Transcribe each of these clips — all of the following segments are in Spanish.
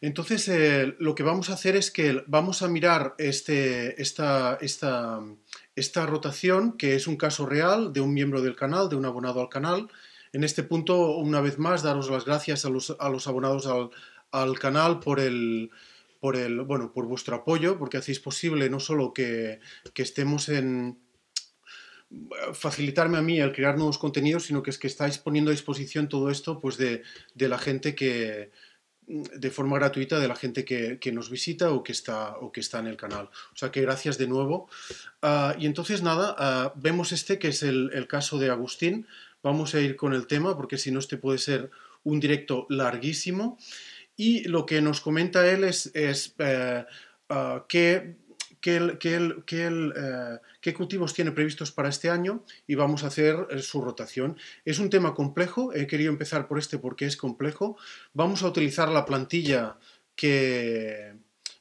Entonces, eh, lo que vamos a hacer es que vamos a mirar este, esta, esta rotación, que es un caso real de un miembro del canal, de un abonado al canal. En este punto, una vez más, daros las gracias a los, a abonados al, canal por el, por el, bueno, por vuestro apoyo, porque hacéis posible no solo que, estemos en facilitarme a mí el crear nuevos contenidos, sino que es que estáis poniendo a disposición todo esto pues de la gente que, de forma gratuita de la gente que, nos visita o que, está, o que está en el canal. O sea que gracias de nuevo. Ah, y entonces nada, ah, vemos este que es el, caso de Agustín. Vamos a ir con el tema porque si no este puede ser un directo larguísimo. Y lo que nos comenta él es, es eh, ah, que eh, qué, cultivos tiene previstos para este año y vamos a hacer eh, su rotación. Es un tema complejo, he querido empezar por este porque es complejo. Vamos a utilizar la plantilla que...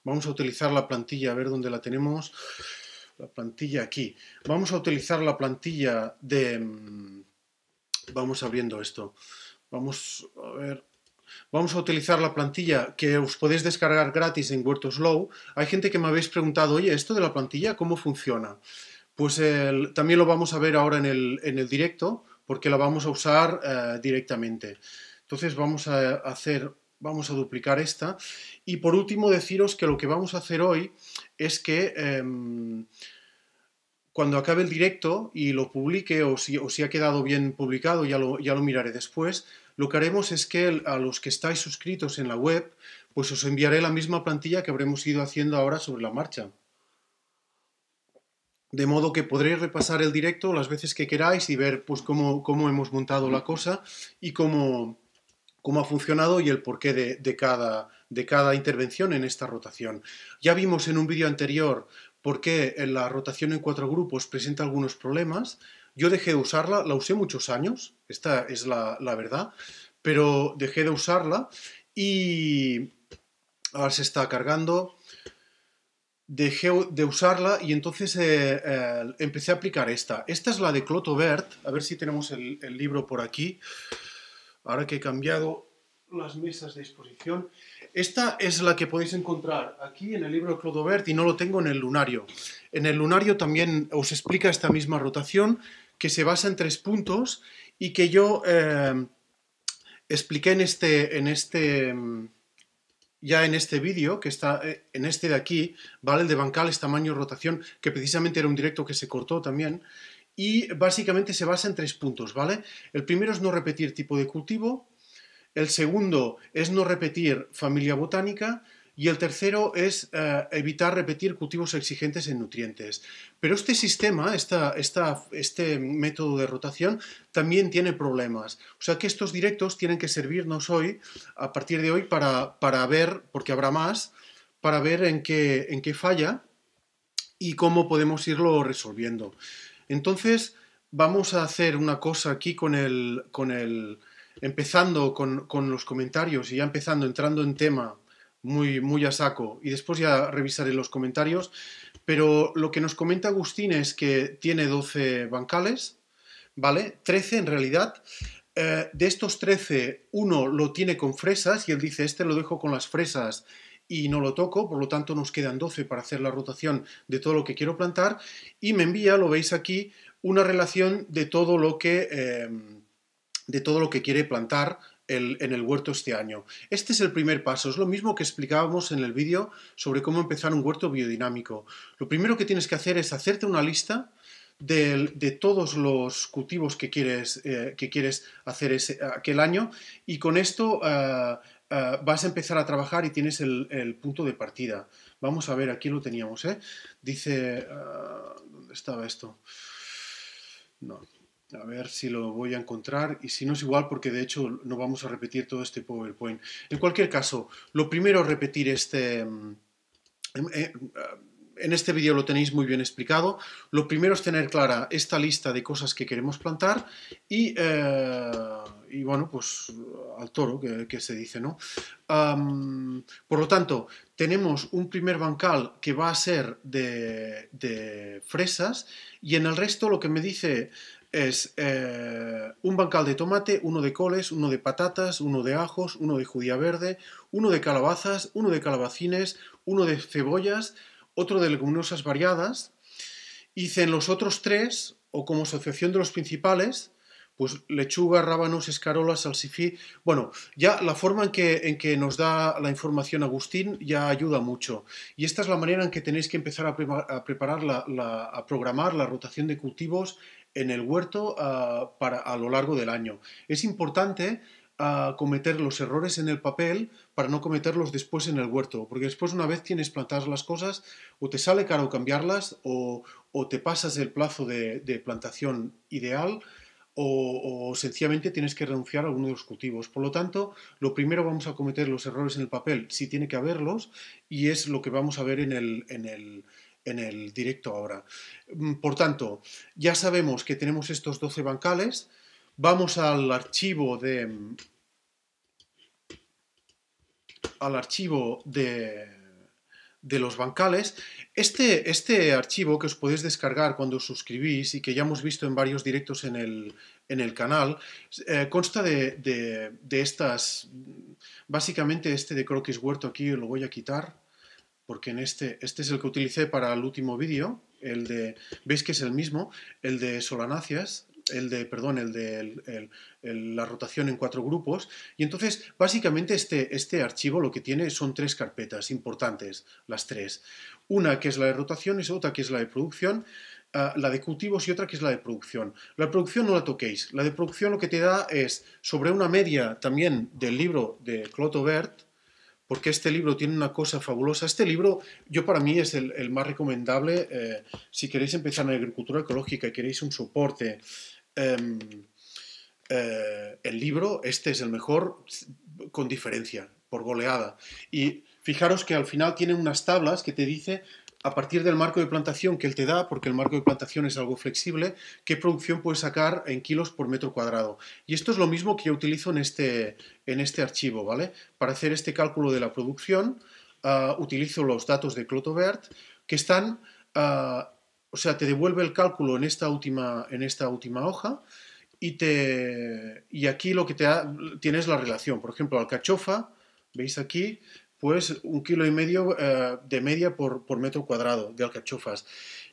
Vamos a utilizar la plantilla, a ver dónde la tenemos. La plantilla aquí. Vamos a utilizar la plantilla de... Mm, vamos abriendo esto. Vamos a ver Vamos a utilizar la plantilla que os podéis descargar gratis en Low Hay gente que me habéis preguntado, oye, esto de la plantilla, ¿cómo funciona? Pues también lo vamos a ver ahora en el, directo, porque la vamos a usar eh, directamente. Entonces vamos a hacer, vamos a duplicar esta. Y por último deciros que lo que vamos a hacer hoy es que em, cuando acabe el directo y lo publique, o si, ha quedado bien publicado, ya lo miraré después, lo que haremos es que a los que estáis suscritos en la web, pues os enviaré la misma plantilla que habremos ido haciendo ahora sobre la marcha. De modo que podréis repasar el directo las veces que queráis y ver pues, cómo, hemos montado la cosa y cómo, ha funcionado y el porqué de, de, cada, de cada intervención en esta rotación. Ya vimos en un vídeo anterior por qué la rotación en cuatro grupos presenta algunos problemas yo dejé de usarla, la usé muchos años, esta es la, verdad, pero dejé de usarla y ahora se está cargando. Dejé de usarla y entonces eh, eh, empecé a aplicar esta. Esta es la de Clotobert, a ver si tenemos el libro por aquí. Ahora que he cambiado las mesas de exposición. Esta es la que podéis encontrar aquí en el libro de Clodovert y no lo tengo en el lunario. En el lunario también os explica esta misma rotación que se basa en tres puntos y que yo eh, expliqué en este, en este, ya en este vídeo, que está eh, en este de aquí, ¿vale? El de Bancales, tamaño, rotación, que precisamente era un directo que se cortó también. Y básicamente se basa en tres puntos, ¿vale? El primero es no repetir tipo de cultivo, el segundo es no repetir familia botánica y el tercero es eh, evitar repetir cultivos exigentes en nutrientes. Pero este sistema, este método de rotación, también tiene problemas. O sea que estos directos tienen que servirnos hoy, a partir de hoy, para, para ver, porque habrá más, para ver en qué, en qué falla y cómo podemos irlo resolviendo. Entonces, vamos a hacer una cosa aquí con el, con el empezando con, los comentarios y ya empezando, entrando en tema muy, muy a saco, y después ya revisaré los comentarios, pero lo que nos comenta Agustín es que tiene 12 bancales, ¿vale? 13 en realidad. Eh, de estos 13, uno lo tiene con fresas y él dice, este lo dejo con las fresas y no lo toco, por lo tanto nos quedan 12 para hacer la rotación de todo lo que quiero plantar y me envía, lo veis aquí, una relación de todo lo que... Eh, de todo lo que quiere plantar en el huerto este año. Este es el primer paso, es lo mismo que explicábamos en el vídeo sobre cómo empezar un huerto biodinámico. Lo primero que tienes que hacer es hacerte una lista de, todos los cultivos que quieres, eh, que quieres hacer ese, aquel año y con esto eh, eh, vas a empezar a trabajar y tienes el, el, punto de partida. Vamos a ver, aquí lo teníamos, Dice, ¿dónde estaba esto? No, a ver si lo voy a encontrar y si no es igual porque de hecho no vamos a repetir todo este PowerPoint. En cualquier caso, lo primero repetir este... Mm, em, eh, eh, en este vídeo lo tenéis muy bien explicado. Lo primero es tener clara esta lista de cosas que queremos plantar y, eh, y bueno, pues al toro que, se dice, ¿no? por lo tanto, tenemos un primer bancal que va a ser de, de fresas y en el resto lo que me dice es eh, un bancal de tomate, uno de coles, uno de patatas, uno de ajos, uno de judía verde, uno de calabazas, uno de calabacines, uno de cebollas, otro de leguminosas variadas. Hice en los otros tres, o como asociación de los principales, pues lechuga, rábanos, escarola, salsifí. Bueno, ya la forma en que, en que nos da la información Agustín ya ayuda mucho. Y esta es la manera en que tenéis que empezar a, preparar, a programar la rotación de cultivos en el huerto ah, para, a lo largo del año. Es importante ah, cometer los errores en el papel para no cometerlos después en el huerto, porque después una vez tienes plantadas las cosas, o te sale caro cambiarlas, o, te pasas el plazo de, plantación ideal, o, sencillamente tienes que renunciar a alguno de los cultivos. Por lo tanto, lo primero vamos a cometer los errores en el papel, si tiene que haberlos, y es lo que vamos a ver en el en el directo ahora. Mm, por tanto, ya sabemos que tenemos estos 12 bancales. Vamos al archivo de mm, al archivo de, los bancales. Este, este, archivo que os podéis descargar cuando os suscribís y que ya hemos visto en varios directos en el, canal, eh, consta de, de estas, mm, básicamente este de Croquis Huerto aquí lo voy a quitar, porque en este, este es el que utilicé para el último vídeo, el de, veis que es el mismo, el de solanáceas, el de, perdón, el de la rotación en cuatro grupos. Y entonces, básicamente, este, este archivo lo que tiene son tres carpetas importantes, las tres. Una que es la de y otra que es la de producción, ah, la de cultivos y otra que es la de producción. La de producción no la toquéis. La de producción lo que te da es, sobre una media también del libro de Clotobert, porque este libro tiene una cosa fabulosa. Este libro, yo para mí, es el, más recomendable eh, si queréis empezar en agricultura ecológica y queréis un soporte. Em, eh, el libro, este es el mejor con diferencia, por goleada. Y fijaros que al final tiene unas tablas que te dice a partir del marco de plantación que él te da, porque el marco de plantación es algo flexible, qué producción puedes sacar en kilos por metro cuadrado. Y esto es lo mismo que yo utilizo en este, en este archivo, ¿vale? Para hacer este cálculo de la producción, ah, utilizo los datos de Clotobert, que están, ah, o sea, te devuelve el cálculo en esta última, en esta última hoja, y, te, aquí lo que te tienes la relación. Por ejemplo, al cachofa, veis aquí, pues un kilo y medio eh, de media por, por, metro cuadrado de alcachofas.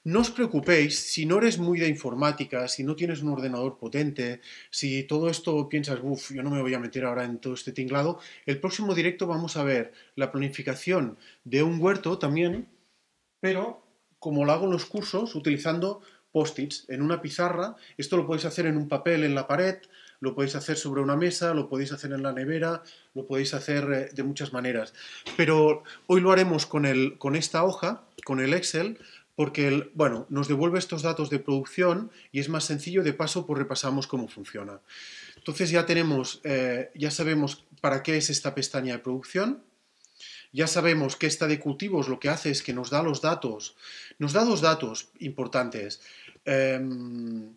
No os preocupéis si no eres muy de informática, si no tienes un ordenador potente, si todo esto piensas, uff, yo no me voy a meter ahora en todo este tinglado. El próximo directo vamos a ver la planificación de un huerto también, pero como lo hago en los cursos, utilizando post-its en una pizarra. Esto lo podéis hacer en un papel en la pared, lo podéis hacer sobre una mesa, lo podéis hacer en la nevera, lo podéis hacer eh, de muchas maneras. Pero hoy lo haremos con, el, con esta hoja, con el Excel, porque el, bueno, nos devuelve estos datos de producción y es más sencillo, de paso por pues repasamos cómo funciona. Entonces ya tenemos, eh, ya sabemos para qué es esta pestaña de producción, ya sabemos que esta de cultivos lo que hace es que nos da los datos, nos da dos datos importantes. Em,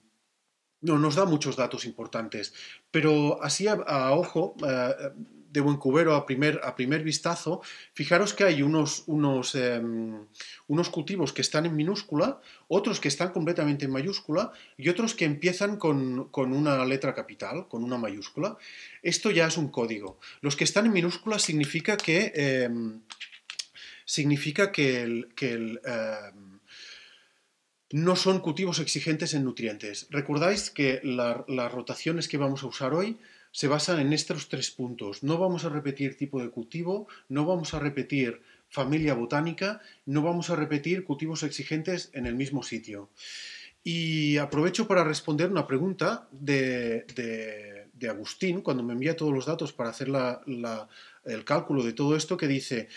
no, nos da muchos datos importantes, pero así a, ojo, eh, de buen cubero a primer, a primer vistazo, fijaros que hay unos, unos, em, unos, cultivos que están en minúscula, otros que están completamente en mayúscula y otros que empiezan con, una letra capital, con una mayúscula. Esto ya es un código. Los que están en minúscula significa que... Em, significa que Que el em, no son cultivos exigentes en nutrientes. Recordáis que las rotaciones que vamos a usar hoy se basan en estos tres puntos. No vamos a repetir tipo de cultivo, no vamos a repetir familia botánica, no vamos a repetir cultivos exigentes en el mismo sitio. Y aprovecho para responder una pregunta de, Agustín, cuando me envía todos los datos para hacer el cálculo de todo esto, que dice,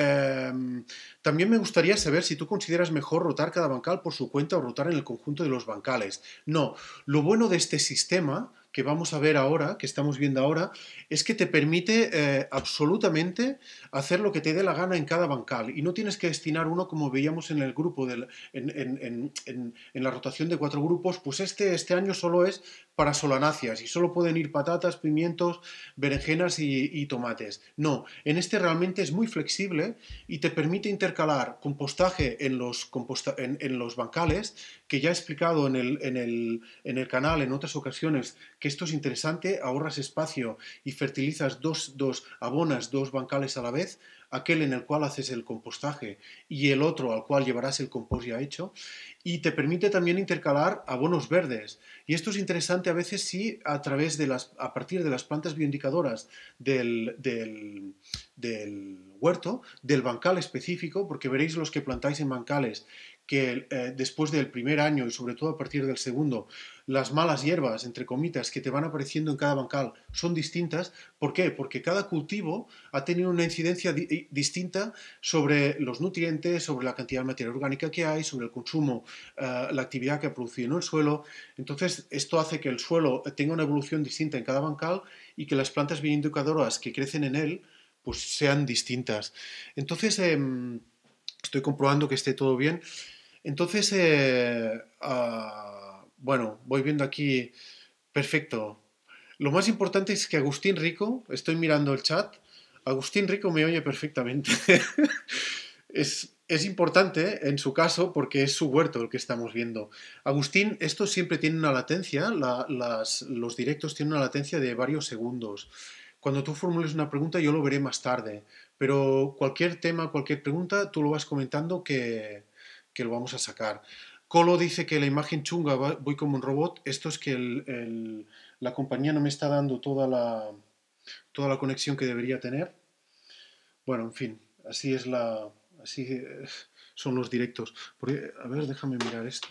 Em, también me gustaría saber si tú consideras mejor rotar cada bancal por su cuenta o rotar en el conjunto de los bancales. No, lo bueno de este sistema que vamos a ver ahora, que estamos viendo ahora, es que te permite eh, absolutamente hacer lo que te dé la gana en cada bancal y no tienes que destinar uno como veíamos en el grupo, del, en, la rotación de cuatro grupos, pues este, este año solo es para solanáceas y solo pueden ir patatas, pimientos, berenjenas y, tomates. No, en este realmente es muy flexible y te permite intercalar compostaje en los, en los bancales que ya he explicado en el, canal en otras ocasiones, que esto es interesante, ahorras espacio y fertilizas dos, dos, abonas dos bancales a la vez, aquel en el cual haces el compostaje y el otro al cual llevarás el compost ya hecho, y te permite también intercalar abonos verdes. Y esto es interesante a veces sí a través de las, a partir de las plantas bioindicadoras del, del huerto, del bancal específico, porque veréis los que plantáis en bancales que eh, después del primer año y sobre todo a partir del segundo, las malas hierbas, entre comitas, que te van apareciendo en cada bancal son distintas. ¿Por qué? Porque cada cultivo ha tenido una incidencia distinta sobre los nutrientes, sobre la cantidad de materia orgánica que hay, sobre el consumo, eh, la actividad que ha producido en el suelo. Entonces, esto hace que el suelo tenga una evolución distinta en cada bancal y que las plantas educadoras que crecen en él pues sean distintas. Entonces, em, estoy comprobando que esté todo bien. Entonces, eh, ah, bueno, voy viendo aquí, perfecto. Lo más importante es que Agustín Rico, estoy mirando el chat, Agustín Rico me oye perfectamente. es, importante en su caso porque es su huerto el que estamos viendo. Agustín, esto siempre tiene una latencia, los directos tienen una latencia de varios segundos. Cuando tú formules una pregunta yo lo veré más tarde, pero cualquier tema, cualquier pregunta, tú lo vas comentando que, que lo vamos a sacar. Colo dice que la imagen chunga, voy como un robot, esto es que la compañía no me está dando toda la, toda la conexión que debería tener. Bueno, en fin, así es la... así eh, son los directos. a ver, déjame mirar esto.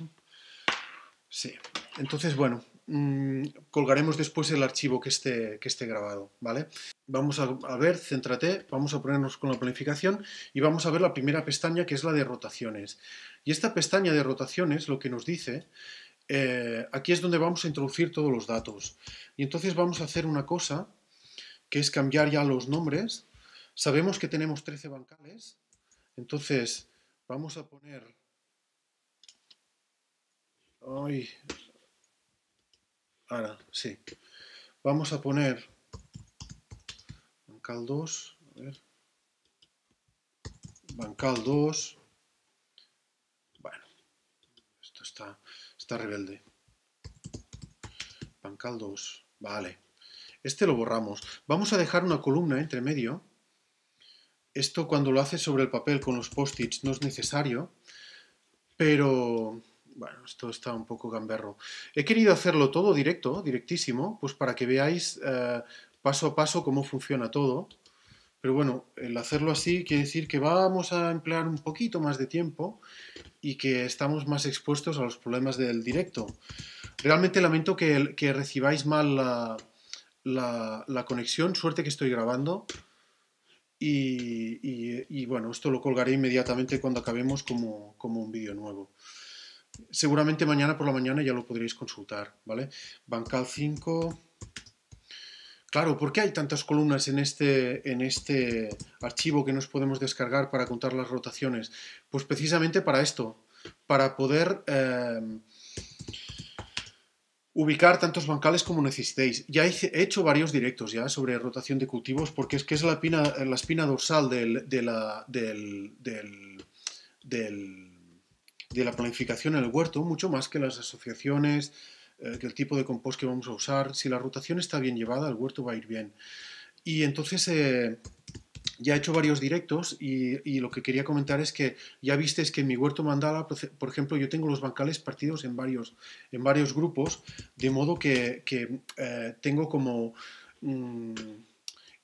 Sí, entonces bueno, Mm, colgaremos después el archivo que esté, que esté grabado, ¿vale? Vamos a, ver, céntrate, vamos a ponernos con la planificación y vamos a ver la primera pestaña que es la de rotaciones. Y esta pestaña de rotaciones lo que nos dice, eh, aquí es donde vamos a introducir todos los datos. Y entonces vamos a hacer una cosa, que es cambiar ya los nombres. Sabemos que tenemos 13 bancales, entonces vamos a poner... Ay, Ahora, sí. Vamos a poner bancal 2, a ver, bancal 2, bueno, esto está, está rebelde, bancal 2, vale, este lo borramos, vamos a dejar una columna entre medio, esto cuando lo haces sobre el papel con los post-its no es necesario, pero bueno, esto está un poco gamberro. He querido hacerlo todo directo, directísimo, pues para que veáis eh, paso a paso cómo funciona todo. Pero bueno, el hacerlo así quiere decir que vamos a emplear un poquito más de tiempo y que estamos más expuestos a los problemas del directo. Realmente lamento que, que recibáis mal la, conexión, suerte que estoy grabando. Y, bueno, esto lo colgaré inmediatamente cuando acabemos como, como un vídeo nuevo seguramente mañana por la mañana ya lo podréis consultar, ¿vale? Bancal 5. Claro, ¿por qué hay tantas columnas en este, en este archivo que nos podemos descargar para contar las rotaciones? Pues precisamente para esto, para poder eh, ubicar tantos bancales como necesitéis. Ya he hecho varios directos ya sobre rotación de cultivos porque es que es la, pina, la espina dorsal del, del, del de la planificación en el huerto, mucho más que las asociaciones, eh, que el tipo de compost que vamos a usar. Si la rotación está bien llevada, el huerto va a ir bien. Y entonces eh, ya he hecho varios directos y, lo que quería comentar es que ya es que en mi huerto mandala, por ejemplo, yo tengo los bancales partidos en varios, en varios grupos, de modo que, eh, tengo como... Mm,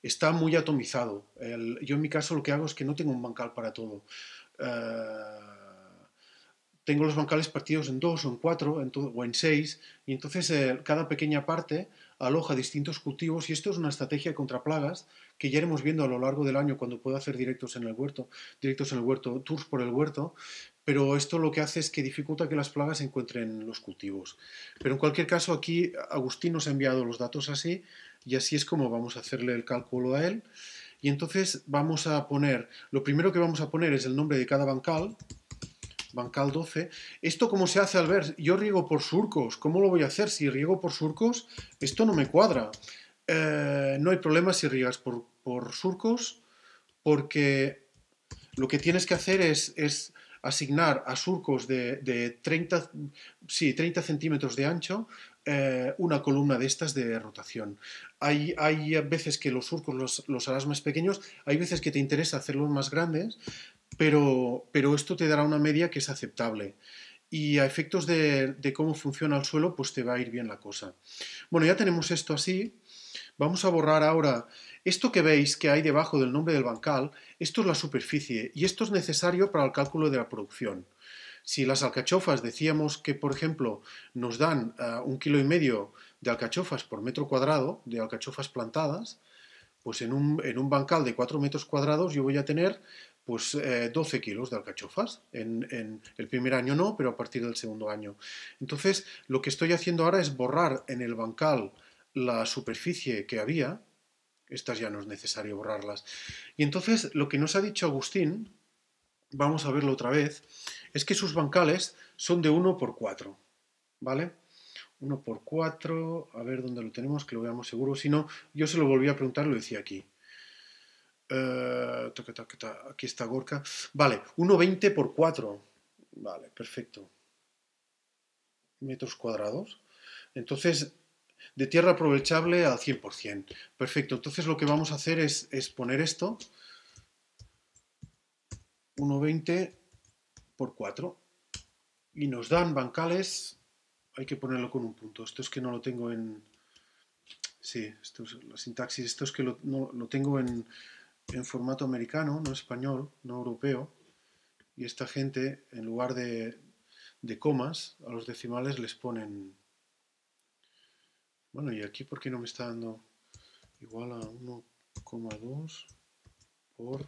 está muy atomizado. yo en mi caso lo que hago es que no tengo un bancal para todo tengo los bancales partidos en dos o en cuatro en o en seis, y entonces eh, cada pequeña parte aloja distintos cultivos y esto es una estrategia contra plagas que ya iremos viendo a lo largo del año cuando pueda hacer directos en el huerto, directos en el huerto, tours por el huerto, pero esto lo que hace es que dificulta que las plagas encuentren los cultivos. Pero en cualquier caso aquí Agustín nos ha enviado los datos así y así es como vamos a hacerle el cálculo a él. Y entonces vamos a poner, lo primero que vamos a poner es el nombre de cada bancal, bancal 12. ¿Esto cómo se hace, al ver? Yo riego por surcos. ¿Cómo lo voy a hacer? Si riego por surcos, esto no me cuadra. Eh, no hay problema si riegas por, surcos, porque lo que tienes que hacer es, asignar a surcos de, 30, sí, 30 centímetros de ancho eh, una columna de estas de rotación. Hay, hay veces que los surcos los, los, harás más pequeños, hay veces que te interesa hacerlos más grandes, pero, esto te dará una media que es aceptable. Y a efectos de, cómo funciona el suelo, pues te va a ir bien la cosa. Bueno, ya tenemos esto así. Vamos a borrar ahora esto que veis que hay debajo del nombre del bancal, esto es la superficie y esto es necesario para el cálculo de la producción. Si las alcachofas decíamos que, por ejemplo, nos dan eh, un kilo y medio de alcachofas por metro cuadrado, de alcachofas plantadas, pues en un, en un bancal de 4 metros cuadrados yo voy a tener pues 12 eh, kilos de alcachofas. En, el primer año no, pero a partir del segundo año. Entonces, lo que estoy haciendo ahora es borrar en el bancal la superficie que había. Estas ya no es necesario borrarlas. Y entonces, lo que nos ha dicho Agustín, vamos a verlo otra vez, es que sus bancales son de 1 por 4. ¿Vale? 1 por 4, a ver dónde lo tenemos, que lo veamos seguro. Si no, yo se lo volví a preguntar, lo decía aquí. Eh, aquí está Gorka. Vale, 1,20 por 4. Vale, perfecto. Metros cuadrados. Entonces, de tierra aprovechable al 100%. Perfecto, entonces lo que vamos a hacer es, poner esto. 1,20 por 4. Y nos dan bancales. Hay que ponerlo con un punto. Esto es que no lo tengo en... Sí, esto es, la sintaxis. Esto es que no, lo tengo en en formato americano, no español, no europeo, y esta gente, en lugar de, de comas, a los decimales les ponen... Bueno, ¿y aquí por qué no me está dando igual a 1,2 por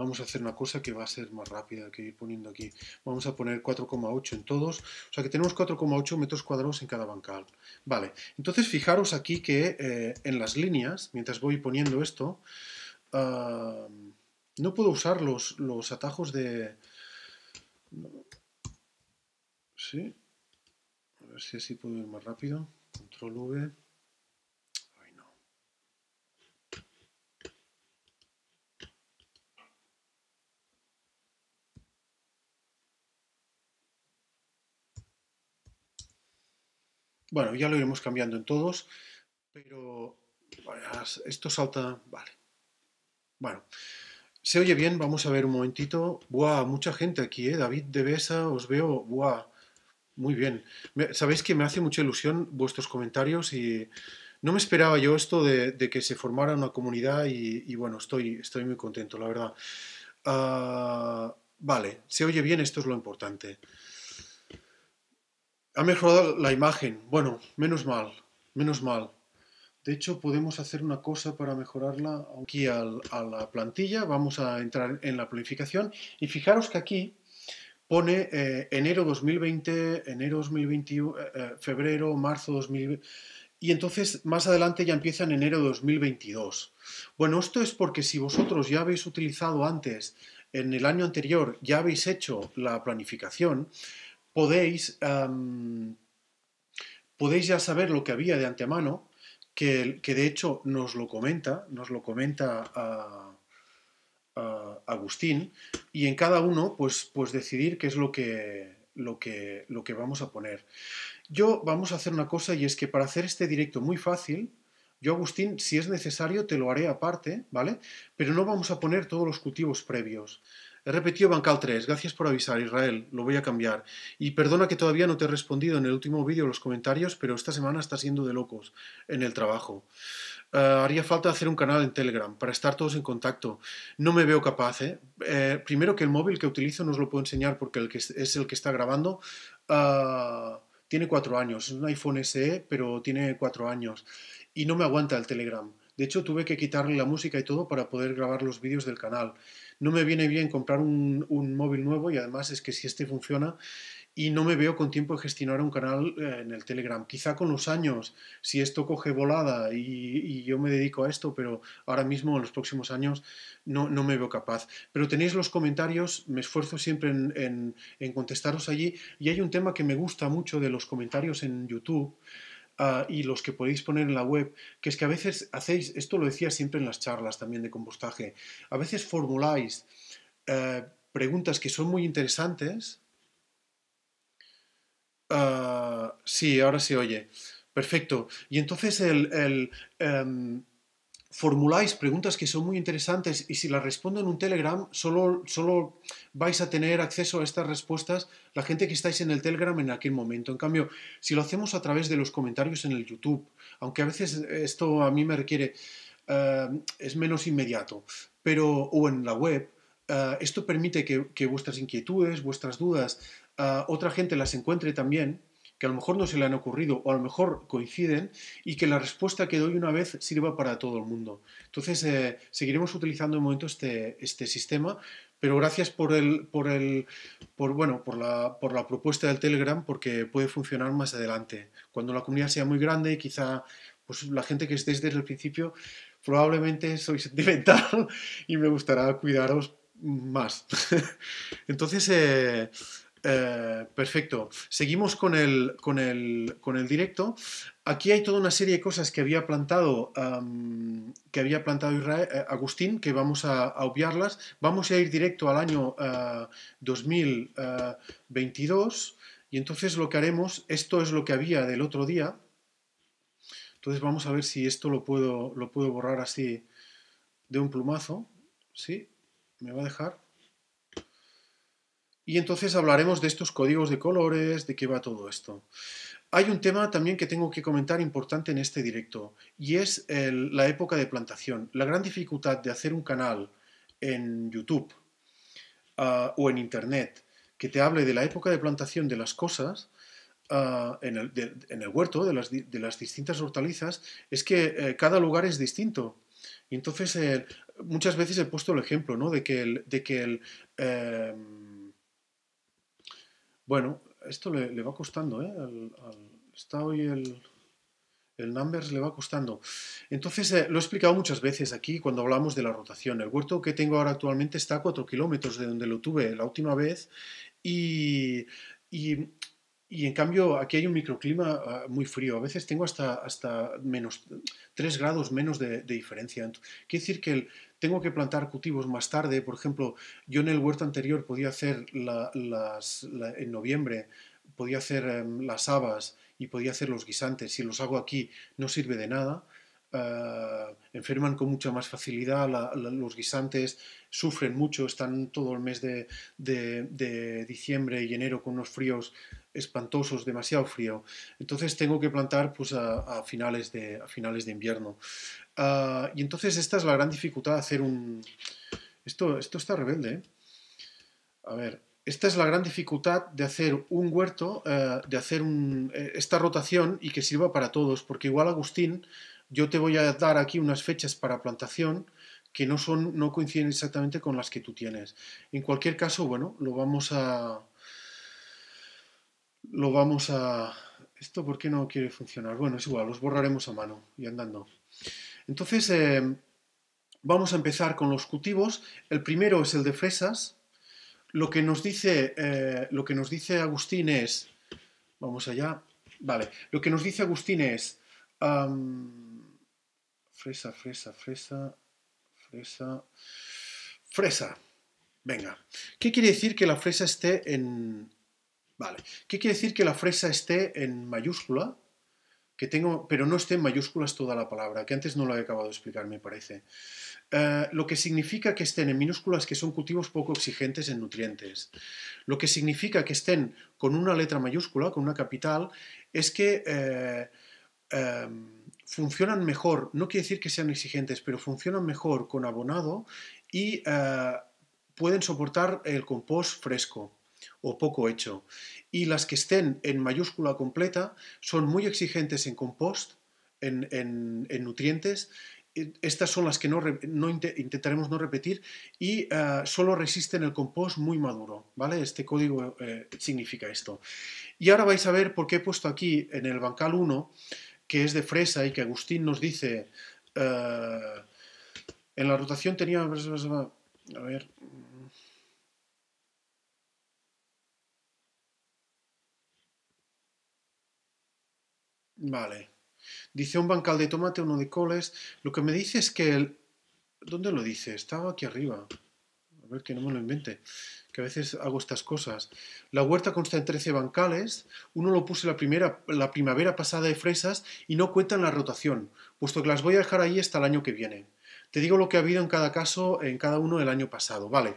Vamos a hacer una cosa que va a ser más rápida que ir poniendo aquí. Vamos a poner 4,8 en todos. O sea que tenemos 4,8 metros cuadrados en cada bancal. Vale, entonces fijaros aquí que eh, en las líneas, mientras voy poniendo esto, ah, no puedo usar los, los atajos de... ¿Sí? A ver si así puedo ir más rápido. Control V. Bueno, ya lo iremos cambiando en todos, pero esto salta, vale. Bueno, se oye bien, vamos a ver un momentito. Buah, mucha gente aquí, ¿eh? David de Besa, os veo, buah, muy bien. Sabéis que me hace mucha ilusión vuestros comentarios y no me esperaba yo esto de, que se formara una comunidad y, bueno, estoy, estoy muy contento, la verdad. Ah, vale, se oye bien, esto es lo importante. Ha mejorado la imagen. Bueno, menos mal, menos mal. De hecho, podemos hacer una cosa para mejorarla aquí a la plantilla. Vamos a entrar en la planificación y fijaros que aquí pone eh, enero 2020, enero 2021, eh, eh, febrero, marzo 2020 y entonces más adelante ya empieza en enero 2022. Bueno, esto es porque si vosotros ya habéis utilizado antes, en el año anterior, ya habéis hecho la planificación, podéis, podéis ya saber lo que había de antemano, que, que de hecho nos lo comenta, nos lo comenta a, ah, ah, Agustín, y en cada uno pues, pues decidir qué es lo que, lo que, lo que vamos a poner. Yo vamos a hacer una cosa y es que para hacer este directo muy fácil, yo, Agustín, si es necesario, te lo haré aparte, ¿vale? Pero no vamos a poner todos los cultivos previos. He repetido Bancal 3. Gracias por avisar, Israel. Lo voy a cambiar. Y perdona que todavía no te he respondido en el último vídeo los comentarios, pero esta semana está siendo de locos en el trabajo. Eh, haría falta hacer un canal en Telegram para estar todos en contacto. No me veo capaz. ¿eh? eh primero que el móvil que utilizo no os lo puedo enseñar porque el que es el que está grabando. Ah, tiene cuatro años. Es un iPhone SE, pero tiene cuatro años. Y no me aguanta el Telegram. De hecho, tuve que quitarle la música y todo para poder grabar los vídeos del canal no me viene bien comprar un, móvil nuevo y además es que si este funciona y no me veo con tiempo de gestionar un canal eh, en el Telegram. Quizá con los años, si esto coge volada y, yo me dedico a esto, pero ahora mismo, en los próximos años, no, no me veo capaz. Pero tenéis los comentarios, me esfuerzo siempre en contestaros allí. Y hay un tema que me gusta mucho de los comentarios en YouTube, Ah, y los que podéis poner en la web, que es que a veces hacéis, esto lo decía siempre en las charlas también de compostaje, a veces formuláis eh, preguntas que son muy interesantes. Ah, sí, ahora se oye. Perfecto. Y entonces el, em, formuláis preguntas que son muy interesantes y si las respondo en un Telegram, solo, solo vais a tener acceso a estas respuestas la gente que estáis en el Telegram en aquel momento. En cambio, si lo hacemos a través de los comentarios en el YouTube, aunque a veces esto a mí me requiere, eh, es menos inmediato, pero o en la web, eh, esto permite que, que, vuestras inquietudes, vuestras dudas, eh, otra gente las encuentre también que a lo mejor no se le han ocurrido o a lo mejor coinciden y que la respuesta que doy una vez sirva para todo el mundo. Entonces, eh, seguiremos utilizando de momento este, este sistema, pero gracias por el, por el por, bueno, por la, por la propuesta del Telegram porque puede funcionar más adelante. Cuando la comunidad sea muy grande, quizá pues la gente que estéis desde el principio probablemente soy sentimental y me gustará cuidaros más. Entonces, eh, eh, perfecto. Seguimos con el, con, el, con el directo. Aquí hay toda una serie de cosas que había plantado, que había plantado eh, Agustín, que vamos a, obviarlas. Vamos a ir directo al año 2022 eh, y entonces lo que haremos, esto es lo que había del otro día. Entonces vamos a ver si esto lo puedo, lo puedo borrar así de un plumazo. ¿Sí? ¿Me va a dejar? Y entonces hablaremos de estos códigos de colores, de qué va todo esto. Hay un tema también que tengo que comentar importante en este directo y es la época de plantación. La gran dificultad de hacer un canal en YouTube ah, o en Internet que te hable de la época de plantación de las cosas ah, en, el, huerto, de las, de las, distintas hortalizas, es que eh, cada lugar es distinto. Y entonces eh, muchas veces he puesto el ejemplo ¿no? de que el... De que eh, bueno, esto le, va costando, ¿eh? está hoy el, el numbers le va costando. Entonces, eh, lo he explicado muchas veces aquí cuando hablamos de la rotación. El huerto que tengo ahora actualmente está a 4 kilómetros de donde lo tuve la última vez y, en cambio aquí hay un microclima ah, muy frío. A veces tengo hasta, hasta menos 3 grados menos de, de diferencia. Quiere decir que el, tengo que plantar cultivos más tarde. Por ejemplo, yo en el huerto anterior podía hacer las, en noviembre, podía hacer em, las habas y podía hacer los guisantes. Si los hago aquí no sirve de nada. Ah, enferman con mucha más facilidad, los guisantes sufren mucho, están todo el mes de, diciembre y enero con unos fríos espantosos, demasiado frío. Entonces tengo que plantar pues, finales, de, a finales de invierno. Ah, y entonces esta es la gran dificultad de hacer un... Esto, esto está rebelde, ¿eh? A ver, esta es la gran dificultad de hacer un huerto, eh, de hacer un, eh, esta rotación y que sirva para todos, porque igual Agustín, yo te voy a dar aquí unas fechas para plantación que no, son, no coinciden exactamente con las que tú tienes. En cualquier caso, bueno, lo vamos a... Lo vamos a... ¿Esto por qué no quiere funcionar? Bueno, es igual, los borraremos a mano y andando. Entonces, eh, vamos a empezar con los cultivos. El primero es el de fresas. Lo que nos dice, eh, lo que nos dice Agustín es, vamos allá, vale, lo que nos dice Agustín es, fresa, fresa, fresa, fresa, fresa, venga. ¿Qué quiere decir que la fresa esté en, vale, qué quiere decir que la fresa esté en mayúscula? que tengo, pero no estén mayúsculas toda la palabra, que antes no lo he acabado de explicar, me parece. Eh, lo que significa que estén en minúsculas, que son cultivos poco exigentes en nutrientes. Lo que significa que estén con una letra mayúscula, con una capital, es que eh, em, funcionan mejor, no quiere decir que sean exigentes, pero funcionan mejor con abonado y eh, pueden soportar el compost fresco o poco hecho y las que estén en mayúscula completa son muy exigentes en compost, en, nutrientes. Eh, estas son las que no, intentaremos no repetir y eh, solo resisten el compost muy maduro. ¿vale? Este código eh, significa esto. Y ahora vais a ver por qué he puesto aquí en el bancal 1, que es de fresa y que Agustín nos dice... en la rotación tenía... A ver, Vale. Dice un bancal de tomate, uno de coles. Lo que me dice es que el... ¿Dónde lo dice? Estaba aquí arriba. A ver que no me lo invente. Que a veces hago estas cosas. La huerta consta en 13 bancales. Uno lo puse la, primera, la primavera pasada de fresas y no cuenta en la rotación, puesto que las voy a dejar ahí hasta el año que viene. Te digo lo que ha habido en cada caso, en cada uno el año pasado. Vale,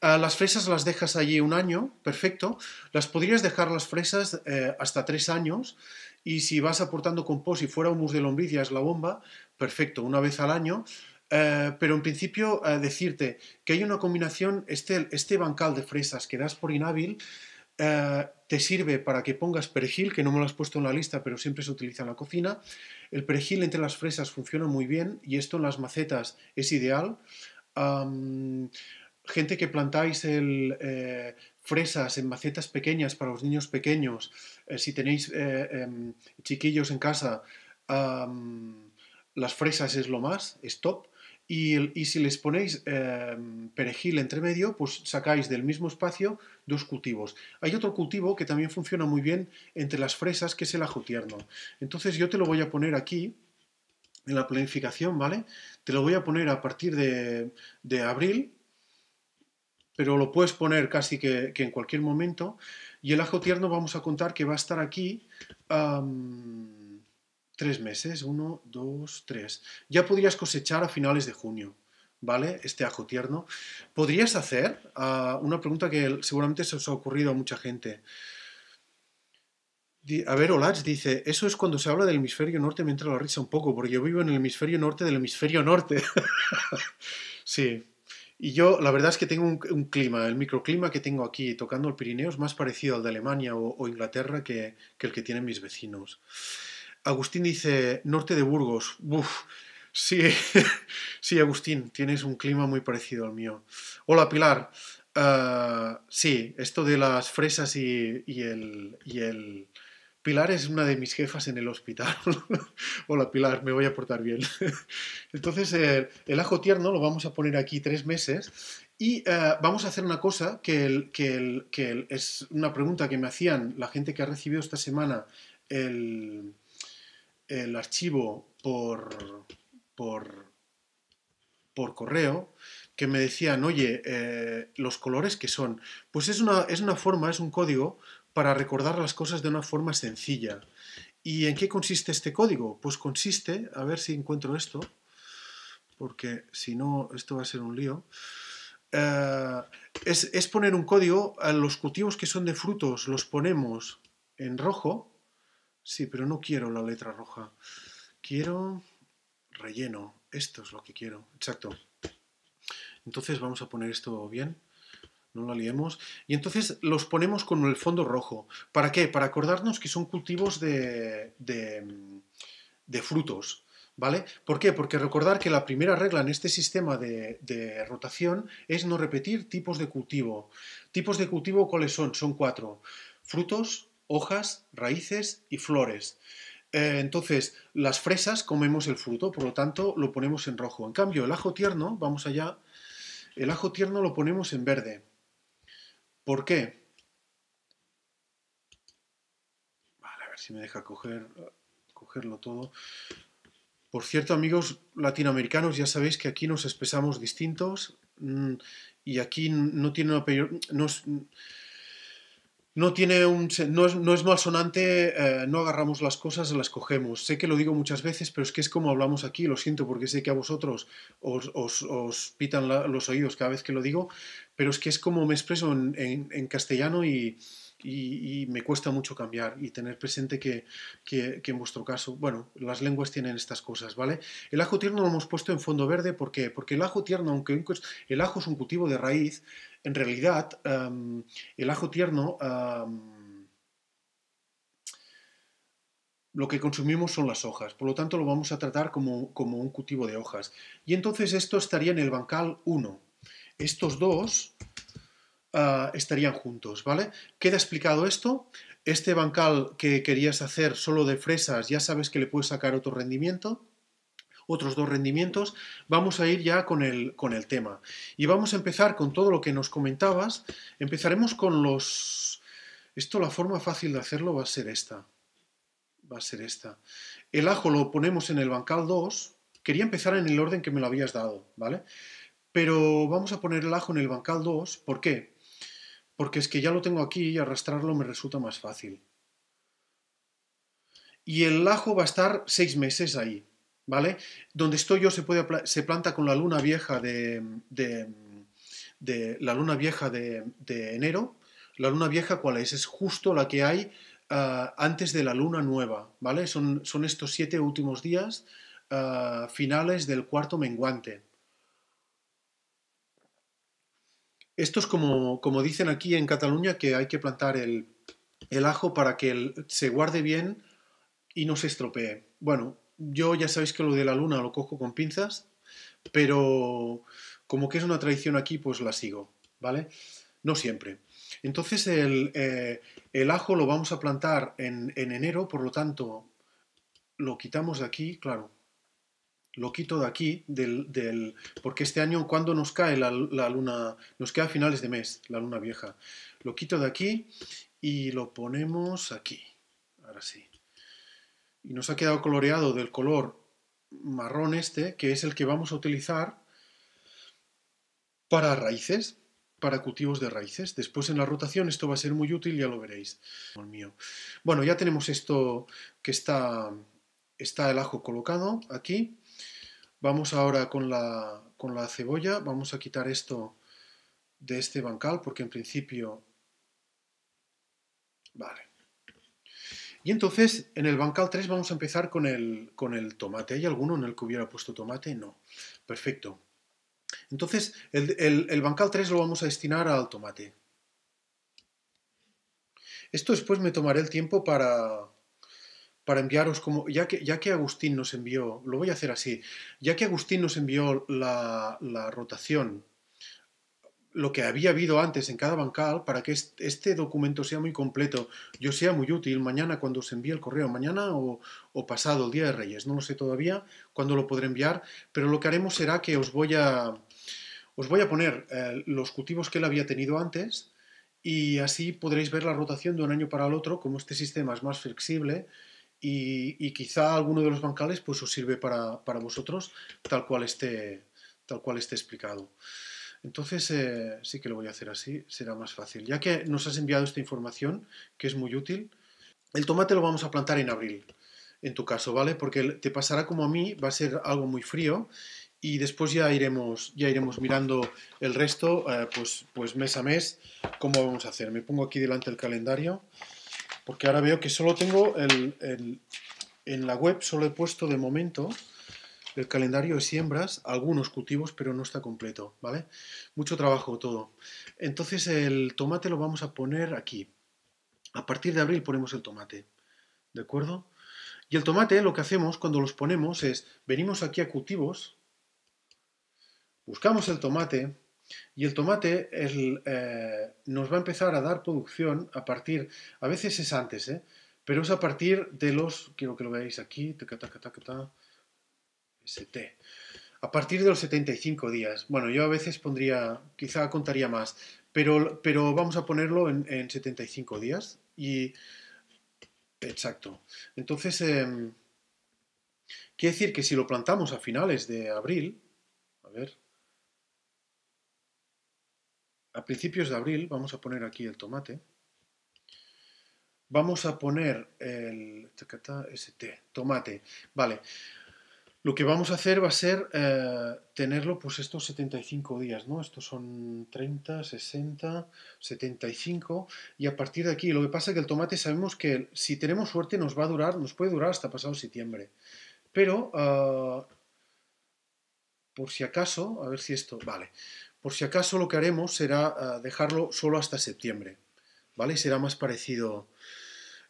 ah, las fresas las dejas allí un año, perfecto. Las podrías dejar las fresas eh, hasta tres años y si vas aportando compost, y fuera humus de lombriz es la bomba, perfecto, una vez al año, eh, pero en principio eh, decirte que hay una combinación, este, este bancal de fresas que das por inhábil, eh, te sirve para que pongas perejil, que no me lo has puesto en la lista, pero siempre se utiliza en la cocina. El perejil entre las fresas funciona muy bien y esto en las macetas es ideal. gente que plantáis el, fresas en macetas pequeñas para los niños pequeños, eh, si tenéis eh, em, chiquillos en casa, las fresas es lo más, es top. Y, si les ponéis em, perejil entre medio, pues sacáis del mismo espacio dos cultivos. Hay otro cultivo que también funciona muy bien entre las fresas, que es el ajo tierno. Entonces yo te lo voy a poner aquí, en la planificación, ¿vale? Te lo voy a poner a partir de, de abril, pero lo puedes poner casi que, en cualquier momento. Y el ajo tierno vamos a contar que va a estar aquí tres meses, uno, dos, tres. Ya podrías cosechar a finales de junio, ¿vale? Este ajo tierno. Podrías hacer ah, una pregunta que seguramente se os ha ocurrido a mucha gente. A ver, Olach dice, eso es cuando se habla del hemisferio norte me entra la risa un poco, porque yo vivo en el hemisferio norte del hemisferio norte. sí, y yo, la verdad es que tengo un, clima, el microclima que tengo aquí tocando el Pirineo es más parecido al de Alemania o, Inglaterra que, el que tienen mis vecinos. Agustín dice, norte de Burgos. sí, Agustín, tienes un clima muy parecido al mío. Hola, Pilar. Ah, sí, esto de las fresas y el, y el Pilar es una de mis jefas en el hospital. Hola Pilar, me voy a portar bien. Entonces eh, el, ajo tierno lo vamos a poner aquí tres meses y eh, vamos a hacer una cosa que, es una pregunta que me hacían la gente que ha recibido esta semana el, archivo por, por, por correo que me decían, oye, eh, los colores que son. Pues es una, es una forma, es un código para recordar las cosas de una forma sencilla. ¿Y en qué consiste este código? Pues consiste, a ver si encuentro esto, porque si no, esto va a ser un lío. Eh, es, es, poner un código a los cultivos que son de frutos, los ponemos en rojo. Sí, pero no quiero la letra roja. Quiero relleno. Esto es lo que quiero. Exacto. Entonces vamos a poner esto bien no la liemos, y entonces los ponemos con el fondo rojo. ¿Para qué? Para acordarnos que son cultivos de, frutos. ¿Vale? ¿Por qué? Porque recordar que la primera regla en este sistema de, rotación es no repetir tipos de cultivo. ¿Tipos de cultivo cuáles son? Son cuatro. Frutos, hojas, raíces y flores. Eh, entonces, las fresas comemos el fruto, por lo tanto lo ponemos en rojo. En cambio, el ajo tierno, vamos allá, el ajo tierno lo ponemos en verde. ¿Por qué? Vale, a ver si me deja cogerlo todo. Por cierto, amigos latinoamericanos, ya sabéis que aquí nos expresamos distintos mm, y aquí no tiene una... No no tiene un no es, no es malsonante, eh, no agarramos las cosas, las cogemos. Sé que lo digo muchas veces, pero es que es como hablamos aquí, lo siento porque sé que a vosotros os, os, pitan los oídos cada vez que lo digo, pero es que es como me expreso en, castellano y, me cuesta mucho cambiar y tener presente que, que, en vuestro caso, bueno, las lenguas tienen estas cosas, ¿vale? El ajo tierno lo hemos puesto en fondo verde, ¿por qué? Porque el ajo tierno, aunque el ajo es un cultivo de raíz, en realidad em, el ajo tierno, em, lo que consumimos son las hojas, por lo tanto lo vamos a tratar como, un cultivo de hojas. Y entonces esto estaría en el bancal 1. Estos dos eh, estarían juntos, ¿vale? ¿Queda explicado esto? Este bancal que querías hacer solo de fresas, ya sabes que le puedes sacar otro rendimiento otros dos rendimientos, vamos a ir ya con el, con el tema. Y vamos a empezar con todo lo que nos comentabas. Empezaremos con los... Esto, la forma fácil de hacerlo va a ser esta. Va a ser esta. El ajo lo ponemos en el bancal 2. Quería empezar en el orden que me lo habías dado, ¿vale? Pero vamos a poner el ajo en el bancal 2. ¿Por qué? Porque es que ya lo tengo aquí y arrastrarlo me resulta más fácil. Y el ajo va a estar seis meses ahí. ¿vale? Donde estoy yo se, planta con la luna vieja de, la luna vieja de, enero. La luna vieja, ¿cuál es? Es justo la que hay ah, antes de la luna nueva, ¿vale? Son, estos siete últimos días ah, finales del cuarto menguante. Esto es como, dicen aquí en Cataluña que hay que plantar el, ajo para que se guarde bien y no se estropee. Bueno, yo ya sabéis que lo de la luna lo cojo con pinzas, pero como que es una tradición aquí, pues la sigo, ¿vale? No siempre. Entonces el, eh, ajo lo vamos a plantar en, enero, por lo tanto lo quitamos de aquí, claro, lo quito de aquí, del, porque este año, cuando nos cae la, la, luna? Nos queda a finales de mes, la luna vieja. Lo quito de aquí y lo ponemos aquí. Ahora sí y nos ha quedado coloreado del color marrón este, que es el que vamos a utilizar para raíces, para cultivos de raíces. Después en la rotación esto va a ser muy útil, ya lo veréis. Bueno, ya tenemos esto que está, está el ajo colocado aquí. Vamos ahora con la, con la cebolla, vamos a quitar esto de este bancal porque en principio... Vale. Y entonces en el bancal 3 vamos a empezar con el, tomate. ¿Hay alguno en el que hubiera puesto tomate? No. Perfecto. Entonces el, bancal 3 lo vamos a destinar al tomate. Esto después me tomaré el tiempo para, enviaros como, ya que, ya que Agustín nos envió, lo voy a hacer así, ya que Agustín nos envió la, la rotación lo que había habido antes en cada bancal para que este documento sea muy completo, yo sea muy útil mañana cuando se envíe el correo, mañana o, pasado, el día de Reyes, no lo sé todavía cuándo lo podré enviar, pero lo que haremos será que os voy a, os voy a poner eh, los cultivos que él había tenido antes y así podréis ver la rotación de un año para el otro, como este sistema es más flexible y, quizá alguno de los bancales pues os sirve para, vosotros tal cual esté, tal cual esté explicado. Entonces eh, sí que lo voy a hacer así, será más fácil. Ya que nos has enviado esta información, que es muy útil, el tomate lo vamos a plantar en abril, en tu caso, ¿vale? Porque te pasará como a mí, va a ser algo muy frío y después ya iremos, ya iremos mirando el resto, eh, pues, pues mes a mes, cómo vamos a hacer. Me pongo aquí delante el calendario, porque ahora veo que solo tengo el, en la web, solo he puesto de momento el calendario de siembras, algunos cultivos, pero no está completo, ¿vale? Mucho trabajo todo. Entonces el tomate lo vamos a poner aquí. A partir de abril ponemos el tomate, ¿de acuerdo? Y el tomate lo que hacemos cuando los ponemos es, venimos aquí a cultivos, buscamos el tomate, y el tomate eh, nos va a empezar a dar producción a partir, a veces es antes, ¿eh? pero es a partir de los, quiero que lo veáis aquí, a partir de los 75 días, bueno, yo a veces pondría, quizá contaría más, pero, pero vamos a ponerlo en, 75 días y... Exacto. Entonces, em, quiere decir que si lo plantamos a finales de abril, a ver, a principios de abril, vamos a poner aquí el tomate, vamos a poner el tomate, vale, lo que vamos a hacer va a ser eh, tenerlo pues estos 75 días, ¿no? Estos son 30, 60, 75 y a partir de aquí, lo que pasa es que el tomate sabemos que si tenemos suerte nos va a durar, nos puede durar hasta pasado septiembre. Pero, ah, por si acaso, a ver si esto, vale, por si acaso lo que haremos será ah, dejarlo solo hasta septiembre, ¿vale? Será más parecido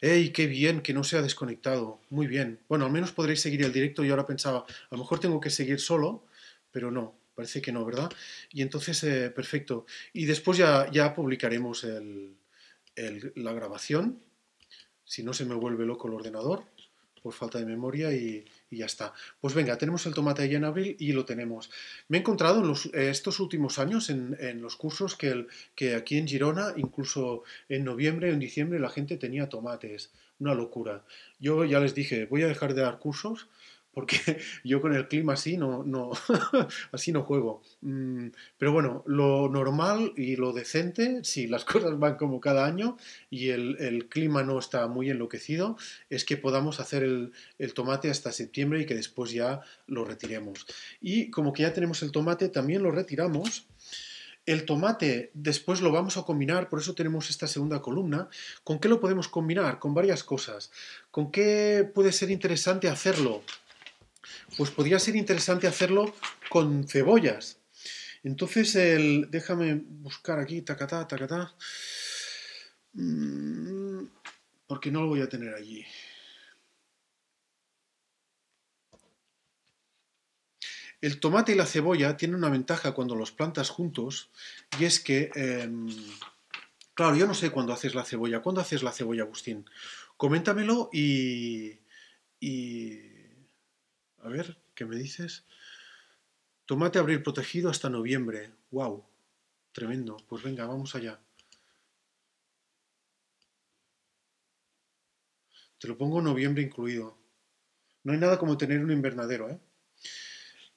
¡Ey, qué bien que no se ha desconectado! Muy bien. Bueno, al menos podréis seguir el directo. Yo ahora pensaba, a lo mejor tengo que seguir solo, pero no, parece que no, ¿verdad? Y entonces, eh, perfecto. Y después ya, ya publicaremos la grabación, si no se me vuelve loco el ordenador, por falta de memoria y y ya está. Pues venga, tenemos el tomate ya en abril y lo tenemos. Me he encontrado en los, eh, estos últimos años en, en los cursos que, el, que aquí en Girona, incluso en noviembre o en diciembre, la gente tenía tomates. Una locura. Yo ya les dije, voy a dejar de dar cursos porque yo con el clima así no, no, así no juego. Mm, pero bueno, lo normal y lo decente, si las cosas van como cada año y el, clima no está muy enloquecido, es que podamos hacer el, el, tomate hasta septiembre y que después ya lo retiremos. Y como que ya tenemos el tomate, también lo retiramos. El tomate después lo vamos a combinar, por eso tenemos esta segunda columna. ¿Con qué lo podemos combinar? Con varias cosas. ¿Con qué puede ser interesante hacerlo? pues podría ser interesante hacerlo con cebollas. Entonces, el, déjame buscar aquí, tacatá, tacatá, mm, porque no lo voy a tener allí. El tomate y la cebolla tienen una ventaja cuando los plantas juntos y es que, em, claro, yo no sé cuándo haces la cebolla. ¿Cuándo haces la cebolla, Agustín? Coméntamelo y, y a ver, ¿qué me dices? Tomate abril protegido hasta noviembre. ¡Wow! Tremendo. Pues venga, vamos allá. Te lo pongo noviembre incluido. No hay nada como tener un invernadero, ¿eh?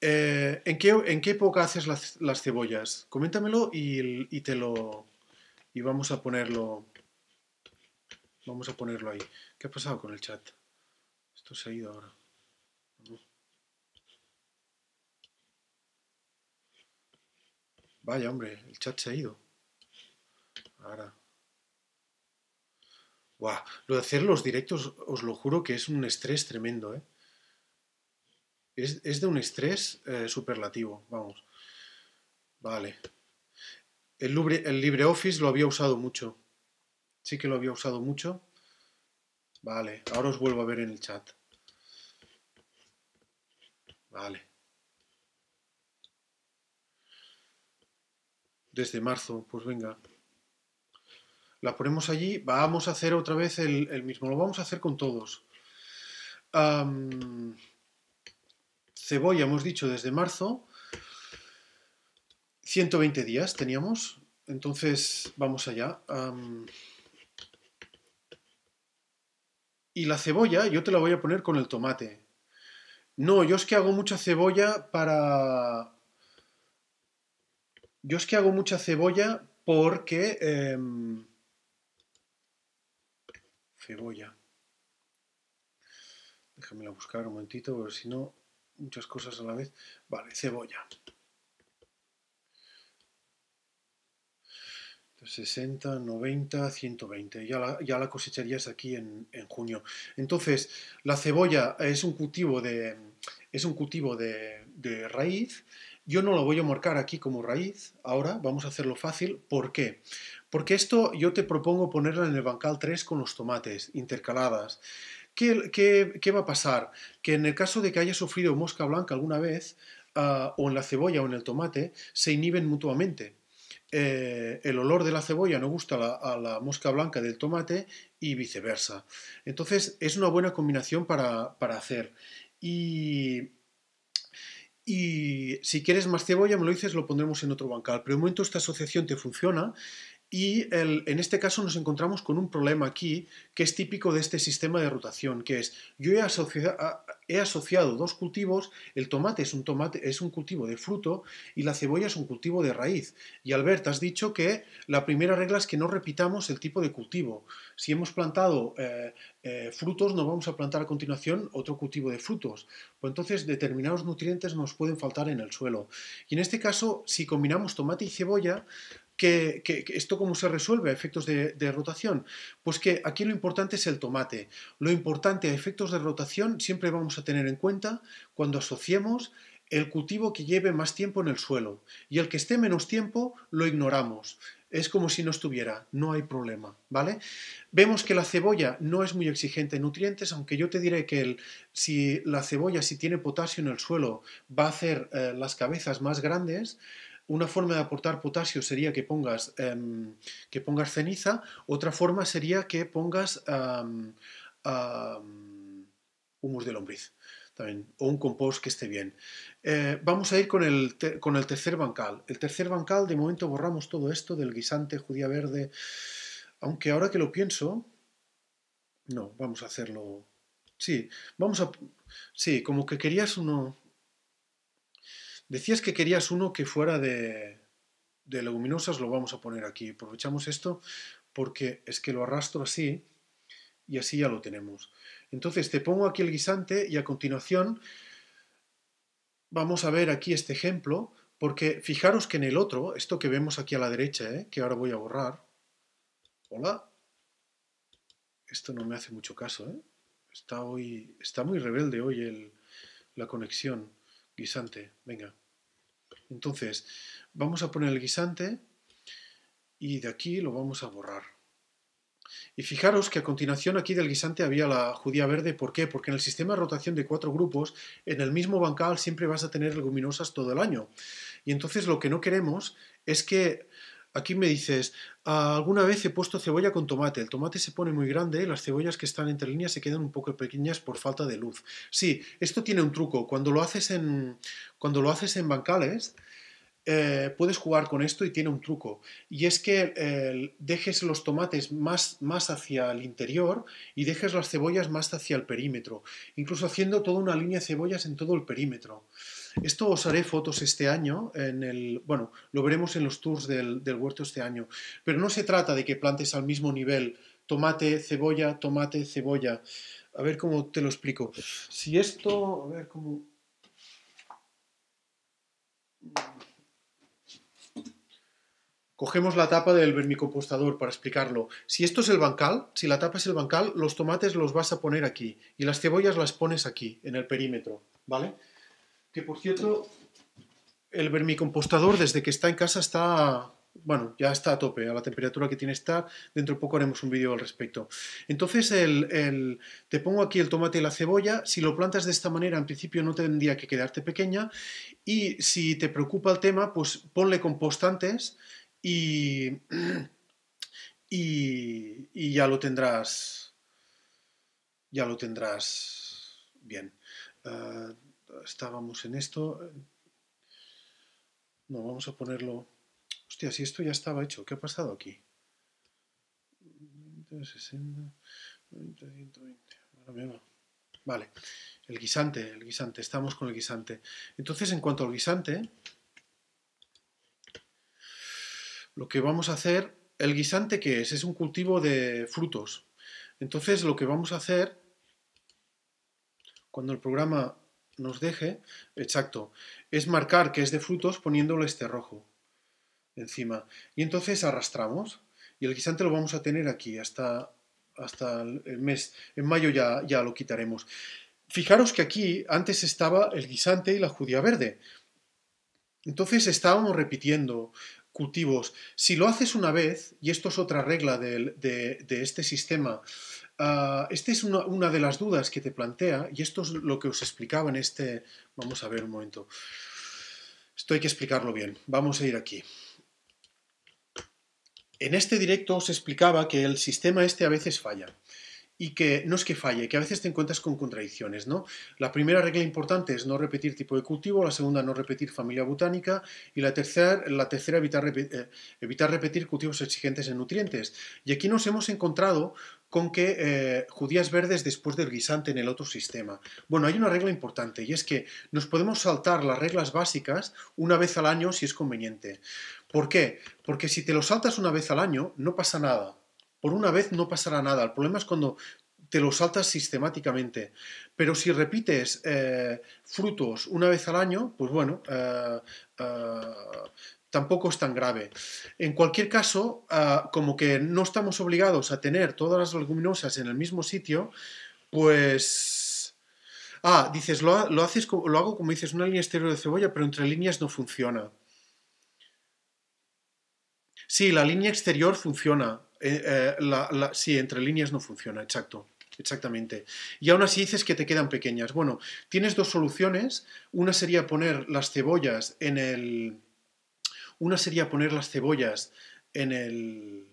eh en qué, ¿en qué época haces las, cebollas? Coméntamelo y, y, te lo... Y vamos a ponerlo... Vamos a ponerlo ahí. ¿Qué ha pasado con el chat? Esto se ha ido ahora. Vaya, hombre, el chat se ha ido. Ahora. Buah, lo de hacer los directos, os lo juro que es un estrés tremendo, ¿eh? Es, de un estrés eh, superlativo, vamos. Vale. El, el LibreOffice lo había usado mucho. Sí que lo había usado mucho. Vale, ahora os vuelvo a ver en el chat. Vale. desde marzo, pues venga. La ponemos allí, vamos a hacer otra vez el, mismo, lo vamos a hacer con todos. cebolla, hemos dicho, desde marzo, 120 días teníamos, entonces vamos allá. y la cebolla yo te la voy a poner con el tomate. No, yo es que hago mucha cebolla para, yo es que hago mucha cebolla porque... Em, cebolla. la buscar un momentito, porque si no, muchas cosas a la vez. Vale, cebolla. 60, 90, 120. Ya la, ya la cosecharías aquí en, junio. Entonces, la cebolla es un cultivo de, es un cultivo de, de raíz yo no lo voy a marcar aquí como raíz, ahora vamos a hacerlo fácil. ¿Por qué? Porque esto yo te propongo ponerla en el bancal 3 con los tomates intercaladas. ¿Qué, qué, va a pasar? Que en el caso de que haya sufrido mosca blanca alguna vez, ah, o en la cebolla o en el tomate, se inhiben mutuamente. Eh, el olor de la cebolla no gusta a la mosca blanca del tomate y viceversa. Entonces es una buena combinación para, para hacer. Y, y si quieres más cebolla, me lo dices, lo pondremos en otro bancal. Pero de momento esta asociación te funciona y en este caso nos encontramos con un problema aquí que es típico de este sistema de rotación, que es yo he asociado, he asociado dos cultivos, el tomate es, un tomate es un cultivo de fruto y la cebolla es un cultivo de raíz. Y Albert, has dicho que la primera regla es que no repitamos el tipo de cultivo. Si hemos plantado eh, eh, frutos, no vamos a plantar a continuación otro cultivo de frutos. Pues entonces determinados nutrientes nos pueden faltar en el suelo. Y en este caso, si combinamos tomate y cebolla, que, esto cómo se resuelve efectos de, rotación? Pues que aquí lo importante es el tomate. Lo importante a efectos de rotación siempre vamos a tener en cuenta cuando asociemos el cultivo que lleve más tiempo en el suelo y el que esté menos tiempo lo ignoramos. Es como si no estuviera, no hay problema, ¿vale? Vemos que la cebolla no es muy exigente en nutrientes, aunque yo te diré que el, si la cebolla, si tiene potasio en el suelo, va a hacer eh, las cabezas más grandes, una forma de aportar potasio sería que pongas, em, que pongas ceniza, otra forma sería que pongas em, em, humus de lombriz también, o un compost que esté bien. Eh, vamos a ir con el, con el tercer bancal. El tercer bancal, de momento borramos todo esto del guisante, judía verde, aunque ahora que lo pienso, no, vamos a hacerlo. Sí, vamos a. Sí, como que querías uno. Decías que querías uno que fuera de, de leguminosas, lo vamos a poner aquí. Aprovechamos esto porque es que lo arrastro así y así ya lo tenemos. Entonces te pongo aquí el guisante y a continuación vamos a ver aquí este ejemplo porque fijaros que en el otro, esto que vemos aquí a la derecha, eh, que ahora voy a borrar, hola, esto no me hace mucho caso, eh. está, hoy, está muy rebelde hoy el, la conexión guisante, venga. Entonces, vamos a poner el guisante y de aquí lo vamos a borrar. Y fijaros que a continuación aquí del guisante había la judía verde. ¿Por qué? Porque en el sistema de rotación de cuatro grupos, en el mismo bancal siempre vas a tener leguminosas todo el año. Y entonces lo que no queremos es que Aquí me dices, ah, alguna vez he puesto cebolla con tomate. El tomate se pone muy grande, las cebollas que están entre líneas se quedan un poco pequeñas por falta de luz. Sí, esto tiene un truco. Cuando lo haces en, cuando lo haces en bancales, eh, puedes jugar con esto y tiene un truco. Y es que eh, dejes los tomates más, más, hacia el interior y dejes las cebollas más hacia el perímetro, incluso haciendo toda una línea de cebollas en todo el perímetro. Esto os haré fotos este año, en el, bueno, lo veremos en los tours del, del huerto este año, pero no se trata de que plantes al mismo nivel tomate, cebolla, tomate, cebolla. A ver cómo te lo explico. Si esto, a ver cómo... Cogemos la tapa del vermicompostador para explicarlo. Si esto es el bancal, si la tapa es el bancal, los tomates los vas a poner aquí y las cebollas las pones aquí, en el perímetro, ¿vale? Que por cierto, el vermicompostador desde que está en casa está, bueno, ya está a tope, a la temperatura que tiene estar. dentro de poco haremos un vídeo al respecto. Entonces, el, te pongo aquí el tomate y la cebolla, si lo plantas de esta manera, en principio no tendría que quedarte pequeña, y si te preocupa el tema, pues ponle compostantes, y, y, ya lo tendrás, ya lo tendrás bien. Ah, estábamos en esto. Eh, no, vamos a ponerlo. Hostia, si esto ya estaba hecho, ¿qué ha pasado aquí? vale, el guisante, el guisante, estamos con el guisante. Entonces, en cuanto al guisante, lo que vamos a hacer, el guisante que es, es un cultivo de frutos. Entonces lo que vamos a hacer, cuando el programa nos deje, exacto, es marcar que es de frutos poniéndole este rojo encima. Y entonces arrastramos y el guisante lo vamos a tener aquí hasta, hasta el mes. En mayo ya, ya lo quitaremos. Fijaros que aquí antes estaba el guisante y la judía verde. Entonces estábamos repitiendo cultivos. Si lo haces una vez, y esto es otra regla de, este sistema, ah, esta es una, una, de las dudas que te plantea, y esto es lo que os explicaba en este... Vamos a ver un momento. Esto hay que explicarlo bien. Vamos a ir aquí. En este directo os explicaba que el sistema este a veces falla y que no es que falle, que a veces te encuentras con contradicciones, ¿no? La primera regla importante es no repetir tipo de cultivo, la segunda no repetir familia botánica y la tercera, la tercera evitar, eh, evitar repetir cultivos exigentes en nutrientes. Y aquí nos hemos encontrado con que eh, judías verdes después del guisante en el otro sistema. Bueno, hay una regla importante y es que nos podemos saltar las reglas básicas una vez al año si es conveniente. ¿Por qué? Porque si te lo saltas una vez al año, no pasa nada por una vez no pasará nada. El problema es cuando te lo saltas sistemáticamente. Pero si repites eh, frutos una vez al año, pues bueno, eh, eh, tampoco es tan grave. En cualquier caso, como que no estamos obligados a tener todas las leguminosas en el mismo sitio, pues... Ah, dices, lo, lo hago como dices, una línea exterior de cebolla, pero entre líneas no funciona. Sí, la línea exterior funciona, eh, eh, sí, entre líneas no funciona, exacto. Exactamente. Y aún así dices que te quedan pequeñas. Bueno, tienes dos soluciones. Una sería poner las cebollas en el. Una sería poner las cebollas en el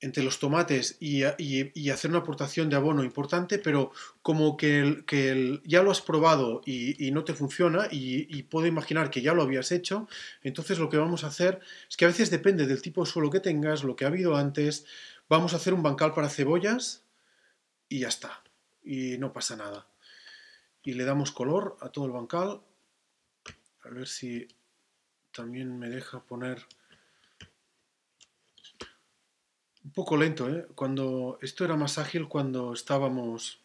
entre los tomates y, hacer una aportación de abono importante, pero como que, que ya lo has probado y, y no te funciona y, puedo imaginar que ya lo habías hecho, entonces lo que vamos a hacer es que a veces depende del tipo de suelo que tengas, lo que ha habido antes, vamos a hacer un bancal para cebollas y ya está, y no pasa nada. Y le damos color a todo el bancal, a ver si también me deja poner un poco lento, ¿eh? Cuando esto era más ágil cuando estábamos,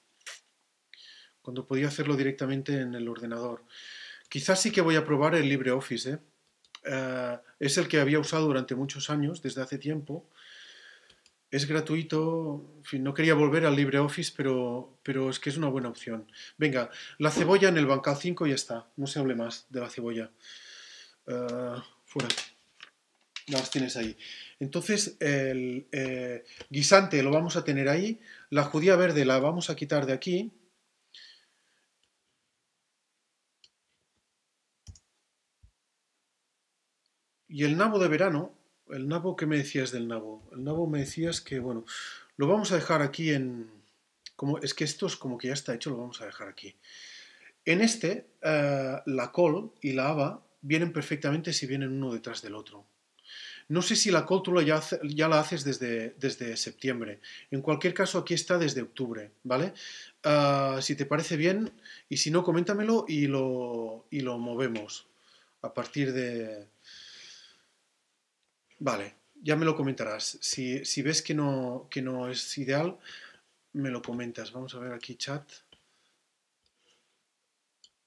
cuando podía hacerlo directamente en el ordenador. Quizás sí que voy a probar el LibreOffice, ¿eh? ¿eh? es el que había usado durante muchos años, desde hace tiempo. Es gratuito, en fin, no quería volver al LibreOffice, pero, pero es que es una buena opción. Venga, la cebolla en el bancal 5 ya está, no se hable más de la cebolla. Eh, fuera ya las tienes ahí. Entonces, el eh, guisante lo vamos a tener ahí. La judía verde la vamos a quitar de aquí. Y el nabo de verano, el nabo, ¿qué me decías del nabo? El nabo me decías que, bueno, lo vamos a dejar aquí en... Como, es que esto es como que ya está hecho, lo vamos a dejar aquí. En este, eh, la col y la haba vienen perfectamente si vienen uno detrás del otro. No sé si la cótula ya, ya la haces desde, desde, septiembre. En cualquier caso, aquí está desde octubre, ¿vale? Ah, si te parece bien, y si no, coméntamelo y lo, y lo movemos a partir de... Vale, ya me lo comentarás. Si, ves que no, que no es ideal, me lo comentas. Vamos a ver aquí chat.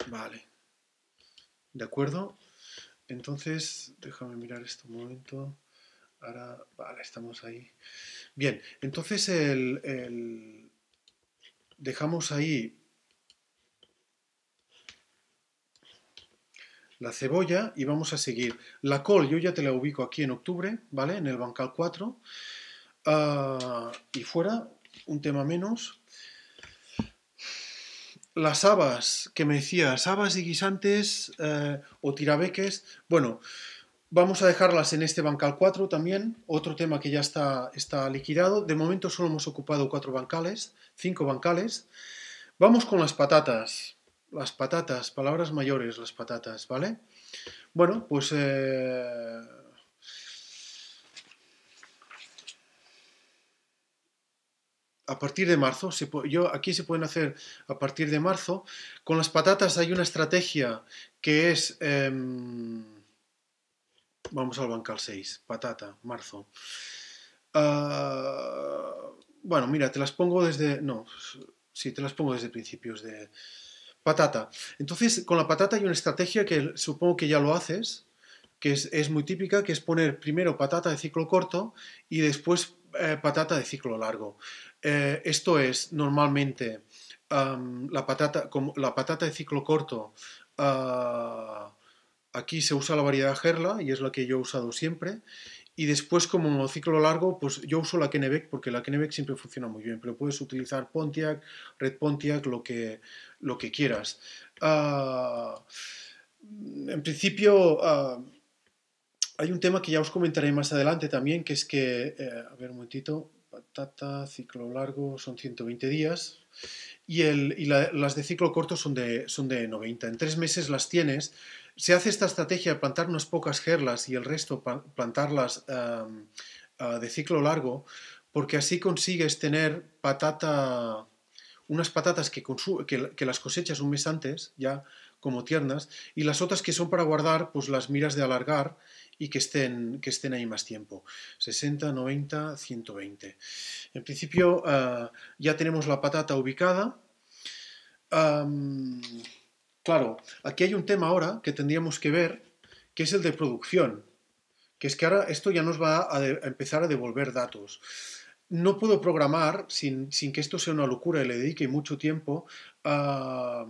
Vale. ¿De acuerdo? Entonces, déjame mirar esto un momento. Ahora, vale, estamos ahí. Bien, entonces el, el dejamos ahí la cebolla y vamos a seguir. La col yo ya te la ubico aquí en octubre, ¿vale? En el bancal 4. Ah, y fuera, un tema menos las habas que me decías, habas y guisantes eh, o tirabeques, bueno, vamos a dejarlas en este bancal 4 también, otro tema que ya está, está liquidado. De momento solo hemos ocupado cuatro bancales, cinco bancales. Vamos con las patatas, las patatas, palabras mayores, las patatas, ¿vale? Bueno, pues... Eh, a partir de marzo, yo, aquí se pueden hacer a partir de marzo. Con las patatas hay una estrategia que es... Em, vamos al bancal 6, patata, marzo. Ah, bueno, mira, te las pongo desde... No, sí, te las pongo desde principios de... Patata. Entonces, con la patata hay una estrategia que supongo que ya lo haces, que es, es muy típica, que es poner primero patata de ciclo corto y después eh, patata de ciclo largo. Eh, esto es normalmente la, patata, como la patata de ciclo corto. Ah, aquí se usa la variedad Gerla y es la que yo he usado siempre. Y después, como ciclo largo, pues yo uso la Kennebec porque la Kennebec siempre funciona muy bien, pero puedes utilizar Pontiac, Red Pontiac, lo que, lo que quieras. Ah, en principio, ah, hay un tema que ya os comentaré más adelante también, que es que, eh, a ver un momentito, patata, ciclo largo son 120 días y, el, y las de ciclo corto son de, son de 90. En tres meses las tienes. Se hace esta estrategia de plantar unas pocas gerlas y el resto plantarlas ah, de ciclo largo, porque así consigues tener patata, unas patatas que, que las cosechas un mes antes, ya como tiernas, y las otras que son para guardar, pues las miras de alargar y que estén, que estén ahí más tiempo. 60, 90, 120. En principio ah, ya tenemos la patata ubicada. claro, aquí hay un tema ahora que tendríamos que ver, que es el de producción. Que es que ahora esto ya nos va a, empezar a devolver datos no puedo programar, sin, que esto sea una locura y le dedique mucho tiempo, a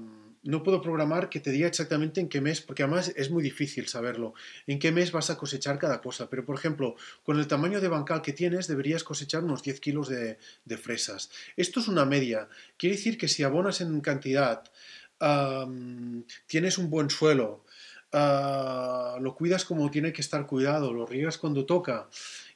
no puedo programar que te diga exactamente en qué mes, porque además es muy difícil saberlo, en qué mes vas a cosechar cada cosa. Pero, por ejemplo, con el tamaño de bancal que tienes, deberías cosechar unos 10 kilos de, fresas. Esto es una media. Quiere decir que si abonas en cantidad, tienes un buen suelo, ah, lo cuidas como tiene que estar cuidado, lo riegas cuando toca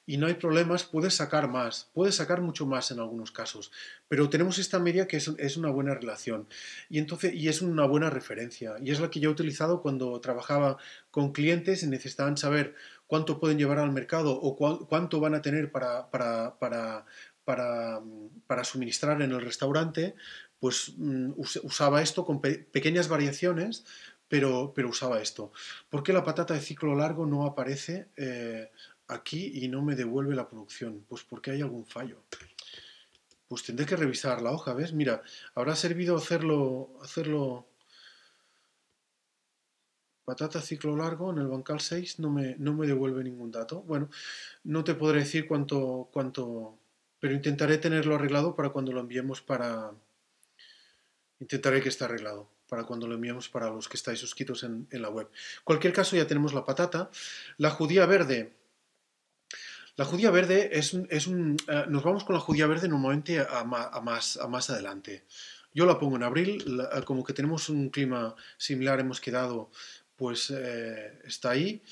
y no hay problemas, puedes sacar más, puedes sacar mucho más en algunos casos, pero tenemos esta media que es, una buena relación y, entonces, y es una buena referencia y es la que yo he utilizado cuando trabajaba con clientes y necesitaban saber cuánto pueden llevar al mercado o cuánto van a tener para, para, para, suministrar en el restaurante, pues mm, usaba esto con pequeñas variaciones, pero, pero, usaba esto. ¿Por qué la patata de ciclo largo no aparece? Eh, aquí y no me devuelve la producción. Pues porque hay algún fallo. Pues tendré que revisar la hoja, ¿ves? Mira, habrá servido hacerlo, hacerlo patata ciclo largo en el bancal 6 no me, no me devuelve ningún dato. Bueno, no te podré decir cuánto, cuánto, pero intentaré tenerlo arreglado para cuando lo enviemos para... Intentaré que esté arreglado para cuando lo enviemos para los que estáis suscritos en, en la web. cualquier caso, ya tenemos la patata. La judía verde, la judía verde es, un... Eh, nos vamos con la judía verde normalmente a, a, más, más adelante. Yo la pongo en abril, eh, como que tenemos un clima similar, hemos quedado, pues eh, está ahí.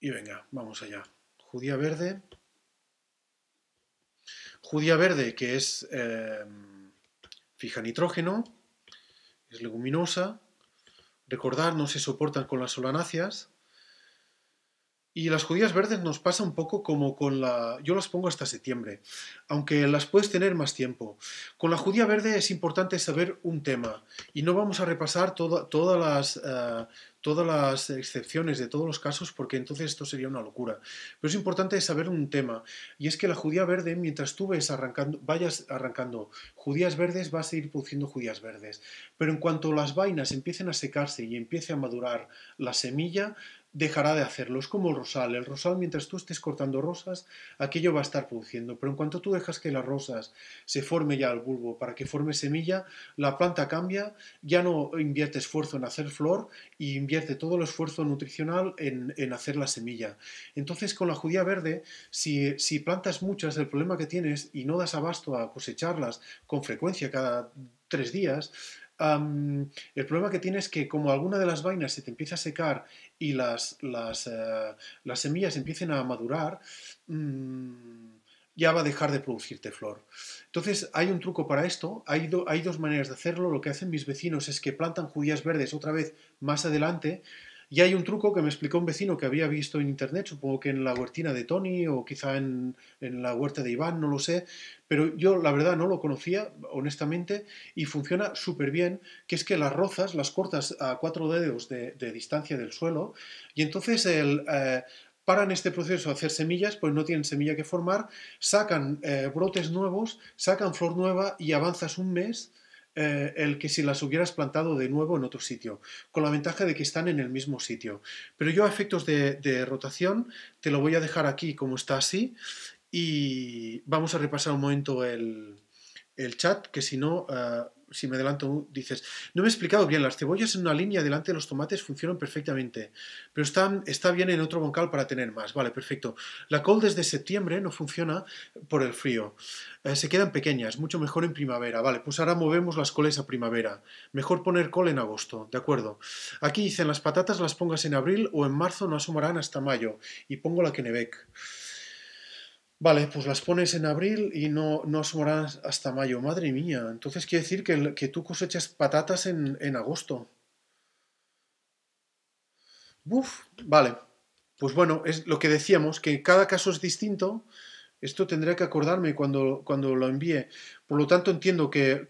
y venga, vamos allá. Judía verde. Judía verde, que es fija nitrógeno, es leguminosa, Recordar, no se soportan con las solanáceas. Y las judías verdes nos pasa un poco como con la... Yo las pongo hasta septiembre, aunque las puedes tener más tiempo. Con la judía verde es importante saber un tema y no vamos a repasar todas, las, eh, todas las excepciones de todos los casos porque entonces esto sería una locura. Pero es importante saber un tema y es que la judía verde, mientras tú ves arrancando, vayas arrancando judías verdes, va a seguir produciendo judías verdes. Pero en cuanto las vainas empiecen a secarse y empiece a madurar la semilla, dejará de hacerlo. Es como el rosal. El rosal, mientras tú estés cortando rosas, aquello va a estar produciendo. Pero en cuanto tú dejas que las rosas se forme ya el bulbo para que forme semilla, la planta cambia, ya no invierte esfuerzo en hacer flor e invierte todo el esfuerzo nutricional en, hacer la semilla. Entonces, con la judía verde, si, plantas muchas, el problema que tienes y no das abasto a cosecharlas con frecuencia cada tres días, el problema que tienes es que como alguna de las vainas se te empieza a secar y las, eh, las, semillas empiecen a madurar, mm, ya va a dejar de producirte flor. Entonces, hay un truco para esto, hay dos maneras de hacerlo, lo que hacen mis vecinos es que plantan judías verdes otra vez más adelante, y hay un truco que me explicó un vecino que había visto en internet, supongo que en la huertina de Tony o quizá en, la huerta de Iván, no lo sé, pero yo la verdad no lo conocía, honestamente, y funciona súper bien, que es que las rozas las cortas a cuatro dedos de, distancia del suelo y entonces el... Eh, paran este proceso de hacer semillas, pues no tienen semilla que formar, sacan eh, brotes nuevos, sacan flor nueva y avanzas un mes eh, el que si las hubieras plantado de nuevo en otro sitio, con la ventaja de que están en el mismo sitio. Pero yo a efectos de, rotación te lo voy a dejar aquí como está así y vamos a repasar un momento el, chat, que si no... Eh, si me adelanto, dices, no me he explicado bien, las cebollas en una línea delante de los tomates funcionan perfectamente, pero está, está bien en otro bancal para tener más. Vale, perfecto. La col desde septiembre no funciona por el frío. Eh, se quedan pequeñas, mucho mejor en primavera. Vale, pues ahora movemos las coles a primavera. Mejor poner col en agosto, ¿de acuerdo? Aquí dicen, las patatas las pongas en abril o en marzo no asomarán hasta mayo. Y pongo la Kennebec. Vale, pues las pones en abril y no, no hasta mayo. Madre mía, entonces quiere decir que, que tú cosechas patatas en, agosto. Buf, vale. Pues bueno, es lo que decíamos, que cada caso es distinto. Esto tendría que acordarme cuando, cuando lo envíe. Por lo tanto, entiendo que,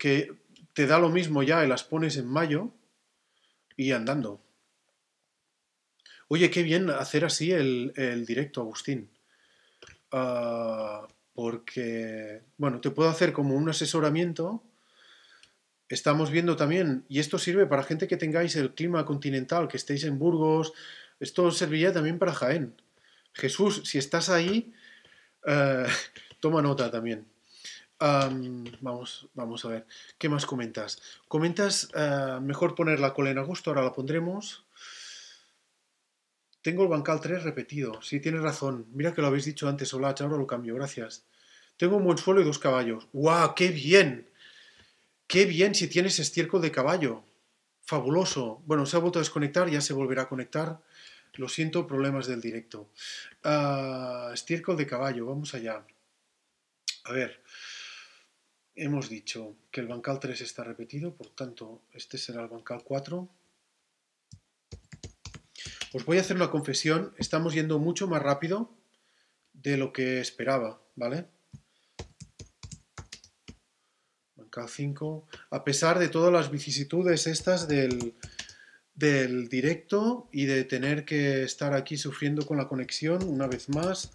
te da lo mismo ya y las pones en mayo y andando. Oye, qué bien hacer así el, el directo, Agustín. Ah, porque, bueno, te puedo hacer como un asesoramiento. Estamos viendo también, y esto sirve para gente que tengáis el clima continental, que estéis en Burgos, esto serviría también para Jaén. Jesús, si estás ahí, eh, toma nota también. vamos, vamos a ver, ¿qué más comentas? Comentas, eh, mejor poner la cola en agosto, ahora la pondremos. Tengo el bancal 3 repetido. Sí, tienes razón. Mira que lo habéis dicho antes, hola, ahora lo cambio, gracias. Tengo un buen suelo y dos caballos. ¡Guau! ¡Qué bien! ¡Qué bien si tienes estiércol de caballo! Fabuloso. Bueno, se ha vuelto a desconectar, ya se volverá a conectar. Lo siento, problemas del directo. Ah, estiércol de caballo, vamos allá. A ver, hemos dicho que el bancal 3 está repetido, por tanto, este será el bancal 4. Os voy a hacer una confesión, estamos yendo mucho más rápido de lo que esperaba, ¿vale? banca 5, a pesar de todas las vicisitudes estas del, directo y de tener que estar aquí sufriendo con la conexión una vez más.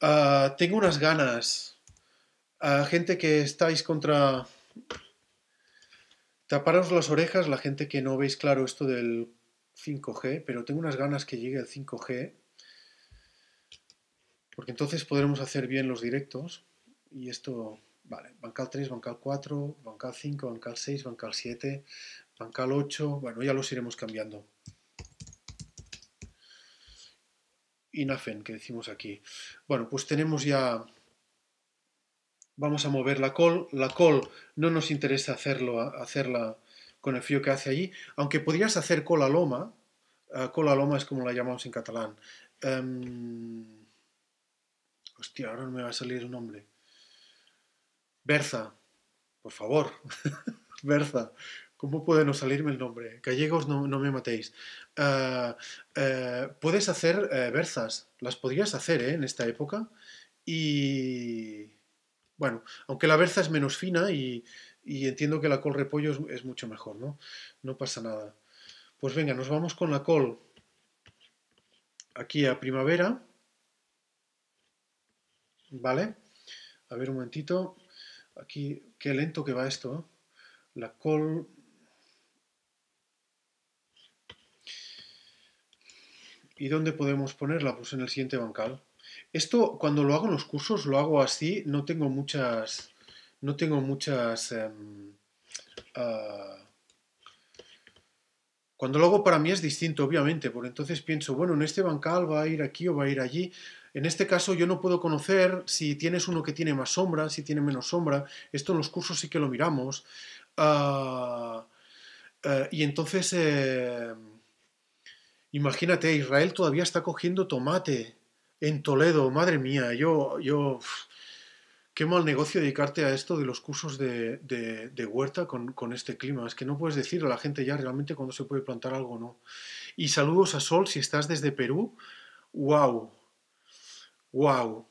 Ah, tengo unas ganas. gente que estáis contra... Taparos las orejas, la gente que no veis claro esto del 5G, pero tengo unas ganas que llegue el 5G, porque entonces podremos hacer bien los directos y esto, vale, bancal 3, bancal 4, bancal 5, bancal 6, bancal 7, bancal 8, bueno, ya los iremos cambiando. Inafen, que decimos aquí. Bueno, pues tenemos ya... Vamos a mover la call. La call no nos interesa hacerlo, hacerla con el frío que hace allí, aunque podrías hacer cola loma, eh, cola loma es como la llamamos en catalán. Em, hostia, ahora no me va a salir el nombre. Berza, por favor, Berza, ¿cómo puede no salirme el nombre? Gallegos, no, me matéis. Eh, eh, puedes hacer berzas, las podrías hacer en esta época y... Bueno, aunque la berza es menos fina y, y entiendo que la col repollo es, mucho mejor, ¿no? No pasa nada. Pues venga, nos vamos con la col aquí a primavera. ¿Vale? A ver un momentito. Aquí, qué lento que va esto. ¿eh? La col... ¿Y dónde podemos ponerla? Pues en el siguiente bancal. Esto, cuando lo hago en los cursos, lo hago así. No tengo muchas no tengo muchas... Em, ah, cuando lo hago para mí es distinto, obviamente, porque entonces pienso, bueno, en este bancal va a ir aquí o va a ir allí. En este caso yo no puedo conocer si tienes uno que tiene más sombra, si tiene menos sombra. Esto en los cursos sí que lo miramos. Ah, eh, y entonces, em, imagínate, Israel todavía está cogiendo tomate en Toledo, madre mía, yo, yo, qué mal negocio dedicarte a esto de los cursos de, de, huerta con, este clima. Es que no puedes decir a la gente ya realmente cuando se puede plantar algo o no. Y saludos a Sol si estás desde Perú. ¡Wow! ¡Wow!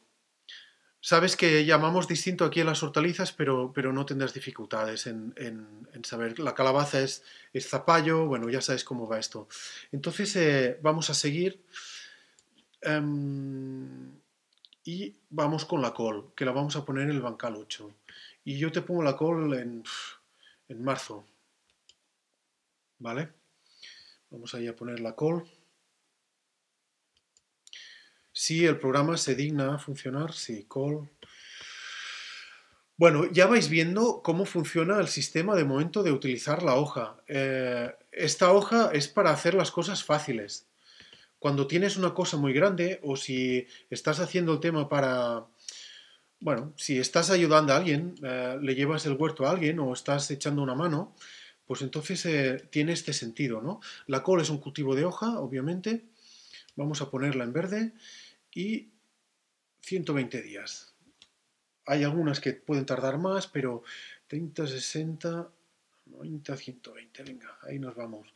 Sabes que llamamos distinto aquí a las hortalizas, pero, pero no tendrás dificultades en, en, saber. La calabaza es, es, zapallo, bueno, ya sabes cómo va esto. Entonces, eh, vamos a seguir. Em, y vamos con la col, que la vamos a poner en el bancal 8. Y yo te pongo la call en, marzo. ¿Vale? Vamos ahí a poner la col. Si el programa se digna a funcionar, sí, call. Bueno, ya vais viendo cómo funciona el sistema de momento de utilizar la hoja. Eh, esta hoja es para hacer las cosas fáciles cuando tienes una cosa muy grande o si estás haciendo el tema para, bueno, si estás ayudando a alguien, eh, le llevas el huerto a alguien o estás echando una mano, pues entonces eh, tiene este sentido, ¿no? La col es un cultivo de hoja, obviamente. Vamos a ponerla en verde y 120 días. Hay algunas que pueden tardar más, pero 30, 60, 90, 120, venga, ahí nos vamos.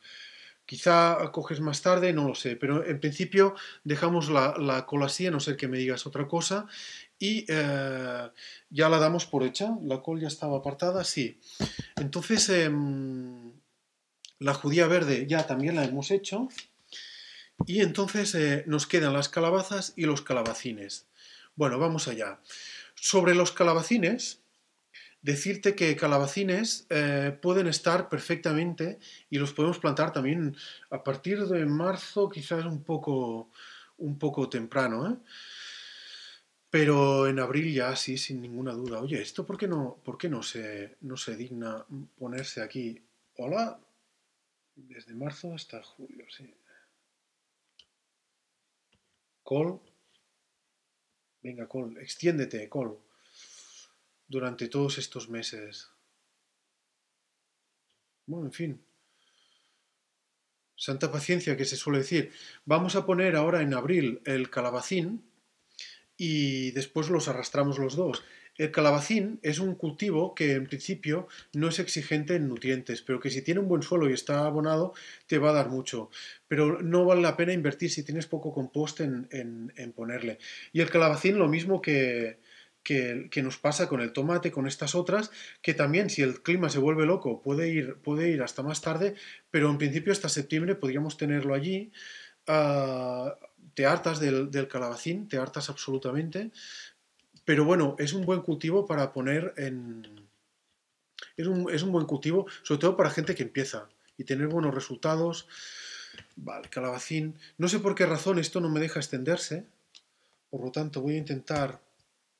Quizá coges más tarde, no lo sé, pero en principio dejamos la, cola así, a no ser que me digas otra cosa, y eh, ya la damos por hecha. La col ya estaba apartada, sí. Entonces, em, la judía verde ya también la hemos hecho, y entonces eh, nos quedan las calabazas y los calabacines. Bueno, vamos allá. Sobre los calabacines, decirte que calabacines eh, pueden estar perfectamente y los podemos plantar también a partir de marzo, quizás un poco, un poco temprano, ¿eh? Pero en abril ya sí, sin ninguna duda. Oye, ¿esto por qué no, por qué no, se, no se digna ponerse aquí? Hola, desde marzo hasta julio, sí. Col. Venga, Col, extiéndete, Col durante todos estos meses. Bueno, en fin. Santa paciencia que se suele decir. Vamos a poner ahora en abril el calabacín y después los arrastramos los dos. El calabacín es un cultivo que en principio no es exigente en nutrientes, pero que si tiene un buen suelo y está abonado te va a dar mucho. Pero no vale la pena invertir si tienes poco compost en, ponerle. Y el calabacín lo mismo que, que, nos pasa con el tomate, con estas otras, que también si el clima se vuelve loco puede ir, puede ir hasta más tarde, pero en principio hasta septiembre podríamos tenerlo allí. Ah, te hartas del, calabacín, te hartas absolutamente, pero bueno, es un buen cultivo para poner en... Es un, es un buen cultivo, sobre todo para gente que empieza y tener buenos resultados. Vale, calabacín. No sé por qué razón esto no me deja extenderse, por lo tanto voy a intentar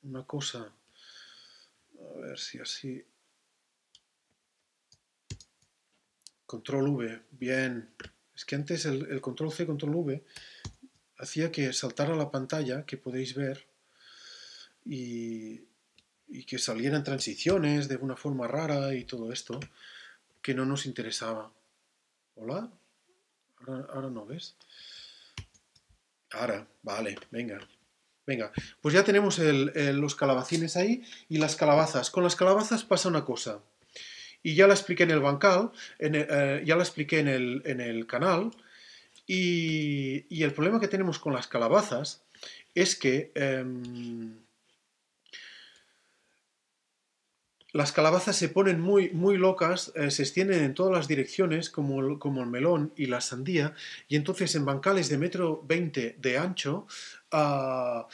una cosa. A ver si así. Control V, bien. Es que antes el, control C, control V hacía que saltara la pantalla, que podéis ver, y, que salieran transiciones de una forma rara y todo esto, que no nos interesaba. ¿Hola? Ahora, ahora no ves. Ahora, vale, venga, Venga, pues ya tenemos los calabacines ahí y las calabazas. Con las calabazas pasa una cosa, y ya la expliqué en el bancal, eh, ya la expliqué en el, canal, y, el problema que tenemos con las calabazas es que... Em, Las calabazas se ponen muy, muy locas, eh, se extienden en todas las direcciones, como el, como el, melón y la sandía, y entonces en bancales de metro veinte de ancho, ah,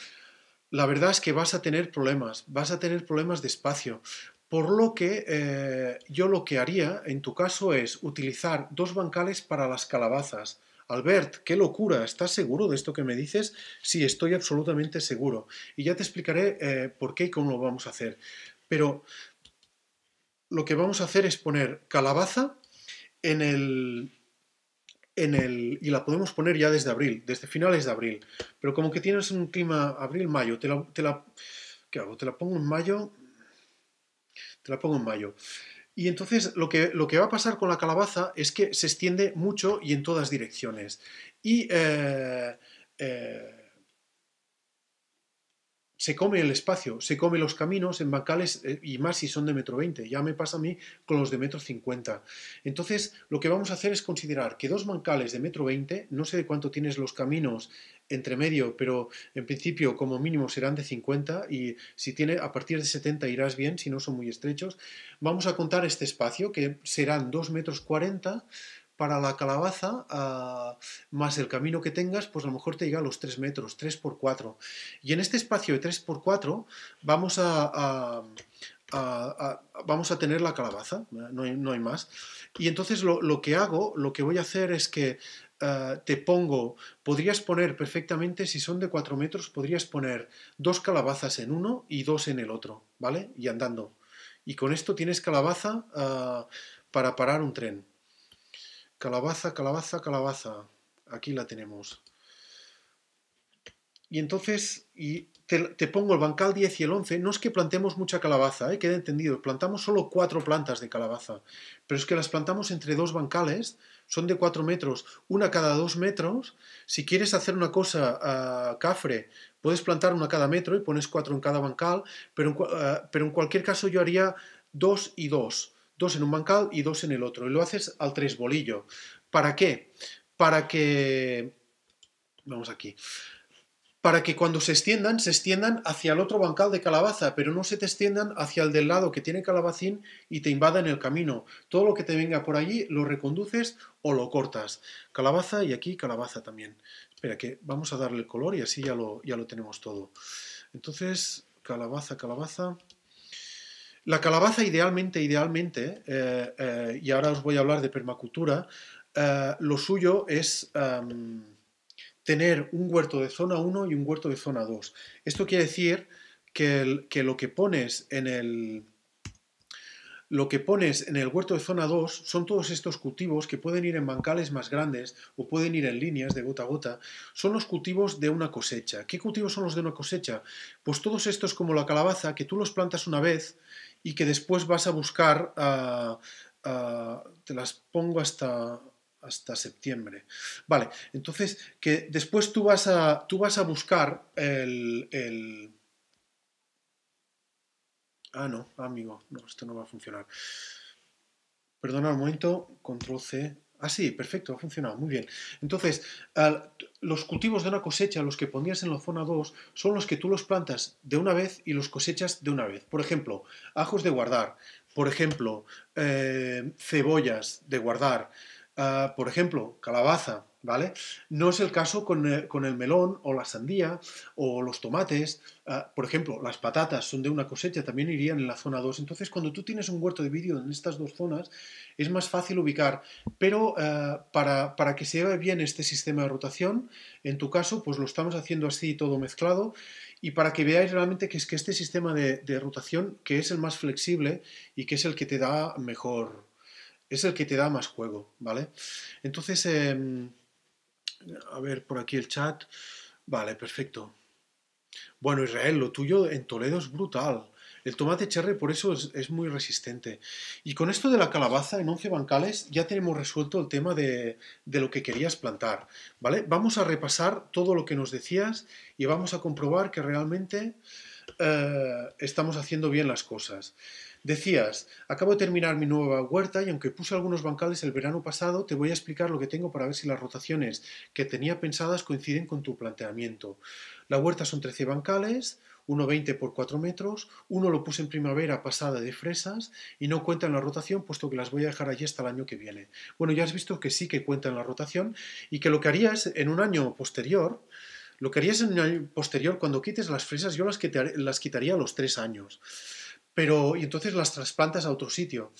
la verdad es que vas a tener problemas, vas a tener problemas de espacio. Por lo que eh, yo lo que haría en tu caso es utilizar dos bancales para las calabazas. Albert, qué locura, ¿estás seguro de esto que me dices? Sí, estoy absolutamente seguro. Y ya te explicaré eh, por qué y cómo lo vamos a hacer. Pero lo que vamos a hacer es poner calabaza en el, en el, y la podemos poner ya desde abril, desde finales de abril. Pero como que tienes un clima abril-mayo, te la, te la, ¿qué hago? Te la pongo en mayo, te la pongo en mayo. Y entonces lo que, lo que va a pasar con la calabaza es que se extiende mucho y en todas direcciones. Y eh, eh, se come el espacio, se come los caminos en bancales eh, y más si son de metro 20. Ya me pasa a mí con los de metro 50. Entonces, lo que vamos a hacer es considerar que dos bancales de metro 20, no sé de cuánto tienes los caminos entre medio, pero en principio como mínimo serán de 50 y si tiene a partir de 70 irás bien si no son muy estrechos. Vamos a contar este espacio que serán 2 metros 40 para la calabaza, ah, más el camino que tengas, pues a lo mejor te llega a los 3 metros, 3 por 4. Y en este espacio de 3 por 4 vamos a, vamos a tener la calabaza, ¿eh? no hay, más. Y entonces lo, que hago, lo que voy a hacer es que eh, te pongo, podrías poner perfectamente, si son de 4 metros, podrías poner dos calabazas en uno y dos en el otro, ¿vale? Y andando. Y con esto tienes calabaza ah, para parar un tren. Calabaza, calabaza, calabaza. Aquí la tenemos. Y entonces, y te, pongo el bancal 10 y el 11. No es que plantemos mucha calabaza, ¿eh? queda entendido. Plantamos solo cuatro plantas de calabaza. Pero es que las plantamos entre dos bancales, son de cuatro metros, una cada dos metros. Si quieres hacer una cosa ah, cafre, puedes plantar una cada metro y pones cuatro en cada bancal. Pero, ah, pero en cualquier caso, yo haría dos y dos dos en un bancal y dos en el otro, y lo haces al tres bolillo. ¿Para qué? Para que... Vamos aquí para que cuando se extiendan, se extiendan hacia el otro bancal de calabaza, pero no se te extiendan hacia el del lado que tiene calabacín y te en el camino. Todo lo que te venga por allí lo reconduces o lo cortas. Calabaza y aquí calabaza también. Espera, que vamos a darle el color y así ya ya lo tenemos todo. Entonces, calabaza, calabaza. La calabaza idealmente, idealmente, eh, eh, y ahora os voy a hablar de permacultura, eh, lo suyo es tener un huerto de zona 1 y un huerto de zona 2. Esto quiere decir que, lo que pones en el... Lo que pones en el huerto de zona 2 son todos estos cultivos que pueden ir en bancales más grandes o pueden ir en líneas de gota a gota. Son los cultivos de una cosecha. ¿Qué cultivos son los de una cosecha? Pues todos estos como la calabaza, que tú los plantas una vez y que después vas a buscar, ah, ah, te las pongo hasta, hasta septiembre. Vale, entonces que después tú vas a, tú vas a buscar el, el... Ah, no, amigo, no, esto no va a funcionar. Perdona un momento, control C, Ah, sí, perfecto, ha funcionado, muy bien. Entonces, los cultivos de una cosecha, los que ponías en la zona 2, son los que tú los plantas de una vez y los cosechas de una vez. Por ejemplo, ajos de guardar, por ejemplo, eh, cebollas de guardar, Ah, por ejemplo, calabaza, ¿vale? No es el caso con el, melón o la sandía o los tomates. Ah, por ejemplo, las patatas son de una cosecha, también irían en la zona 2. Entonces, cuando tú tienes un huerto de vidrio en estas dos zonas, es más fácil ubicar. Pero ah, para, que se vea bien este sistema de rotación, en tu caso, pues lo estamos haciendo así todo mezclado. Y para que veáis realmente que es que este sistema de, de rotación, que es el más flexible y que es el que te da mejor, es el que te da más juego, ¿vale? Entonces, em, a ver por aquí el chat. Vale, perfecto. Bueno, Israel, lo tuyo en Toledo es brutal. El tomate cherry por eso es, muy resistente. Y con esto de la calabaza en 11 bancales ya tenemos resuelto el tema de, de, lo que querías plantar. ¿vale? Vamos a repasar todo lo que nos decías y vamos a comprobar que realmente eh, estamos haciendo bien las cosas. Decías, acabo de terminar mi nueva huerta y aunque puse algunos bancales el verano pasado, te voy a explicar lo que tengo para ver si las rotaciones que tenía pensadas coinciden con tu planteamiento. La huerta son 13 bancales, uno 20 por 4 metros, uno lo puse en primavera pasada de fresas y no cuenta en la rotación puesto que las voy a dejar allí hasta el año que viene. Bueno, ya has visto que sí que cuenta en la rotación y que lo que harías en un año posterior, lo que harías en un año posterior cuando quites las fresas, yo las, las quitaría a los tres años. Pero, y entonces las trasplantas a otro sitio,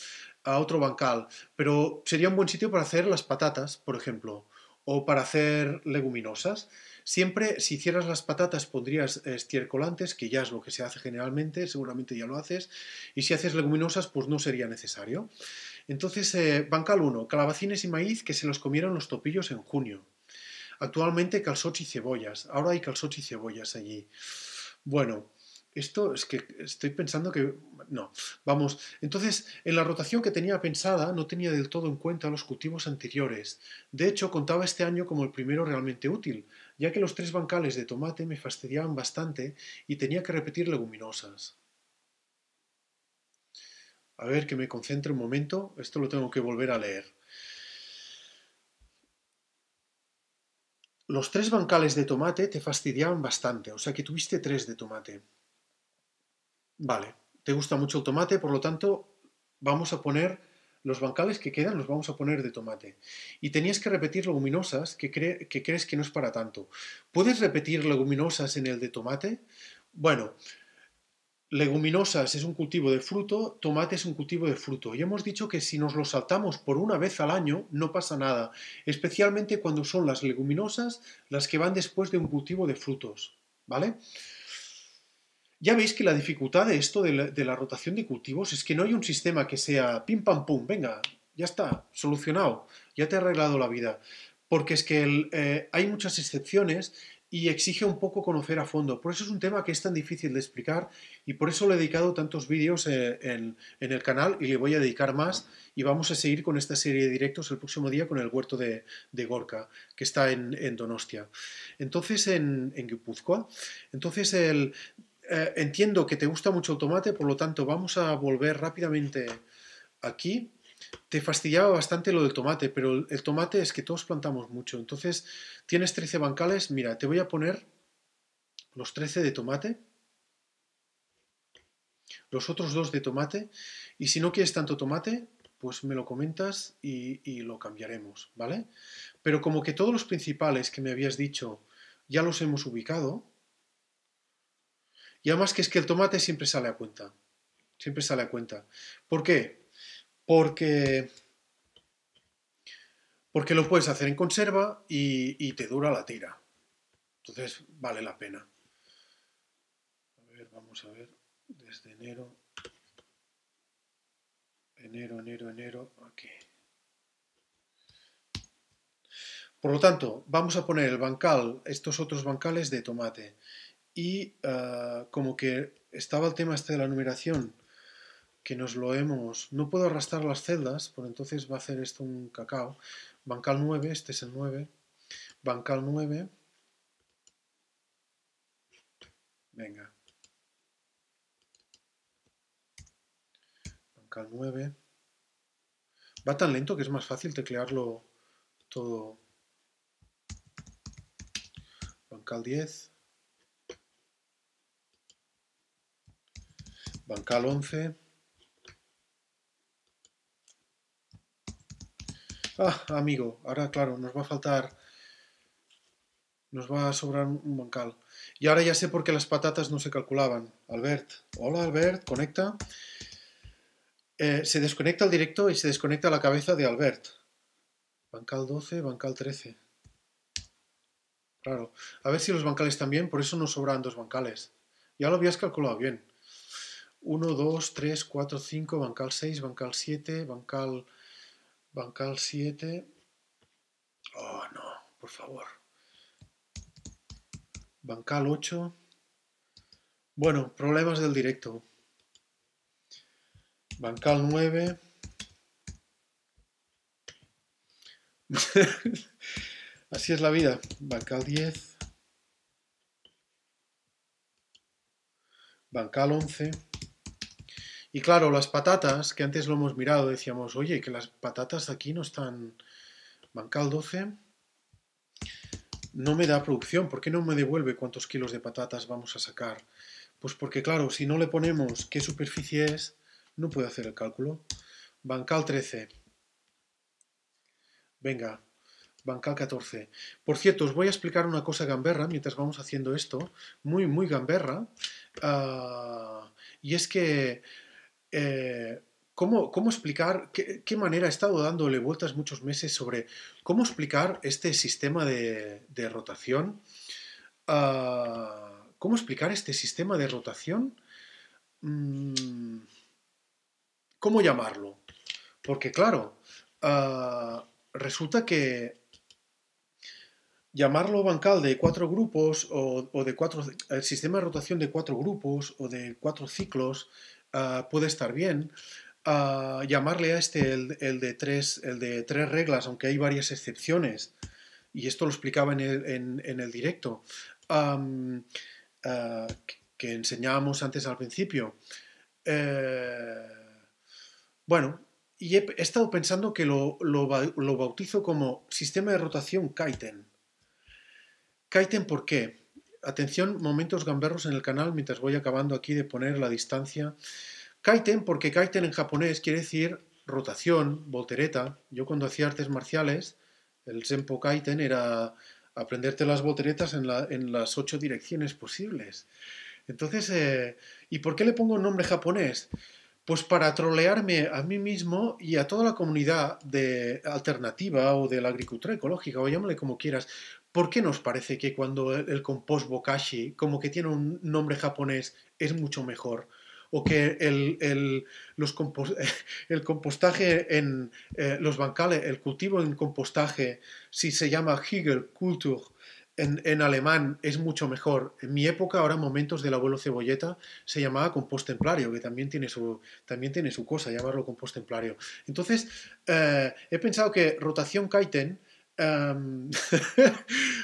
a otro bancal. Pero sería un buen sitio para hacer las patatas, por ejemplo, o para hacer leguminosas. Siempre, si hicieras las patatas, pondrías estiércolantes, que ya es lo que se hace generalmente, seguramente ya lo haces, y si haces leguminosas, pues no sería necesario. Entonces, eh, bancal 1, calabacines y maíz que se los comieron los topillos en junio. Actualmente calzots y cebollas, ahora hay calzots y cebollas allí. Bueno, esto es que estoy pensando que... No, vamos. Entonces, en la rotación que tenía pensada no tenía del todo en cuenta los cultivos anteriores. De hecho, contaba este año como el primero realmente útil, ya que los tres bancales de tomate me fastidiaban bastante y tenía que repetir leguminosas. A ver, que me concentre un momento. Esto lo tengo que volver a leer. Los tres bancales de tomate te fastidiaban bastante, o sea que tuviste tres de tomate. Vale, te gusta mucho el tomate, por lo tanto vamos a poner los bancales que quedan, los vamos a poner de tomate. Y tenías que repetir leguminosas que, crees que no es para tanto. ¿Puedes repetir leguminosas en el de tomate? Bueno, leguminosas es un cultivo de fruto, tomate es un cultivo de fruto. Y hemos dicho que si nos lo saltamos por una vez al año, no pasa nada, especialmente cuando son las leguminosas las que van después de un cultivo de frutos. ¿Vale? Ya veis que la dificultad de esto de la, rotación de cultivos es que no hay un sistema que sea pim pam pum, venga, ya está, solucionado, ya te ha arreglado la vida. Porque es que eh, hay muchas excepciones y exige un poco conocer a fondo. Por eso es un tema que es tan difícil de explicar y por eso le he dedicado tantos vídeos eh, en, el canal y le voy a dedicar más y vamos a seguir con esta serie de directos el próximo día con el huerto de, Gorka, que está en, en Donostia. Entonces, en, Guipúzcoa. Entonces, el, eh, entiendo que te gusta mucho el tomate, por lo tanto vamos a volver rápidamente aquí. Te fastidiaba bastante lo del tomate, pero el, tomate es que todos plantamos mucho. Entonces, tienes 13 bancales. Mira, te voy a poner los 13 de tomate, los otros dos de tomate, y si no quieres tanto tomate, pues me lo comentas y, lo cambiaremos, ¿vale? Pero como que todos los principales que me habías dicho ya los hemos ubicado, y además que es que el tomate siempre sale a cuenta. Siempre sale a cuenta. ¿Por qué? Porque, porque lo puedes hacer en conserva y, y te dura la tira. Entonces vale la pena. A ver, vamos a ver. Desde enero. Enero, enero, enero. Aquí. Por lo tanto, vamos a poner el bancal, estos otros bancales de tomate y ah, como que estaba el tema este de la numeración, que nos lo hemos... No puedo arrastrar las celdas, por entonces va a hacer esto un cacao. Bancal 9, este es el 9. Bancal 9. Venga. Bancal 9. Va tan lento que es más fácil teclearlo todo. Bancal 10. bancal 11. Ah, amigo, ahora claro, nos va a faltar, nos va a sobrar un bancal. Y ahora ya sé por qué las patatas no se calculaban. Albert, hola Albert, conecta. Eh, se desconecta el directo y se desconecta la cabeza de Albert. Bancal 12, bancal 13. Claro, a ver si los bancales también, por eso nos sobran dos bancales. Ya lo habías calculado bien. 1, 2, 3, 4, 5, bancal 6, bancal 7, bancal, bancal 7. Oh, no, por favor. Bancal 8. Bueno, problemas del directo. Bancal 9. Así es la vida. Bancal 10. Bancal 11. Y claro, las patatas, que antes lo hemos mirado, decíamos, oye, que las patatas aquí no están... Bancal 12 no me da producción. ¿Por qué no me devuelve cuántos kilos de patatas vamos a sacar? Pues porque, claro, si no le ponemos qué superficie es, no puedo hacer el cálculo. Bancal 13. Venga, Bancal 14. Por cierto, os voy a explicar una cosa gamberra mientras vamos haciendo esto, muy, muy gamberra. Ah, y es que eh, ¿cómo, explicar, qué, manera he estado dándole vueltas muchos meses sobre cómo explicar este sistema de, rotación, ah, cómo explicar este sistema de rotación, mm, cómo llamarlo. Porque claro, ah, resulta que llamarlo bancal de cuatro grupos o, o de cuatro, el sistema de rotación de cuatro grupos o de cuatro ciclos, Ah, puede estar bien. Ah, llamarle a este el, de tres, el de tres reglas, aunque hay varias excepciones, y esto lo explicaba en el, directo, ah, que enseñábamos antes al principio. Eh, bueno, y he, estado pensando que lo, lo bautizo como sistema de rotación Kaiten. Kaiten, ¿por qué? atención, momentos gamberros en el canal mientras voy acabando aquí de poner la distancia. Kaiten, porque kaiten en japonés quiere decir rotación, voltereta. Yo cuando hacía artes marciales, el senpo kaiten era aprenderte las volteretas en, las ocho direcciones posibles. Entonces, eh, ¿y por qué le pongo un nombre japonés? Pues para trolearme a mí mismo y a toda la comunidad de alternativa o de la agricultura ecológica, o llámale como quieras, ¿Por qué nos parece que cuando el, compost bokashi, como que tiene un nombre japonés, es mucho mejor? O que el, los el compostaje en eh, los bancales, el cultivo en compostaje, si se llama Hügelkultur en, en alemán, es mucho mejor. En mi época, ahora momentos del abuelo Cebolleta, se llamaba compost templario, que también tiene su, también tiene su cosa, llamarlo compost templario. Entonces, eh, he pensado que rotación kaiten Em,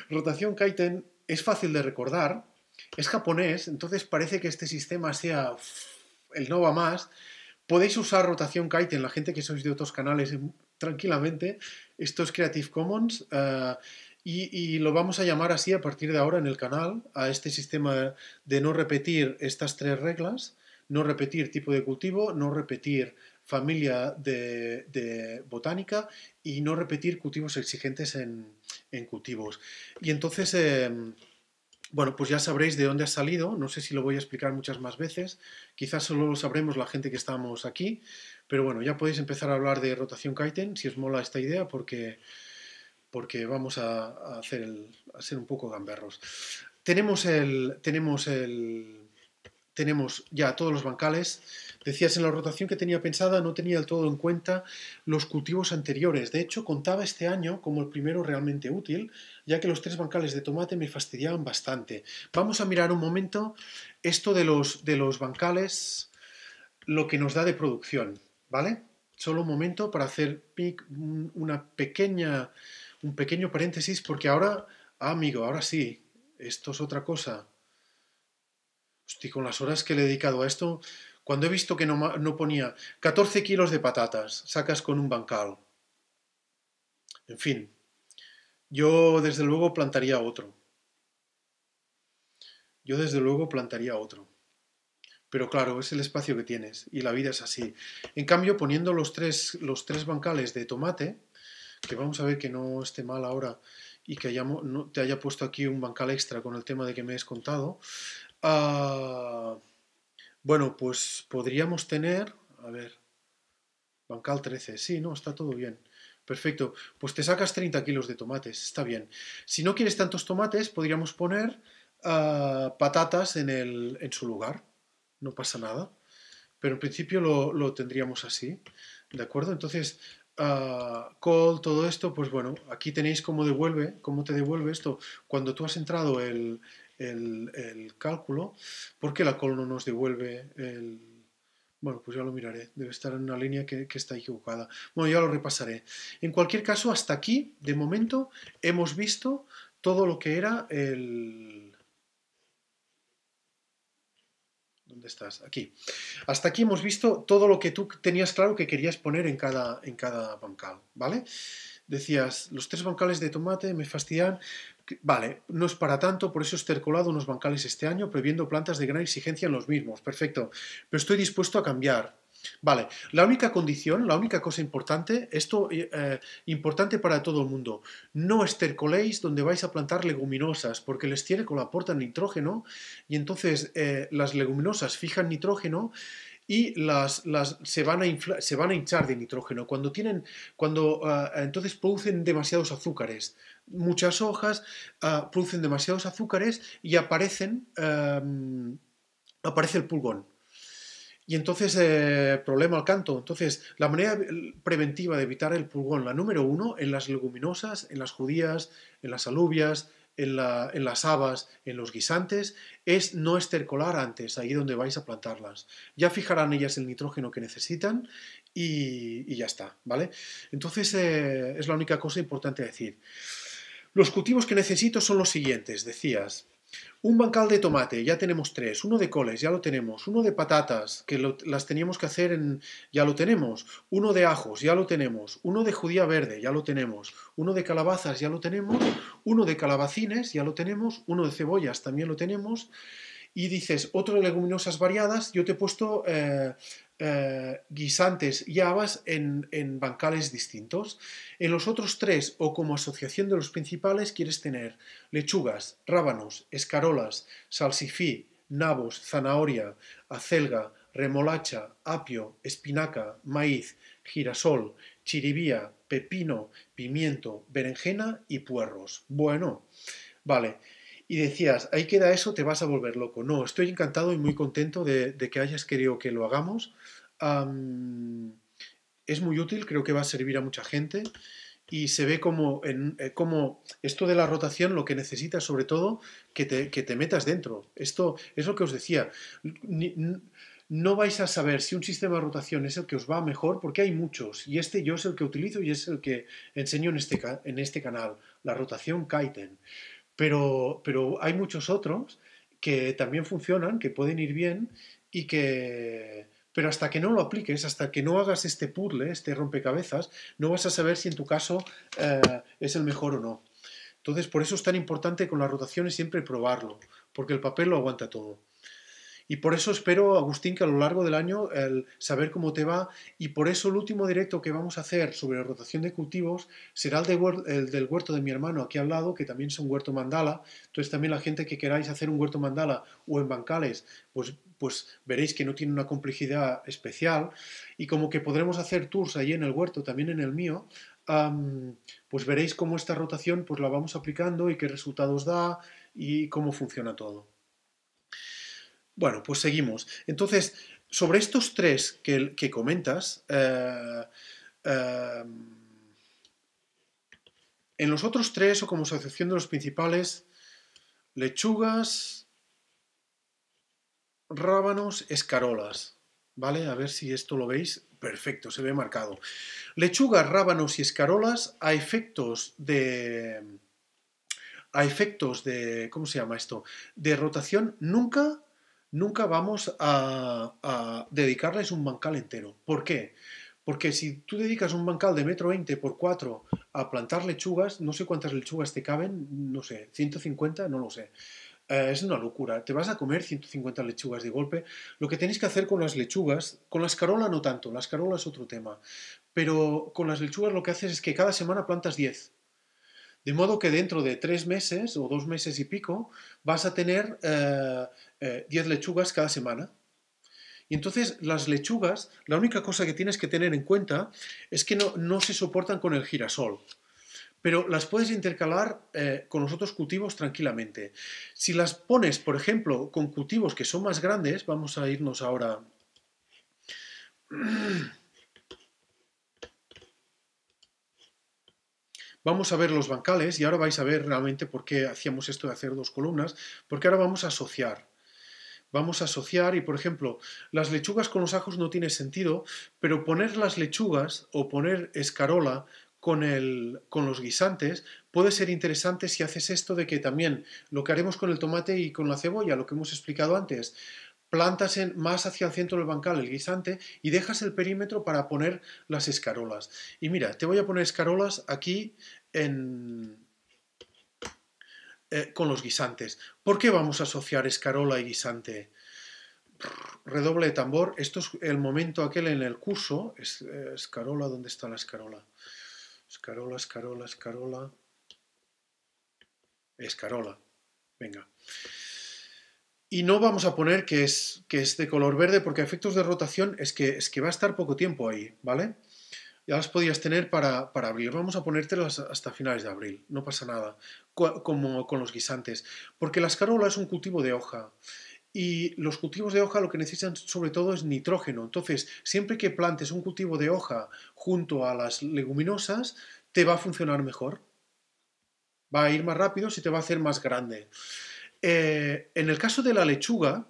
rotación Kaiten es fácil de recordar, es japonés, entonces parece que este sistema sea el no va más. Podéis usar rotación Kaiten, la gente que sois de otros canales, em, tranquilamente. Esto es Creative Commons eh, y, lo vamos a llamar así a partir de ahora en el canal, a este sistema de no repetir estas tres reglas, no repetir tipo de cultivo, no repetir familia de, botánica y no repetir cultivos exigentes en, cultivos. Y entonces, em, bueno, pues ya sabréis de dónde ha salido, no sé si lo voy a explicar muchas más veces, quizás solo lo sabremos la gente que estamos aquí, pero bueno, ya podéis empezar a hablar de rotación Kaiten si os mola esta idea porque, porque vamos a, hacer un poco gamberros. Tenemos, el, tenemos, el, tenemos ya todos los bancales, Decías en la rotación que tenía pensada, no tenía del todo en cuenta los cultivos anteriores. De hecho, contaba este año como el primero realmente útil, ya que los tres bancales de tomate me fastidiaban bastante. Vamos a mirar un momento esto de los, de los bancales, lo que nos da de producción, ¿vale? Solo un momento para hacer una pequeña, un pequeño paréntesis, porque ahora, ah, amigo, ahora sí, esto es otra cosa. Hostia, con las horas que le he dedicado a esto, cuando he visto que no, ponía 14 kilos de patatas, sacas con un bancal. En fin, yo desde luego plantaría otro. Yo desde luego plantaría otro. Pero claro, es el espacio que tienes y la vida es así. En cambio, poniendo los tres, los tres bancales de tomate, que vamos a ver que no esté mal ahora y que no, te haya puesto aquí un bancal extra con el tema de que me has contado, ah, bueno, pues podríamos tener, a ver, bancal 13, sí, no, está todo bien. Perfecto, pues te sacas 30 kilos de tomates, está bien. Si no quieres tantos tomates, podríamos poner ah, patatas en, el, en su lugar, no pasa nada. Pero en principio lo, tendríamos así, ¿de acuerdo? Entonces, Uh, ah, call, todo esto, pues bueno, aquí tenéis cómo devuelve, cómo te devuelve esto. Cuando tú has entrado el, el, cálculo, porque la col no nos devuelve el... Bueno, pues ya lo miraré, debe estar en una línea que, está equivocada. Bueno, ya lo repasaré. En cualquier caso, hasta aquí, de momento, hemos visto todo lo que era el... ¿Dónde estás? Aquí. Hasta aquí hemos visto todo lo que tú tenías claro que querías poner en cada, en cada bancal, ¿vale? decías, los tres bancales de tomate me fastidian. Vale, no es para tanto, por eso he estercolado unos bancales este año, previendo plantas de gran exigencia en los mismos. Perfecto. Pero estoy dispuesto a cambiar. Vale, la única condición, la única cosa importante, esto eh, eh, importante para todo el mundo, no estercoléis donde vais a plantar leguminosas, porque les tiene estiércol aporta nitrógeno y entonces eh, las leguminosas fijan nitrógeno y las, se, van a se, van a hinchar de nitrógeno. Cuando tienen, cuando ah, entonces producen demasiados azúcares, muchas hojas, ah, producen demasiados azúcares y aparecen, em, aparece el pulgón. Y entonces, eh, problema al canto. Entonces, la manera preventiva de evitar el pulgón, la número uno, en las leguminosas, en las judías, en las alubias, en, las habas, en los guisantes, es no estercolar antes, ahí donde vais a plantarlas. Ya fijarán ellas el nitrógeno que necesitan y, ya está, ¿vale? Entonces eh, es la única cosa importante decir. Los cultivos que necesito son los siguientes, decías. Un bancal de tomate, ya tenemos tres. Uno de coles, ya lo tenemos. Uno de patatas, que las teníamos que hacer en... ya lo tenemos. Uno de ajos, ya lo tenemos. Uno de judía verde, ya lo tenemos. Uno de calabazas, ya lo tenemos. Uno de calabacines, ya lo tenemos. Uno de cebollas, también lo tenemos y dices, otro leguminosas variadas, yo te he puesto eh, eh, guisantes y habas en, en, bancales distintos. En los otros tres, o como asociación de los principales, quieres tener lechugas, rábanos, escarolas, salsifí, nabos, zanahoria, acelga, remolacha, apio, espinaca, maíz, girasol, chiribía, pepino, pimiento, berenjena y puerros. Bueno, vale y decías, ahí queda eso, te vas a volver loco. No, estoy encantado y muy contento de, que hayas querido que lo hagamos. es muy útil, creo que va a servir a mucha gente y se ve como, en, eh, como esto de la rotación lo que necesita sobre todo que te, que te metas dentro. Esto es lo que os decía. no vais a saber si un sistema de rotación es el que os va mejor, porque hay muchos, y este yo es el que utilizo y es el que enseño en este, en este canal, la rotación Kaiten. Pero, pero hay muchos otros que también funcionan, que pueden ir bien y que... Pero hasta que no lo apliques, hasta que no hagas este puzzle, este rompecabezas, no vas a saber si en tu caso eh, es el mejor o no. Entonces, por eso es tan importante con las rotaciones siempre probarlo, porque el papel lo aguanta todo. Y por eso espero, Agustín, que a lo largo del año el saber cómo te va y por eso el último directo que vamos a hacer sobre rotación de cultivos será el, de, del huerto de mi hermano aquí al lado, que también es un huerto mandala. Entonces también la gente que queráis hacer un huerto mandala o en bancales, pues, pues veréis que no tiene una complejidad especial. Y como que podremos hacer tours allí en el huerto, también en el mío, pues veréis cómo esta rotación pues la vamos aplicando y qué resultados da y cómo funciona todo. Bueno, pues seguimos. Entonces, sobre estos tres que, comentas, eh, eh, en los otros tres, o como asociación de los principales, lechugas, rábanos, escarolas. ¿Vale? A ver si esto lo veis. Perfecto, se ve marcado. Lechugas, rábanos y escarolas a efectos de... a efectos de... ¿cómo se llama esto? De rotación nunca nunca vamos a, dedicarles un bancal entero. ¿Por qué? Porque si tú dedicas un bancal de metro veinte por 4 a plantar lechugas, no sé cuántas lechugas te caben, no sé, 150, no lo sé. Eh, es una locura. Te vas a comer 150 lechugas de golpe. Lo que tenéis que hacer con las lechugas, con las carola no tanto, las carolas es otro tema. Pero con las lechugas lo que haces es que cada semana plantas 10. De modo que dentro de tres meses o dos meses y pico vas a tener eh, eh, diez lechugas cada semana. Y entonces las lechugas, la única cosa que tienes que tener en cuenta es que no, no se soportan con el girasol. Pero las puedes intercalar eh, con los otros cultivos tranquilamente. Si las pones, por ejemplo, con cultivos que son más grandes, vamos a irnos ahora Vamos a ver los bancales y ahora vais a ver realmente por qué hacíamos esto de hacer dos columnas, porque ahora vamos a asociar. Vamos a asociar y, por ejemplo, las lechugas con los ajos no tiene sentido, pero poner las lechugas o poner escarola con, el, con los guisantes puede ser interesante si haces esto de que también lo que haremos con el tomate y con la cebolla, lo que hemos explicado antes, plantas más hacia el centro del bancal el guisante y dejas el perímetro para poner las escarolas. Y mira, te voy a poner escarolas aquí en, eh, con los guisantes. ¿Por qué vamos a asociar escarola y guisante? Redoble de tambor. Esto es el momento aquel en el curso. Eh, escarola, ¿dónde está la escarola? Escarola, escarola, escarola. Escarola. Venga. Y no vamos a poner que es, que es de color verde porque efectos de rotación es que, es que va a estar poco tiempo ahí, ¿vale? Ya las podías tener para, para abril. Vamos a ponértelas hasta finales de abril, no pasa nada, como con los guisantes. Porque la escarola es un cultivo de hoja y los cultivos de hoja lo que necesitan sobre todo es nitrógeno. Entonces, siempre que plantes un cultivo de hoja junto a las leguminosas, te va a funcionar mejor. Va a ir más rápido, y te va a hacer más grande. Eh, en el caso de la lechuga,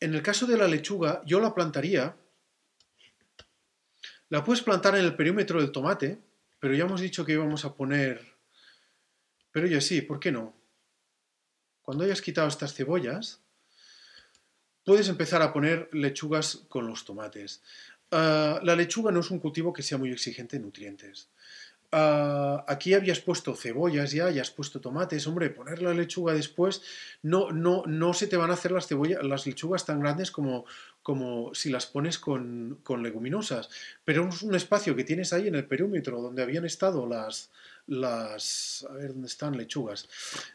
en el caso de la lechuga, yo la plantaría. La puedes plantar en el perímetro del tomate, pero ya hemos dicho que íbamos a poner. Pero ya sí, ¿por qué no? Cuando hayas quitado estas cebollas, puedes empezar a poner lechugas con los tomates. Ah, la lechuga no es un cultivo que sea muy exigente en nutrientes. Ah, aquí habías puesto cebollas ya, ya has puesto tomates, hombre, poner la lechuga después, no, no, no se te van a hacer las, cebollas, las lechugas tan grandes como, como si las pones con, con, leguminosas, pero es un espacio que tienes ahí en el perímetro donde habían estado las, las a ver dónde están lechugas,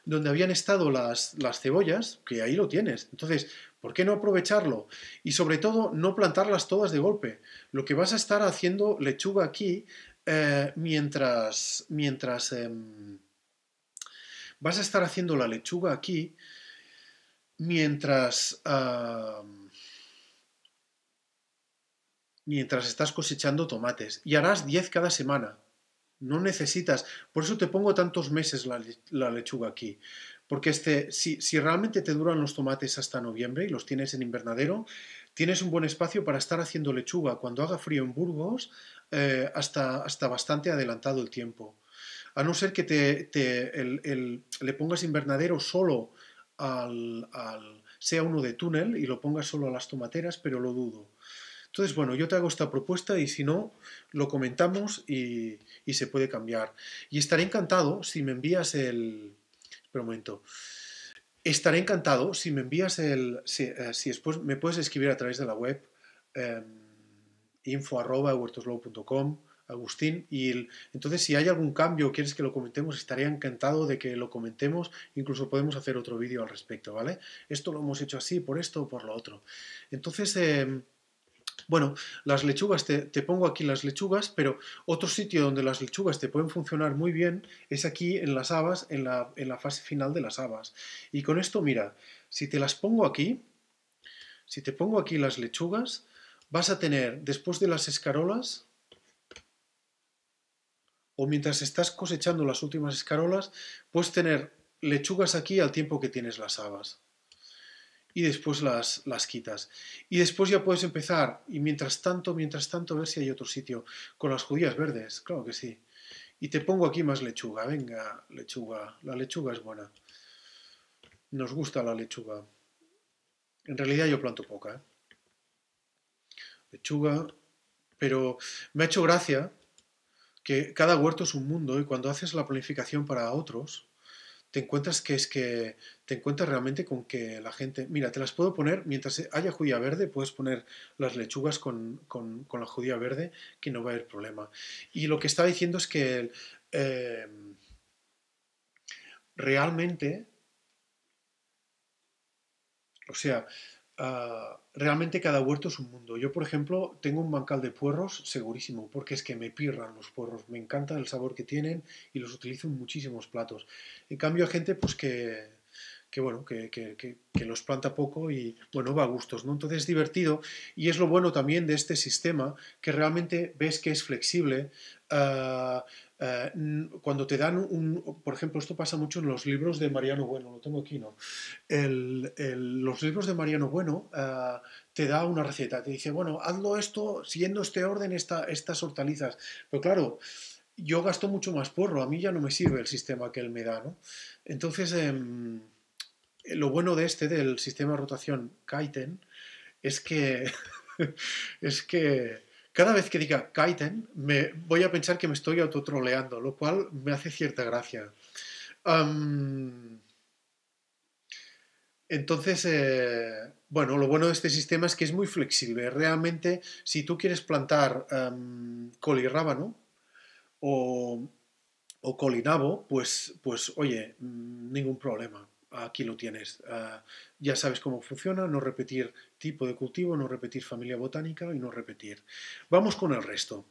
donde habían estado las, las cebollas, que ahí lo tienes, entonces, ¿por qué no aprovecharlo? Y sobre todo, no plantarlas todas de golpe, lo que vas a estar haciendo lechuga aquí eh, mientras, mientras em, vas a estar haciendo la lechuga aquí, mientras, mientras estás cosechando tomates. Y harás 10 cada semana. No necesitas. Por eso te pongo tantos meses la, lechuga aquí. Porque este, si, si realmente te duran los tomates hasta noviembre y los tienes en invernadero, Tienes un buen espacio para estar haciendo lechuga cuando haga frío en Burgos eh, hasta, hasta bastante adelantado el tiempo. A no ser que te, te el, le pongas invernadero solo al, al, sea uno de túnel y lo pongas solo a las tomateras, pero lo dudo. Entonces, bueno, yo te hago esta propuesta y si no, lo comentamos y, y se puede cambiar. Y estaré encantado si me envías el... Espera un momento. Estaré encantado si me envías el. Eh, si, después me puedes escribir a través de la web eh, Agustín. Y entonces, si hay algún cambio o quieres que lo comentemos, estaría encantado de que lo comentemos. Incluso podemos hacer otro vídeo al respecto, ¿vale? Esto lo hemos hecho así, por esto o por lo otro. Entonces, em, bueno, las lechugas, te, pongo aquí las lechugas, pero otro sitio donde las lechugas te pueden funcionar muy bien es aquí en las habas, en la, en la fase final de las habas. Y con esto, mira, si te las pongo aquí, si te pongo aquí las lechugas, vas a tener, después de las escarolas, o mientras estás cosechando las últimas escarolas, puedes tener lechugas aquí al tiempo que tienes las habas y después las, las quitas. Y después ya puedes empezar y mientras tanto, mientras tanto, ver si hay otro sitio con las judías verdes, claro que sí. Y te pongo aquí más lechuga, venga, lechuga, la lechuga es buena. Nos gusta la lechuga. En realidad yo planto poca. ¿eh? Lechuga, pero me ha hecho gracia que cada huerto es un mundo y cuando haces la planificación para otros, te encuentras que es que te encuentras realmente con que la gente, mira, te las puedo poner, mientras haya judía verde, puedes poner las lechugas con, la judía verde, que no va a haber problema. Y lo que está diciendo es que eh, realmente, o sea, Ah, realmente cada huerto es un mundo. Yo, por ejemplo, tengo un bancal de puerros segurísimo, porque es que me pirran los puerros, me encanta el sabor que tienen y los utilizo en muchísimos platos. En cambio, hay gente pues que, que bueno, que, que, que, los planta poco y bueno, va a gustos, ¿no? Entonces es divertido y es lo bueno también de este sistema, que realmente ves que es flexible, ah, eh, cuando te dan un, por ejemplo, esto pasa mucho en los libros de Mariano Bueno, lo tengo aquí, ¿no? El, los libros de Mariano Bueno eh, te da una receta, te dice, bueno, hazlo esto siguiendo este orden, esta, estas hortalizas. Pero claro, yo gasto mucho más porro, a mí ya no me sirve el sistema que él me da, ¿no? Entonces, em, lo bueno de este, del sistema de rotación Kaiten, es que... es que cada vez que diga Kaiten, me voy a pensar que me estoy autotroleando, lo cual me hace cierta gracia. entonces, eh, bueno, lo bueno de este sistema es que es muy flexible. Realmente, si tú quieres plantar Colirábano o, colinabo, pues, pues oye, mm, ningún problema aquí lo tienes. Ah, ya sabes cómo funciona, no repetir tipo de cultivo, no repetir familia botánica y no repetir. Vamos con el resto,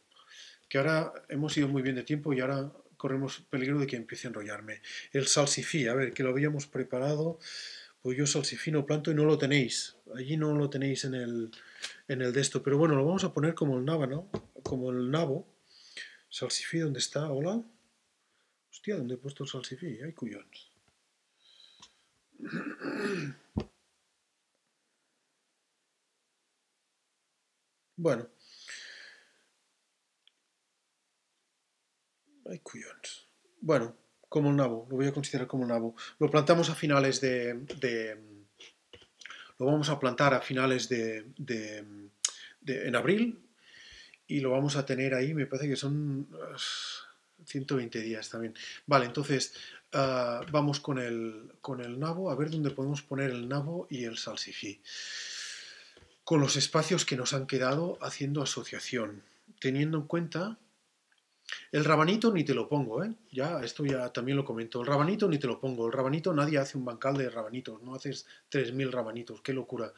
que ahora hemos ido muy bien de tiempo y ahora corremos peligro de que empiece a enrollarme. El salsifí, a ver, que lo habíamos preparado, pues yo salsifí no planto y no lo tenéis. Allí no lo tenéis en el, en el de esto, pero bueno, lo vamos a poner como el nábano, como el nabo. Salsifí, ¿dónde está? Hola. Hostia, ¿dónde he puesto el salsifí? Hay cuyones bueno. Bueno, como un nabo, lo voy a considerar como un nabo. Lo plantamos a finales de... lo vamos a plantar a finales de, de, en abril y lo vamos a tener ahí, me parece que son 120 ah, días también. Vale, entonces Ah, vamos con el, con el nabo, a ver dónde podemos poner el nabo y el salsifí Con los espacios que nos han quedado haciendo asociación, teniendo en cuenta el rabanito ni te lo pongo, ¿eh? Ya, esto ya también lo comento. El rabanito ni te lo pongo. El rabanito, nadie hace un bancal de rabanitos, no haces 3.000 rabanitos, qué locura.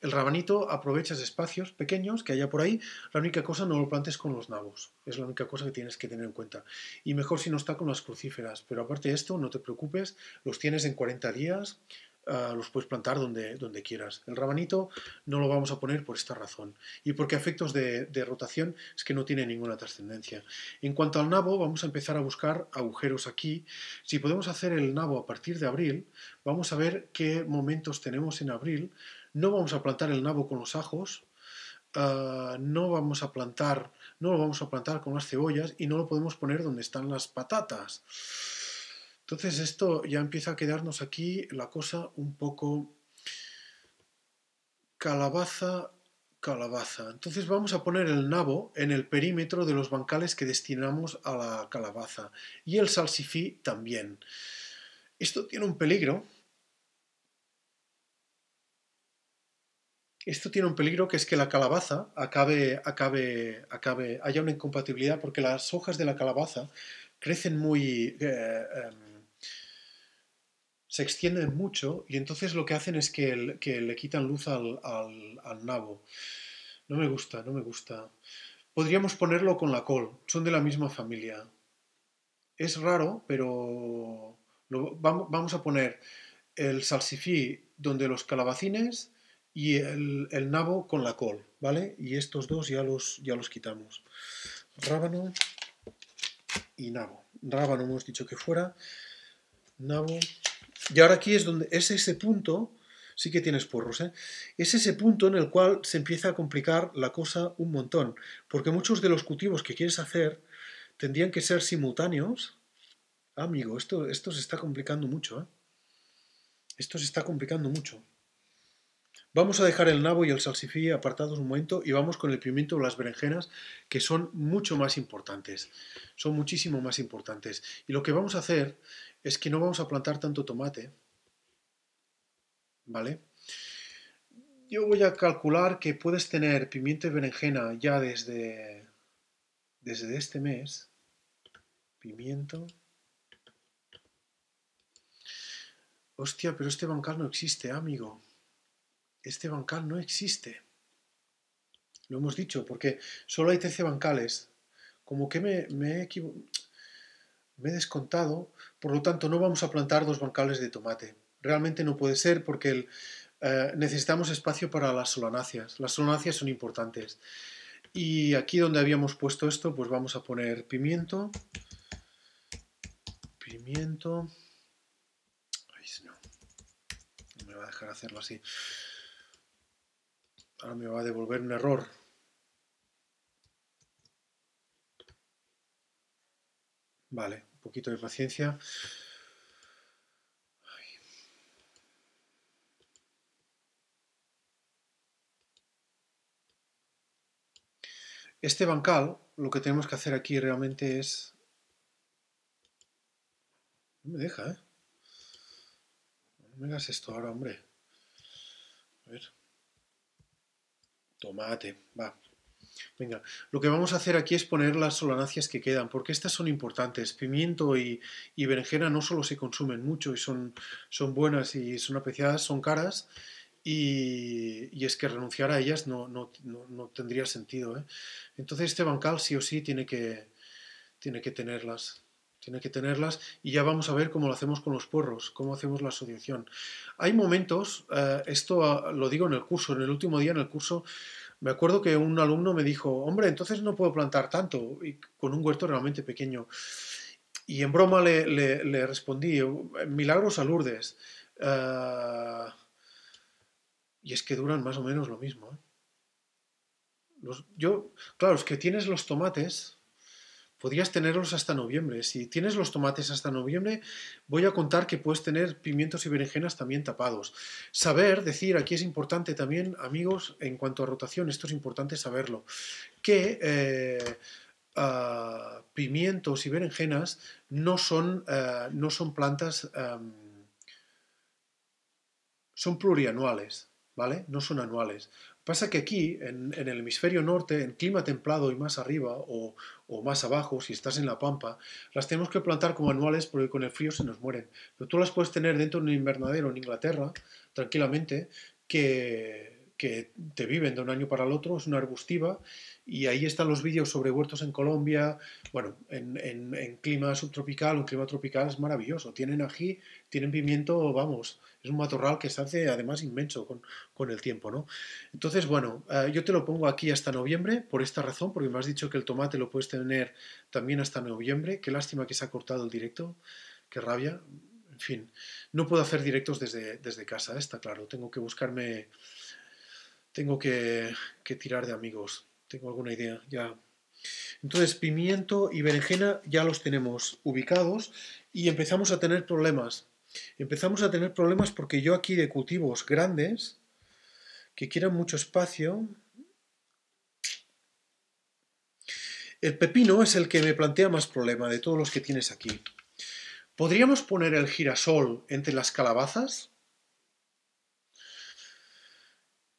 El rabanito aprovechas espacios pequeños que haya por ahí. La única cosa, no lo plantes con los nabos. Es la única cosa que tienes que tener en cuenta. Y mejor si no está con las crucíferas. Pero aparte de esto, no te preocupes, los tienes en 40 días Ah, los puedes plantar donde, donde quieras. El rabanito no lo vamos a poner por esta razón y porque efectos de, rotación es que no tiene ninguna trascendencia. En cuanto al nabo, vamos a empezar a buscar agujeros aquí. Si podemos hacer el nabo a partir de abril, vamos a ver qué momentos tenemos en abril. No vamos a plantar el nabo con los ajos, ah, no vamos a plantar, no lo vamos a plantar con las cebollas y no lo podemos poner donde están las patatas. Entonces esto ya empieza a quedarnos aquí la cosa un poco calabaza, calabaza. Entonces vamos a poner el nabo en el perímetro de los bancales que destinamos a la calabaza y el salsifí también. Esto tiene un peligro. Esto tiene un peligro que es que la calabaza acabe, acabe, acabe, haya una incompatibilidad porque las hojas de la calabaza crecen muy... Eh, em, se extienden mucho y entonces lo que hacen es que, le quitan luz al, nabo. No me gusta, no me gusta. Podríamos ponerlo con la col, son de la misma familia. Es raro, pero vamos a poner el salsifí donde los calabacines y el, nabo con la col, ¿vale? Y estos dos ya los, ya los quitamos. Rábano y nabo. Rábano hemos dicho que fuera, nabo y ahora aquí es donde es ese punto, sí que tienes porros, ¿eh? es ese punto en el cual se empieza a complicar la cosa un montón, porque muchos de los cultivos que quieres hacer tendrían que ser simultáneos. Ah, amigo, esto, esto se está complicando mucho, ¿eh? Esto se está complicando mucho. Vamos a dejar el nabo y el salsifí apartados un momento y vamos con el pimiento o las berenjenas que son mucho más importantes, son muchísimo más importantes. Y lo que vamos a hacer es que no vamos a plantar tanto tomate, ¿vale? Yo voy a calcular que puedes tener pimiento y berenjena ya desde, desde este mes, pimiento, Hostia, pero este bancal no existe, amigo este bancal no existe. Lo hemos dicho, porque solo hay 13 bancales. Como que me, me, he, me he descontado, por lo tanto no vamos a plantar dos bancales de tomate. Realmente no puede ser porque eh, necesitamos espacio para las solanáceas. Las solanáceas son importantes. Y aquí donde habíamos puesto esto, pues vamos a poner pimiento. Pimiento. Ay, no. no me va a dejar hacerlo así. Ahora me va a devolver un error. Vale, un poquito de paciencia. Este bancal, lo que tenemos que hacer aquí realmente es... No me deja, ¿eh? No me hagas esto ahora, hombre. A ver tomate, va. Venga, lo que vamos a hacer aquí es poner las solanáceas que quedan, porque estas son importantes. Pimiento y, berenjena no solo se consumen mucho y son, buenas y son apreciadas, son caras, y, es que renunciar a ellas no, tendría sentido. ¿eh? Entonces este bancal sí o sí tiene que tenerlas tiene que tenerlas y ya vamos a ver cómo lo hacemos con los porros, cómo hacemos la asociación. Hay momentos, eh, esto ah, lo digo en el curso, en el último día en el curso, me acuerdo que un alumno me dijo, hombre, entonces no puedo plantar tanto, y con un huerto realmente pequeño. Y en broma le, le, respondí, milagros alurdes. Eh, y es que duran más o menos lo mismo. ¿eh? yo, claro, es que tienes los tomates podrías tenerlos hasta noviembre. Si tienes los tomates hasta noviembre, voy a contar que puedes tener pimientos y berenjenas también tapados. Saber, decir, aquí es importante también, amigos, en cuanto a rotación, esto es importante saberlo, que eh, ah, pimientos y berenjenas no son, eh, no son plantas, em, son plurianuales, ¿vale? No son anuales. Pasa que aquí, en, el hemisferio norte, en clima templado y más arriba o, más abajo, si estás en la pampa, las tenemos que plantar como anuales porque con el frío se nos mueren. Pero tú las puedes tener dentro de un invernadero en Inglaterra, tranquilamente, que, que te viven de un año para el otro, es una arbustiva, y ahí están los vídeos sobre huertos en Colombia, bueno, en, clima subtropical o en clima tropical es maravilloso. Tienen ají, tienen pimiento, vamos, es un matorral que se hace además inmenso con, el tiempo, ¿no? Entonces, bueno, eh, yo te lo pongo aquí hasta noviembre por esta razón, porque me has dicho que el tomate lo puedes tener también hasta noviembre. Qué lástima que se ha cortado el directo, qué rabia. En fin, no puedo hacer directos desde, desde casa, ¿eh? está claro. Tengo que buscarme, tengo que, que tirar de amigos. Tengo alguna idea, ya entonces, pimiento y berenjena ya los tenemos ubicados y empezamos a tener problemas empezamos a tener problemas porque yo aquí de cultivos grandes, que quieran mucho espacio, el pepino es el que me plantea más problema de todos los que tienes aquí. ¿Podríamos poner el girasol entre las calabazas?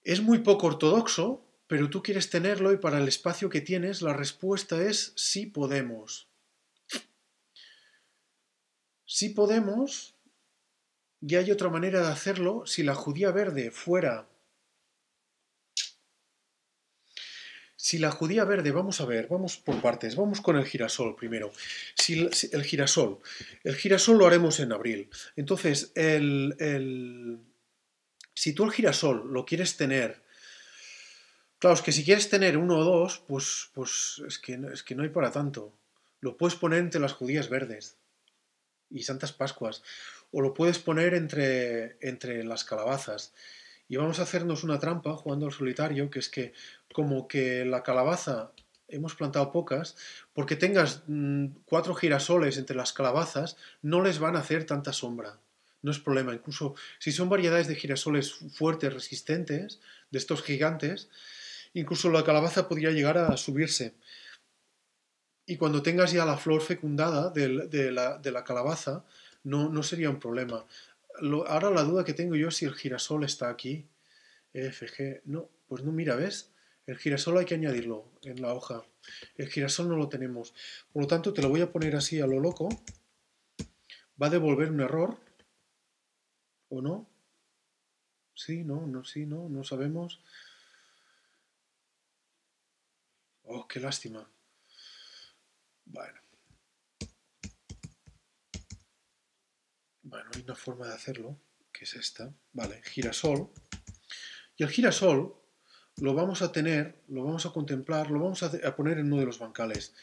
Es muy poco ortodoxo, pero tú quieres tenerlo y para el espacio que tienes la respuesta es sí podemos. Sí podemos, y hay otra manera de hacerlo si la judía verde fuera... Si la judía verde, vamos a ver, vamos por partes, vamos con el girasol primero. Si el girasol, el girasol lo haremos en abril. Entonces, el, el, si tú el girasol lo quieres tener Claro, es que si quieres tener uno o dos, pues, pues es, que, es que no hay para tanto. Lo puedes poner entre las judías verdes y Santas Pascuas o lo puedes poner entre, las calabazas. Y vamos a hacernos una trampa jugando al solitario, que es que como que la calabaza hemos plantado pocas, porque tengas mm, cuatro girasoles entre las calabazas, no les van a hacer tanta sombra. No es problema. Incluso si son variedades de girasoles fuertes, resistentes, de estos gigantes, incluso la calabaza podría llegar a subirse. Y cuando tengas ya la flor fecundada de, la, de la, calabaza, no, no sería un problema. Lo, ahora la duda que tengo yo es si el girasol está aquí. FG no, pues no, mira, ¿ves? El girasol hay que añadirlo en la hoja. El girasol no lo tenemos. Por lo tanto, te lo voy a poner así a lo loco. Va a devolver un error. ¿O no? Sí, no, no, sí, no, no sabemos. Oh, qué lástima. Bueno. Bueno, hay una forma de hacerlo, que es esta. Vale, girasol. Y el girasol lo vamos a tener, lo vamos a contemplar, lo vamos a, poner en uno de los bancales.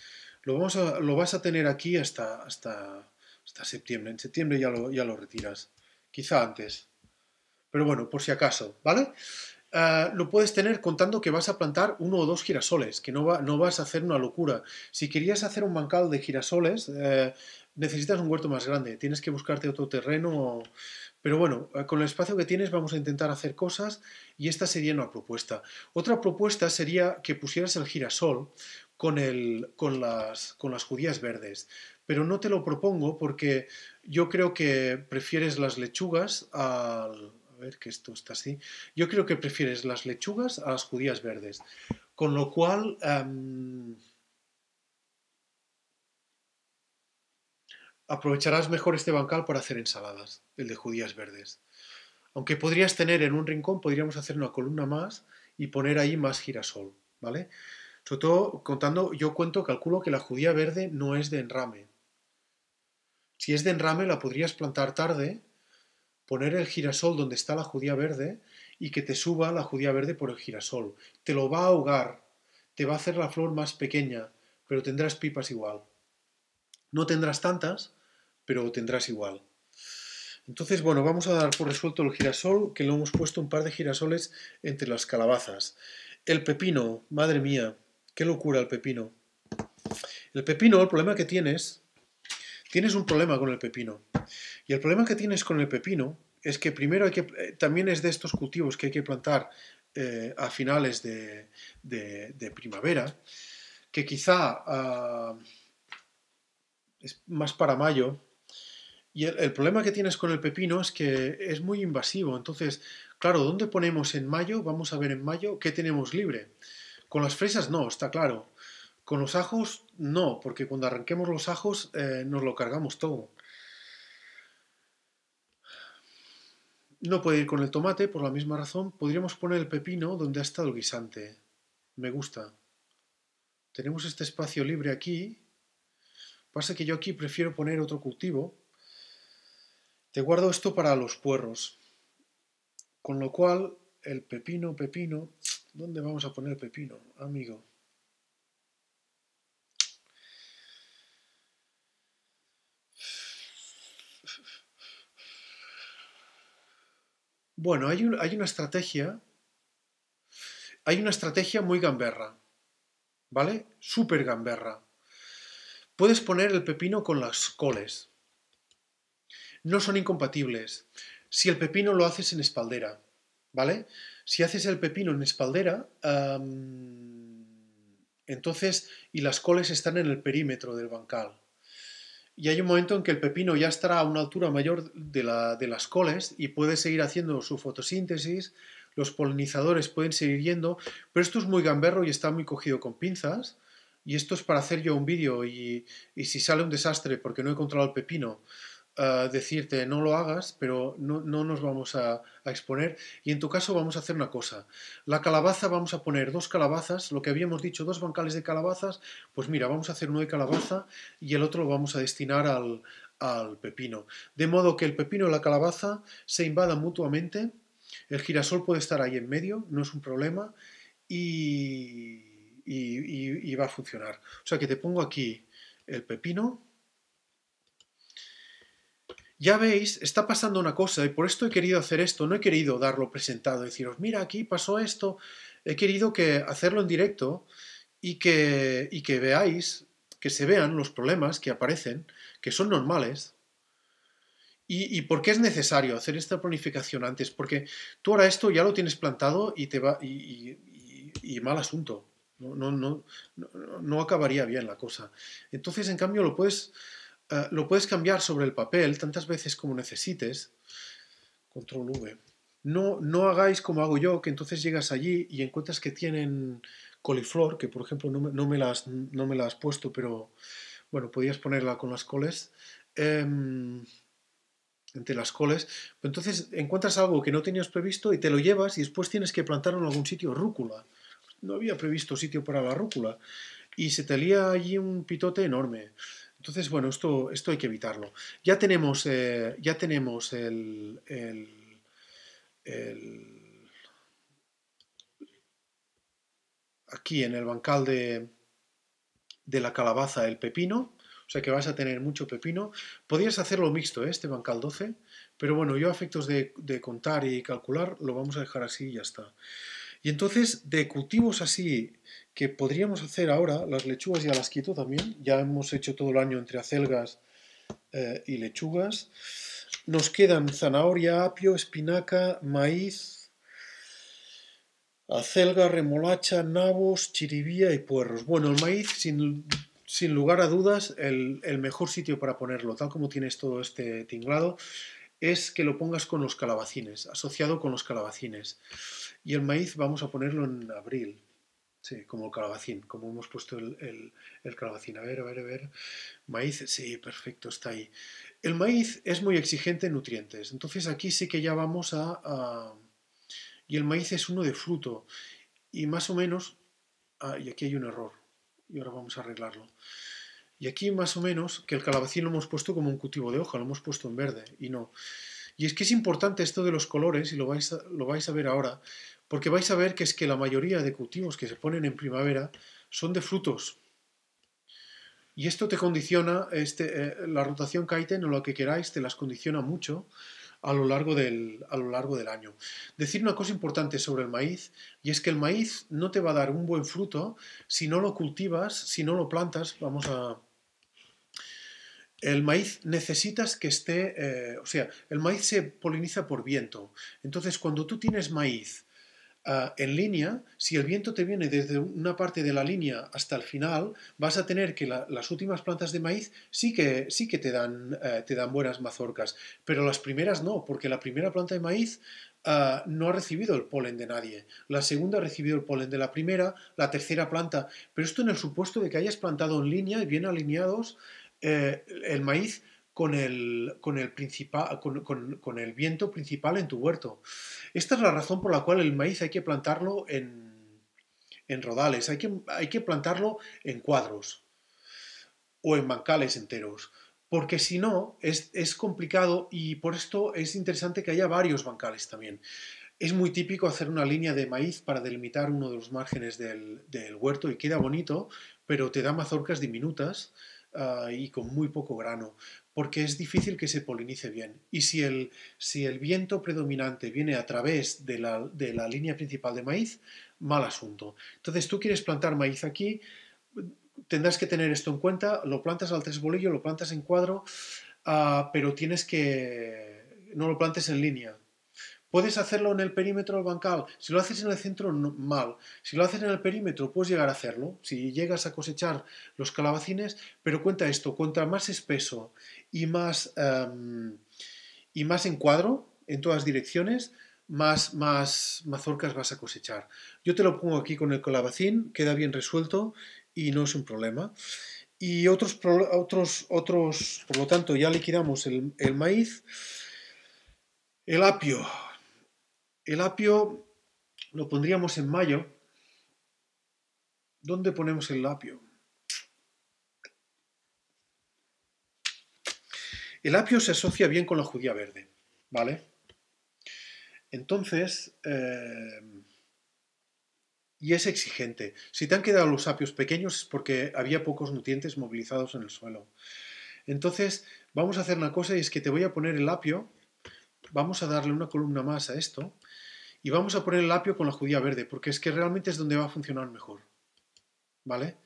Lo, vamos a, lo vas a tener aquí hasta, hasta, hasta septiembre. En septiembre ya lo, ya lo retiras. Quizá antes. Pero bueno, por si acaso, ¿vale? Ah, lo puedes tener contando que vas a plantar uno o dos girasoles, que no, va, no vas a hacer una locura. Si querías hacer un bancal de girasoles, eh, necesitas un huerto más grande, tienes que buscarte otro terreno, pero bueno, eh, con el espacio que tienes vamos a intentar hacer cosas y esta sería una propuesta. Otra propuesta sería que pusieras el girasol con, el, con, las, con las judías verdes, pero no te lo propongo porque yo creo que prefieres las lechugas al... A ver, que esto está así. Yo creo que prefieres las lechugas a las judías verdes. Con lo cual... Em, Aprovecharás mejor este bancal para hacer ensaladas, el de judías verdes. Aunque podrías tener en un rincón, podríamos hacer una columna más y poner ahí más girasol, ¿vale? Sobre todo contando, yo cuento, calculo que la judía verde no es de enrame. Si es de enrame, la podrías plantar tarde, poner el girasol donde está la judía verde y que te suba la judía verde por el girasol. Te lo va a ahogar, te va a hacer la flor más pequeña, pero tendrás pipas igual. No tendrás tantas, pero tendrás igual. Entonces, bueno, vamos a dar por resuelto el girasol, que lo hemos puesto un par de girasoles entre las calabazas. El pepino, madre mía, qué locura el pepino. El pepino, el problema que tienes, tienes un problema con el pepino. Y el problema que tienes con el pepino es que primero hay que, eh, también es de estos cultivos que hay que plantar eh, a finales de, primavera, que quizá ah, es más para mayo, y el, problema que tienes con el pepino es que es muy invasivo. Entonces, claro, ¿dónde ponemos en mayo? Vamos a ver en mayo qué tenemos libre. Con las fresas no, está claro. Con los ajos no, porque cuando arranquemos los ajos eh, nos lo cargamos todo. No puede ir con el tomate, por la misma razón. Podríamos poner el pepino donde ha estado el guisante. Me gusta. Tenemos este espacio libre aquí. Pasa que yo aquí prefiero poner otro cultivo te guardo esto para los puerros. Con lo cual, el pepino, pepino, ¿dónde vamos a poner pepino, amigo? Bueno, hay, hay una estrategia, hay una estrategia muy gamberra, ¿vale? Súper gamberra. Puedes poner el pepino con las coles, no son incompatibles. Si el pepino lo haces en espaldera, ¿vale? Si haces el pepino en espaldera, entonces, y las coles están en el perímetro del bancal. Y hay un momento en que el pepino ya estará a una altura mayor de, la, de las coles y puede seguir haciendo su fotosíntesis, los polinizadores pueden seguir yendo, pero esto es muy gamberro y está muy cogido con pinzas. Y esto es para hacer yo un vídeo y, y, si sale un desastre porque no he encontrado el pepino decirte no lo hagas, pero no, nos vamos a, exponer. Y en tu caso vamos a hacer una cosa. La calabaza vamos a poner dos calabazas, lo que habíamos dicho, dos bancales de calabazas, pues mira, vamos a hacer uno de calabaza y el otro lo vamos a destinar al, al pepino. De modo que el pepino y la calabaza se invadan mutuamente. El girasol puede estar ahí en medio, no es un problema. Y, y, y, va a funcionar. O sea que te pongo aquí el pepino, ya veis, está pasando una cosa y por esto he querido hacer esto, no he querido darlo presentado, deciros, mira, aquí pasó esto, he querido que hacerlo en directo y que, que veáis, que se vean los problemas que aparecen, que son normales. Y, ¿Y, por qué es necesario hacer esta planificación antes? Porque tú ahora esto ya lo tienes plantado y te va y, mal asunto. No, no, no, no acabaría bien la cosa. Entonces, en cambio, lo puedes eh, lo puedes cambiar sobre el papel tantas veces como necesites. Control V. No, no hagáis como hago yo, que entonces llegas allí y encuentras que tienen coliflor, que por ejemplo no me, las, no me la has puesto, pero bueno, podías ponerla con las coles. Em, entre las coles, entonces encuentras algo que no tenías previsto y te lo llevas y después tienes que plantar en algún sitio rúcula. No había previsto sitio para la rúcula y se te lía allí un pitote enorme. Entonces, bueno, esto, esto hay que evitarlo. Ya tenemos, eh, ya tenemos el, Aquí en el bancal de, la calabaza el pepino, o sea que vas a tener mucho pepino. Podrías hacerlo mixto, ¿eh? este bancal 12, pero bueno, yo a efectos de, contar y calcular lo vamos a dejar así y ya está. Y entonces, de cultivos así que podríamos hacer ahora, las lechugas ya las quito también, ya hemos hecho todo el año entre acelgas eh, y lechugas. Nos quedan zanahoria, apio, espinaca, maíz, acelga, remolacha, nabos, chiribía y puerros. Bueno, el maíz, sin, lugar a dudas, el, el mejor sitio para ponerlo, tal como tienes todo este tinglado, es que lo pongas con los calabacines, asociado con los calabacines. Y el maíz vamos a ponerlo en abril, sí, como el calabacín, como hemos puesto el, calabacín. A ver, a ver, a ver. Maíz, sí, perfecto, está ahí. El maíz es muy exigente en nutrientes, entonces aquí sí que ya vamos a, a... y el maíz es uno de fruto, y más o menos... Ah, y aquí hay un error, y ahora vamos a arreglarlo. Y aquí más o menos, que el calabacín lo hemos puesto como un cultivo de hoja, lo hemos puesto en verde, y no. Y es que es importante esto de los colores, y lo vais a, lo vais a ver ahora, porque vais a ver que es que la mayoría de cultivos que se ponen en primavera son de frutos. Y esto te condiciona, este, eh, la rotación Kaiten o lo que queráis, te las condiciona mucho a lo, largo del, a lo largo del año. Decir una cosa importante sobre el maíz, y es que el maíz no te va a dar un buen fruto si no lo cultivas, si no lo plantas, vamos a, el maíz necesitas que esté, eh, o sea, el maíz se poliniza por viento. Entonces, cuando tú tienes maíz ah, en línea, si el viento te viene desde una parte de la línea hasta el final, vas a tener que las últimas plantas de maíz sí que, sí que te, dan, eh, te dan buenas mazorcas, pero las primeras no, porque la primera planta de maíz ah, no ha recibido el polen de nadie. La segunda ha recibido el polen de la primera, la tercera planta. Pero esto en el supuesto de que hayas plantado en línea y bien alineados eh, el maíz con el, con el, con, el viento principal en tu huerto. Esta es la razón por la cual el maíz hay que plantarlo en, rodales, hay que, hay que plantarlo en cuadros o en bancales enteros, porque si no es, complicado y por esto es interesante que haya varios bancales también. Es muy típico hacer una línea de maíz para delimitar uno de los márgenes del, del huerto y queda bonito, pero te da mazorcas diminutas Ah, y con muy poco grano, porque es difícil que se polinice bien. Y si el, si el viento predominante viene a través de la, de la línea principal de maíz, mal asunto. Entonces tú quieres plantar maíz aquí, tendrás que tener esto en cuenta, lo plantas al tres bolillo, lo plantas en cuadro, ah, pero tienes que... no lo plantes en línea, Puedes hacerlo en el perímetro bancal. Si lo haces en el centro, mal. Si lo haces en el perímetro, puedes llegar a hacerlo. Si llegas a cosechar los calabacines, pero cuenta esto, cuenta más espeso y más, em, y más encuadro en todas direcciones, más, más mazorcas vas a cosechar. Yo te lo pongo aquí con el calabacín, queda bien resuelto y no es un problema. Y otros, otros, otros por lo tanto, ya liquidamos el maíz. El apio, el apio lo pondríamos en mayo. ¿Dónde ponemos el apio? El apio se asocia bien con la judía verde, ¿vale? Entonces, eh, y es exigente. Si te han quedado los apios pequeños es porque había pocos nutrientes movilizados en el suelo. Entonces, vamos a hacer una cosa y es que te voy a poner el apio, vamos a darle una columna más a esto, y vamos a poner el apio con la judía verde, porque es que realmente es donde va a funcionar mejor. ¿Vale?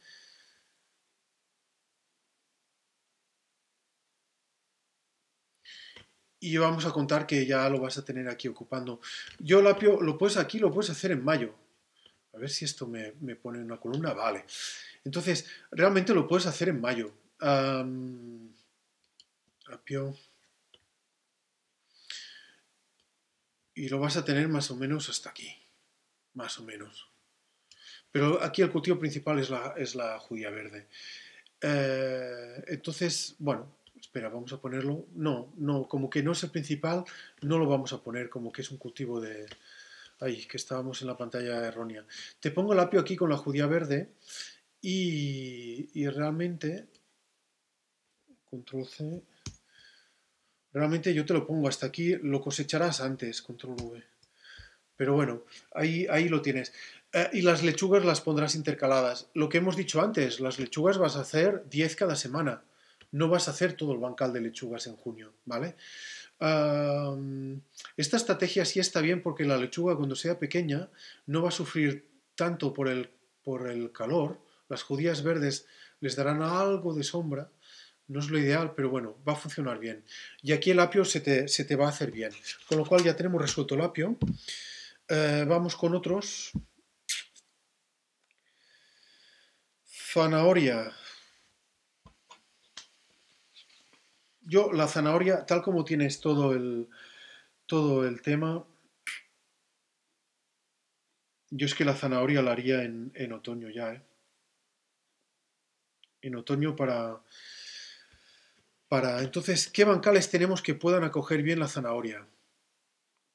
Y vamos a contar que ya lo vas a tener aquí ocupando. Yo el apio lo puedes aquí, lo puedes hacer en mayo. A ver si esto me, pone en una columna. Vale. Entonces, realmente lo puedes hacer en mayo. apio. y lo vas a tener más o menos hasta aquí, más o menos. Pero aquí el cultivo principal es la, es la judía verde. Eh, entonces, bueno, espera, vamos a ponerlo. No, no, como que no es el principal, no lo vamos a poner, como que es un cultivo de. Ay, que estábamos en la pantalla errónea. Te pongo el apio aquí con la judía verde y, y realmente. Control C realmente yo te lo pongo hasta aquí, lo cosecharás antes, control V. Pero bueno, ahí, ahí lo tienes. Eh, y las lechugas las pondrás intercaladas. Lo que hemos dicho antes, las lechugas vas a hacer 10 cada semana. No vas a hacer todo el bancal de lechugas en junio, ¿vale? esta estrategia sí está bien porque la lechuga cuando sea pequeña no va a sufrir tanto por el, por el calor. Las judías verdes les darán algo de sombra, no es lo ideal, pero bueno, va a funcionar bien. Y aquí el apio se te, va a hacer bien. Con lo cual ya tenemos resuelto el apio. Eh, vamos con otros. Zanahoria. Yo la zanahoria, tal como tienes todo el, todo el tema, yo es que la zanahoria la haría en, en otoño ya, ¿eh? En otoño para, entonces, ¿qué bancales tenemos que puedan acoger bien la zanahoria?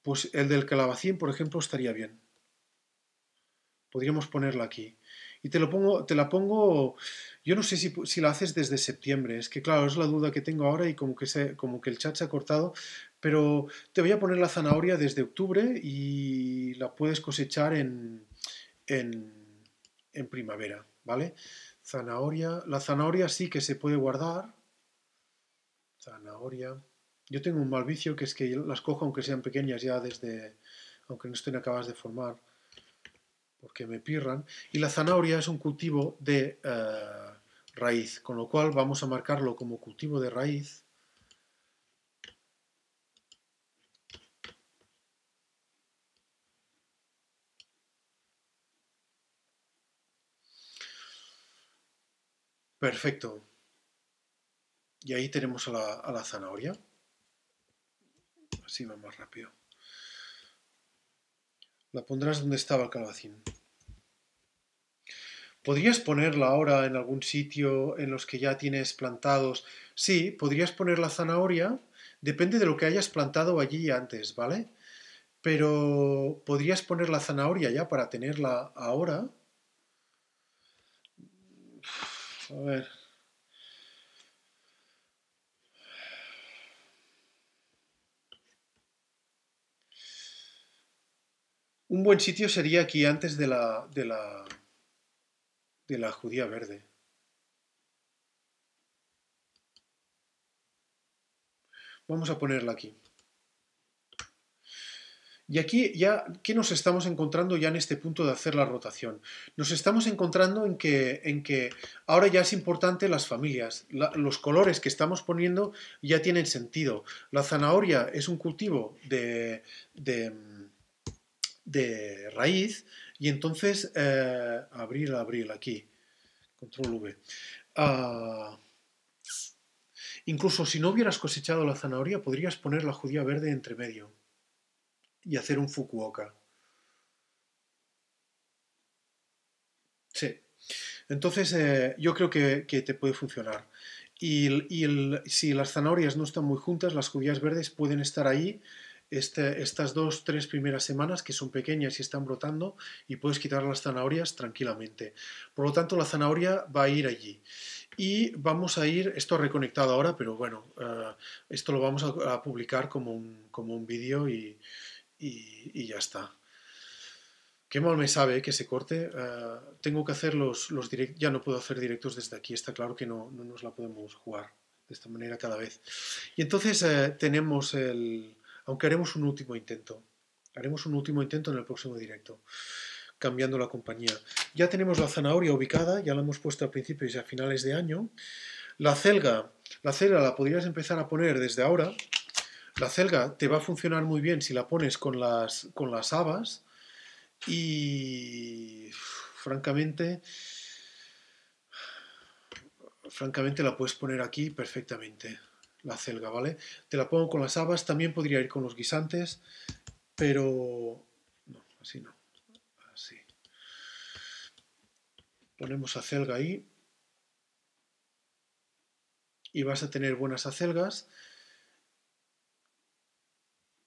Pues el del calabacín, por ejemplo, estaría bien. Podríamos ponerla aquí. Y te, lo pongo, te la pongo, yo no sé si, la haces desde septiembre, es que claro, es la duda que tengo ahora y como que, se, como que el chat se ha cortado, pero te voy a poner la zanahoria desde octubre y la puedes cosechar en, en, primavera, ¿vale? Zanahoria, la zanahoria sí que se puede guardar, zanahoria. Yo tengo un mal vicio que es que las cojo aunque sean pequeñas ya desde, aunque no estén acabadas de formar, porque me pirran. Y la zanahoria es un cultivo de eh, raíz, con lo cual vamos a marcarlo como cultivo de raíz. Perfecto. Y ahí tenemos a la, zanahoria. Así va más rápido. La pondrás donde estaba el calabacín. ¿Podrías ponerla ahora en algún sitio en los que ya tienes plantados? Sí, podrías poner la zanahoria. Depende de lo que hayas plantado allí antes, ¿vale? Pero podrías poner la zanahoria ya para tenerla ahora. A ver. Un buen sitio sería aquí antes de la, de la, de la judía verde. Vamos a ponerla aquí. Y aquí ya, ¿qué nos estamos encontrando ya en este punto de hacer la rotación? Nos estamos encontrando en que, en que ahora ya es importante las familias, los colores que estamos poniendo ya tienen sentido. La zanahoria es un cultivo de, de de raíz y entonces eh, abril, abril aquí, control V. Ah, incluso si no hubieras cosechado la zanahoria, podrías poner la judía verde entre medio y hacer un Fukuoka. Sí. Entonces, eh, yo creo que, te puede funcionar. Y, si las zanahorias no están muy juntas, las judías verdes pueden estar ahí este, estas dos, tres primeras semanas que son pequeñas y están brotando y puedes quitar las zanahorias tranquilamente. Por lo tanto, la zanahoria va a ir allí. Y vamos a ir, esto reconectado ahora, pero bueno, eh, esto lo vamos a, publicar como un, vídeo y, ya está. Qué mal me sabe eh, que se corte. Eh, tengo que hacer los, directos, ya no puedo hacer directos desde aquí, está claro que no, nos la podemos jugar de esta manera cada vez. Y entonces tenemos el, aunque haremos un último intento. Haremos un último intento en el próximo directo, cambiando la compañía. Ya tenemos la zanahoria ubicada, ya la hemos puesto a principios y a finales de año. La celga, la celga la podrías empezar a poner desde ahora. La celga te va a funcionar muy bien si la pones con las, con las habas. Y francamente, francamente la puedes poner aquí perfectamente la celga, ¿vale? Te la pongo con las habas, también podría ir con los guisantes, pero... No, así no, así. Ponemos acelga ahí. Y vas a tener buenas acelgas.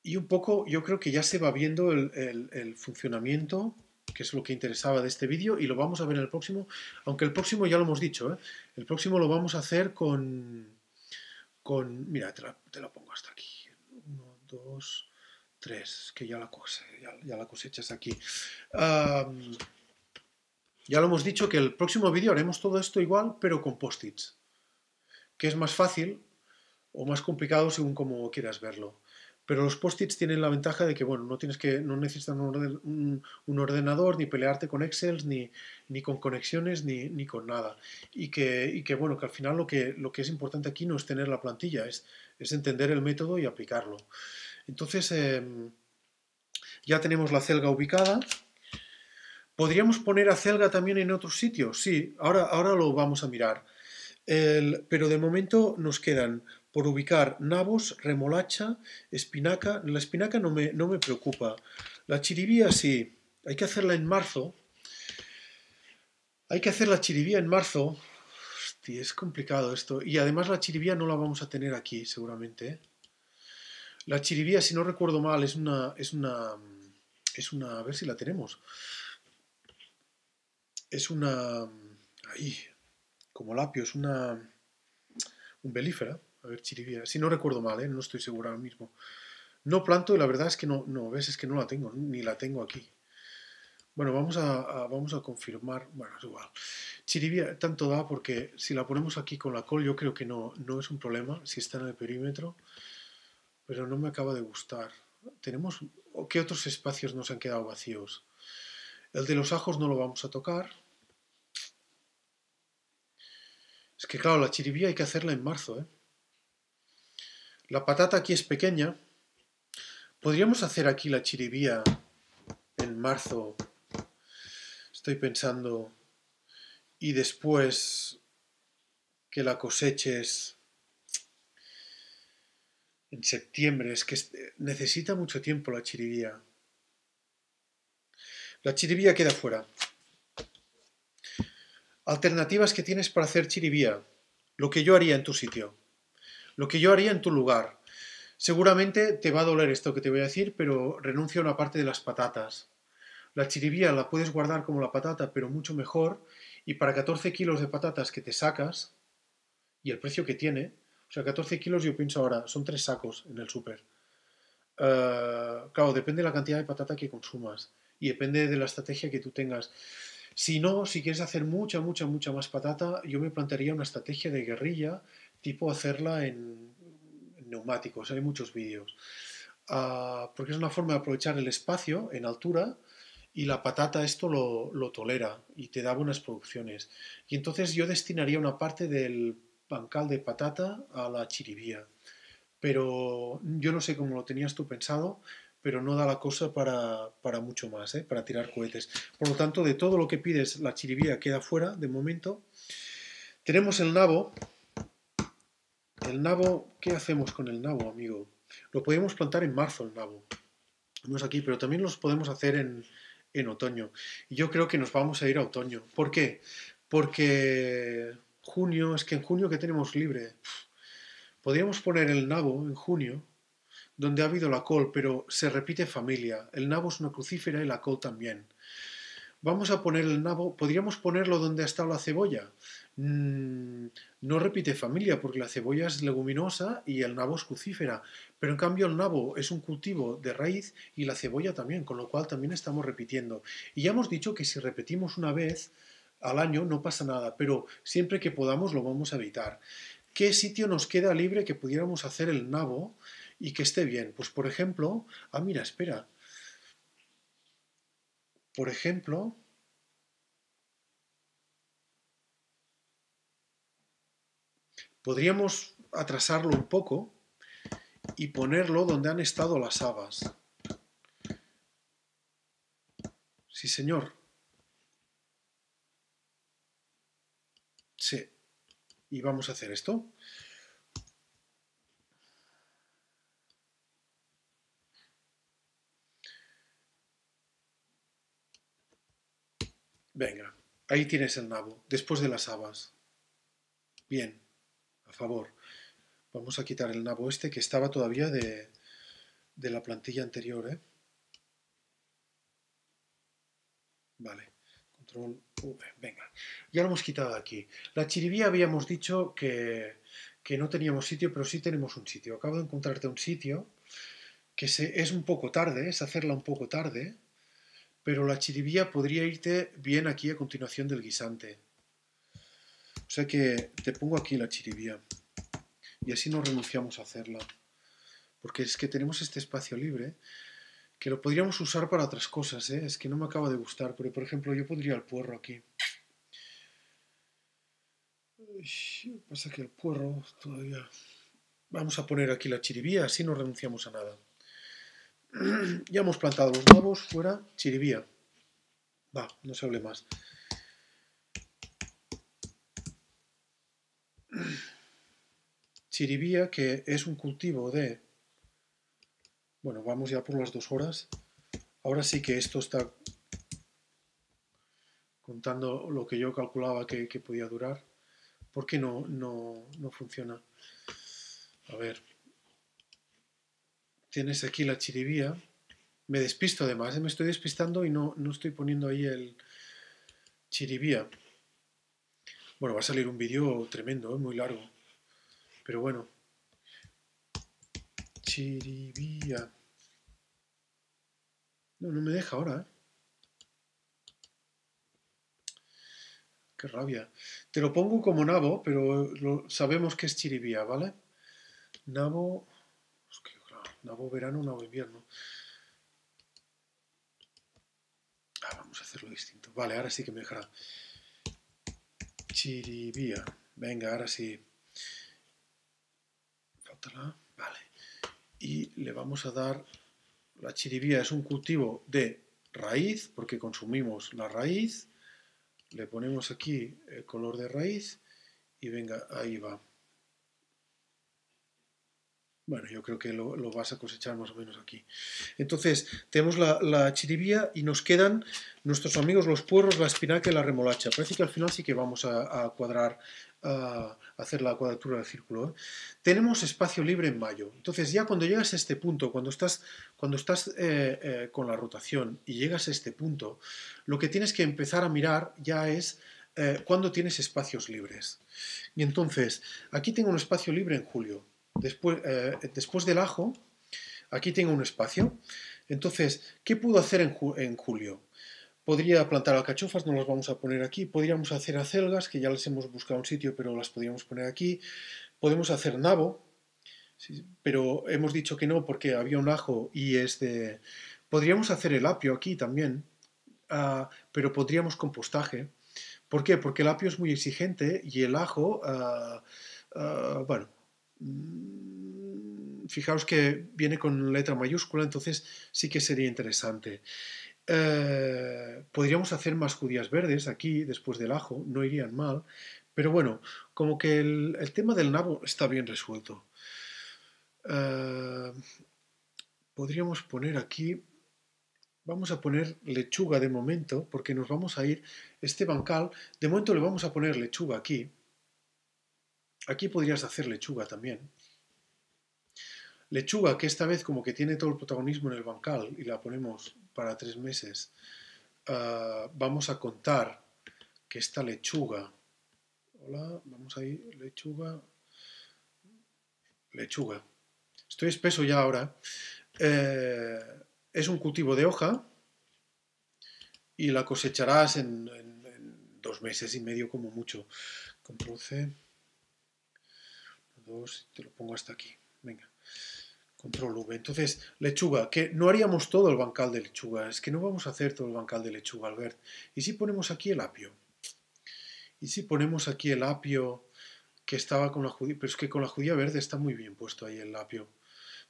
Y un poco, yo creo que ya se va viendo el, funcionamiento que es lo que interesaba de este vídeo y lo vamos a ver en el próximo, aunque el próximo ya lo hemos dicho, ¿eh? el próximo lo vamos a hacer con, con, mira, te la, pongo hasta aquí, uno, dos, tres, que ya la, ya, la cosechas aquí. ya lo hemos dicho que el próximo vídeo haremos todo esto igual, pero con post-its, que es más fácil o más complicado según como quieras verlo. Pero los post-its tienen la ventaja de que, bueno, no, tienes que, no necesitas un, ordenador, ni pelearte con Excel, ni, ni con conexiones, ni, con nada. Y que, bueno, que al final lo que, lo que es importante aquí no es tener la plantilla, es, es entender el método y aplicarlo. Entonces, em, ya tenemos la celga ubicada. ¿Podríamos poner a celga también en otros sitios? Sí, ahora, ahora lo vamos a mirar. pero de momento nos quedan por ubicar nabos, remolacha, espinaca. La espinaca no me, no me preocupa. La chirivía sí, hay que hacerla en marzo. Hay que hacer la chirivía en marzo. Hostia, es complicado esto. Y además la chirivía no la vamos a tener aquí, seguramente. ¿eh? La chirivía, si no recuerdo mal, es una, es una... Es una... A ver si la tenemos. Es una... Ahí. Como lapio, es una... Un belífera a ver, chirivía, si no recuerdo mal, ¿eh? no estoy seguro ahora mismo. No planto y la verdad es que no, no, ves, es que no la tengo, ni la tengo aquí. Bueno, vamos a, vamos a confirmar, bueno, es igual. Chirivía tanto da porque si la ponemos aquí con la col yo creo que no, no es un problema, si está en el perímetro, pero no me acaba de gustar. Tenemos, ¿Qué otros espacios nos han quedado vacíos? El de los ajos no lo vamos a tocar. Es que claro, la chirivía hay que hacerla en marzo, ¿eh? La patata aquí es pequeña. Podríamos hacer aquí la chiribía en marzo. Estoy pensando. Y después que la coseches en septiembre. Es que necesita mucho tiempo la chiribía. La chiribía queda fuera. Alternativas que tienes para hacer chiribía. Lo que yo haría en tu sitio lo que yo haría en tu lugar. Seguramente te va a doler esto que te voy a decir, pero renuncia a una parte de las patatas. La chiribía la puedes guardar como la patata, pero mucho mejor, y para 14 kilos de patatas que te sacas, y el precio que tiene, o sea, 14 kilos yo pienso ahora, son tres sacos en el súper. Eh, claro, depende de la cantidad de patata que consumas y depende de la estrategia que tú tengas. Si no, si quieres hacer mucha, mucha, mucha más patata, yo me plantearía una estrategia de guerrilla tipo hacerla en neumáticos, hay muchos vídeos, ah, porque es una forma de aprovechar el espacio en altura y la patata esto lo, tolera y te da buenas producciones. Y entonces yo destinaría una parte del bancal de patata a la chiribía. Pero yo no sé cómo lo tenías tú pensado, pero no da la cosa para, mucho más, ¿eh? para tirar cohetes. Por lo tanto, de todo lo que pides, la chiribía queda fuera de momento. Tenemos el nabo, el nabo, ¿qué hacemos con el nabo, amigo? Lo podemos plantar en marzo, el nabo. No aquí, pero también los podemos hacer en, en otoño. Y yo creo que nos vamos a ir a otoño. ¿Por qué? Porque junio, es que en junio que tenemos libre. Podríamos poner el nabo en junio, donde ha habido la col, pero se repite familia. El nabo es una crucífera y la col también. Vamos a poner el nabo, podríamos ponerlo donde ha estado la cebolla, Mm, no repite familia porque la cebolla es leguminosa y el nabo es crucífera, pero en cambio el nabo es un cultivo de raíz y la cebolla también, con lo cual también estamos repitiendo. Y ya hemos dicho que si repetimos una vez al año no pasa nada, pero siempre que podamos lo vamos a evitar. ¿Qué sitio nos queda libre que pudiéramos hacer el nabo y que esté bien? Pues por ejemplo, ah mira, espera. Por ejemplo, podríamos atrasarlo un poco y ponerlo donde han estado las habas. Sí, señor. Sí. Y vamos a hacer esto. Venga, ahí tienes el nabo, después de las habas. Bien favor. Vamos a quitar el nabo este que estaba todavía de, de la plantilla anterior. ¿eh? Vale, control V, venga. Ya lo hemos quitado aquí. La chiribía habíamos dicho que, que no teníamos sitio, pero sí tenemos un sitio. Acabo de encontrarte un sitio que se, es un poco tarde, es hacerla un poco tarde, pero la chiribía podría irte bien aquí a continuación del guisante. O sea que te pongo aquí la chiribía y así no renunciamos a hacerla. Porque es que tenemos este espacio libre que lo podríamos usar para otras cosas, ¿eh? es que no me acaba de gustar, pero por ejemplo yo pondría el puerro aquí. pasa que el puerro todavía... Vamos a poner aquí la chiribía, así no renunciamos a nada. ya hemos plantado los nabos, fuera, chiribía. Va, no se hable más. chiribía, que es un cultivo de... Bueno, vamos ya por las dos horas. Ahora sí que esto está contando lo que yo calculaba que, podía durar. porque no, no, no funciona? A ver. Tienes aquí la chiribía. Me despisto además, ¿eh? me estoy despistando y no, no estoy poniendo ahí el chiribía. Bueno, va a salir un vídeo tremendo, ¿eh? muy largo. Pero bueno. Chiribía. No, no me deja ahora, ¿eh? Qué rabia. Te lo pongo como nabo, pero lo, sabemos que es chiribía, ¿vale? Nabo... nabo verano, nabo invierno. Ah, vamos a hacerlo distinto. Vale, ahora sí que me dejará. Chiribía. Venga, ahora sí. Vale. Y le vamos a dar... La chiribía es un cultivo de raíz, porque consumimos la raíz. Le ponemos aquí el color de raíz. Y venga, ahí va. Bueno, yo creo que lo, vas a cosechar más o menos aquí. Entonces, tenemos la, la chiribía y nos quedan nuestros amigos los puerros, la espinaca y la remolacha. Parece que al final sí que vamos a, cuadrar, a hacer la cuadratura del círculo. ¿eh? Tenemos espacio libre en mayo. Entonces, ya cuando llegas a este punto, cuando estás, cuando estás eh, eh, con la rotación y llegas a este punto, lo que tienes que empezar a mirar ya es... cuándo tienes espacios libres. Y entonces, aquí tengo un espacio libre en julio Después, eh, después del ajo, aquí tengo un espacio. Entonces, ¿qué puedo hacer en, julio? Podría plantar alcachofas, no las vamos a poner aquí. Podríamos hacer acelgas, que ya les hemos buscado un sitio, pero las podríamos poner aquí. Podemos hacer nabo, pero hemos dicho que no porque había un ajo y es de... Podríamos hacer el apio aquí también, ah, pero podríamos compostaje. ¿Por qué? Porque el apio es muy exigente y el ajo, ah, ah, bueno, Mm, fijaos que viene con letra mayúscula, entonces sí que sería interesante. Eh, podríamos hacer más judías verdes aquí, después del ajo, no irían mal. Pero bueno, como que el, tema del nabo está bien resuelto. Eh, podríamos poner aquí, vamos a poner lechuga de momento, porque nos vamos a ir, este bancal, de momento le vamos a poner lechuga aquí. Aquí podrías hacer lechuga también. Lechuga, que esta vez como que tiene todo el protagonismo en el bancal y la ponemos para tres meses, ah, vamos a contar que esta lechuga, hola, vamos ahí, lechuga, lechuga, estoy espeso ya ahora, eh, es un cultivo de hoja y la cosecharás en, dos meses y medio como mucho. Control 2, te lo pongo hasta aquí. Venga, control V. Entonces, lechuga, que no haríamos todo el bancal de lechuga, es que no vamos a hacer todo el bancal de lechuga, Albert. ¿Y si ponemos aquí el apio? ¿Y si ponemos aquí el apio que estaba con la judía? Pero es que con la judía verde está muy bien puesto ahí el apio.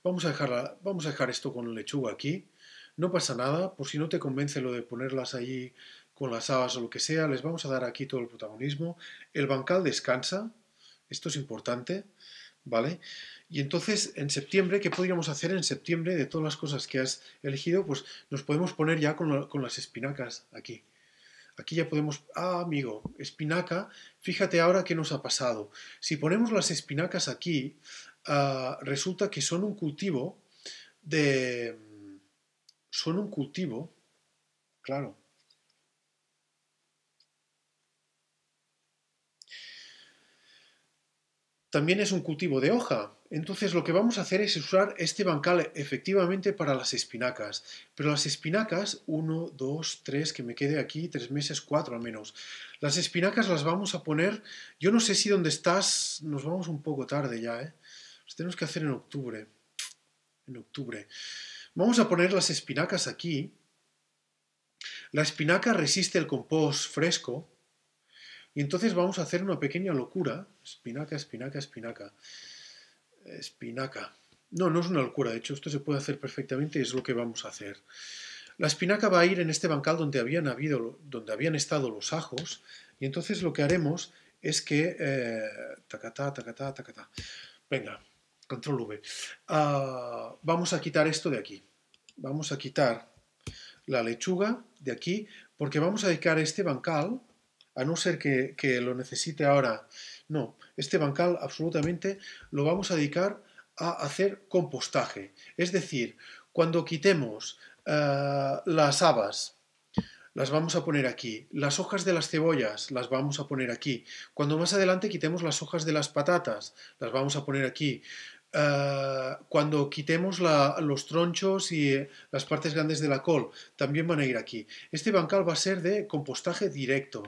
Vamos a dejar, vamos a dejar esto con lechuga aquí. No pasa nada, por si no te convence lo de ponerlas allí con las habas o lo que sea, les vamos a dar aquí todo el protagonismo. El bancal descansa, esto es importante. ¿vale? Y entonces, en septiembre, ¿qué podríamos hacer en septiembre de todas las cosas que has elegido? Pues nos podemos poner ya con, las espinacas aquí. Aquí ya podemos, ah, amigo, espinaca, fíjate ahora qué nos ha pasado. Si ponemos las espinacas aquí, ah, resulta que son un cultivo de... Son un cultivo, claro, también es un cultivo de hoja. Entonces lo que vamos a hacer es usar este bancal efectivamente para las espinacas. Pero las espinacas, 1, dos, tres que me quede aquí, tres meses, cuatro al menos. Las espinacas las vamos a poner, yo no sé si dónde estás, nos vamos un poco tarde ya, ¿eh? Las tenemos que hacer en octubre. En octubre. Vamos a poner las espinacas aquí. La espinaca resiste el compost fresco, y entonces vamos a hacer una pequeña locura. Espinaca, espinaca, espinaca. Espinaca. No, no es una locura, de hecho, esto se puede hacer perfectamente y es lo que vamos a hacer. La espinaca va a ir en este bancal donde habían, habido, donde habían estado los ajos, y entonces lo que haremos es que... Eh, tacatá, tacatá, Venga, control V. Ah, vamos a quitar esto de aquí. Vamos a quitar la lechuga de aquí, porque vamos a dedicar este bancal a no ser que, lo necesite ahora. No, este bancal absolutamente lo vamos a dedicar a hacer compostaje. Es decir, cuando quitemos eh, las habas, las vamos a poner aquí. Las hojas de las cebollas las vamos a poner aquí. Cuando más adelante quitemos las hojas de las patatas, las vamos a poner aquí. Eh, cuando quitemos los tronchos y eh, las partes grandes de la col, también van a ir aquí. Este bancal va a ser de compostaje directo.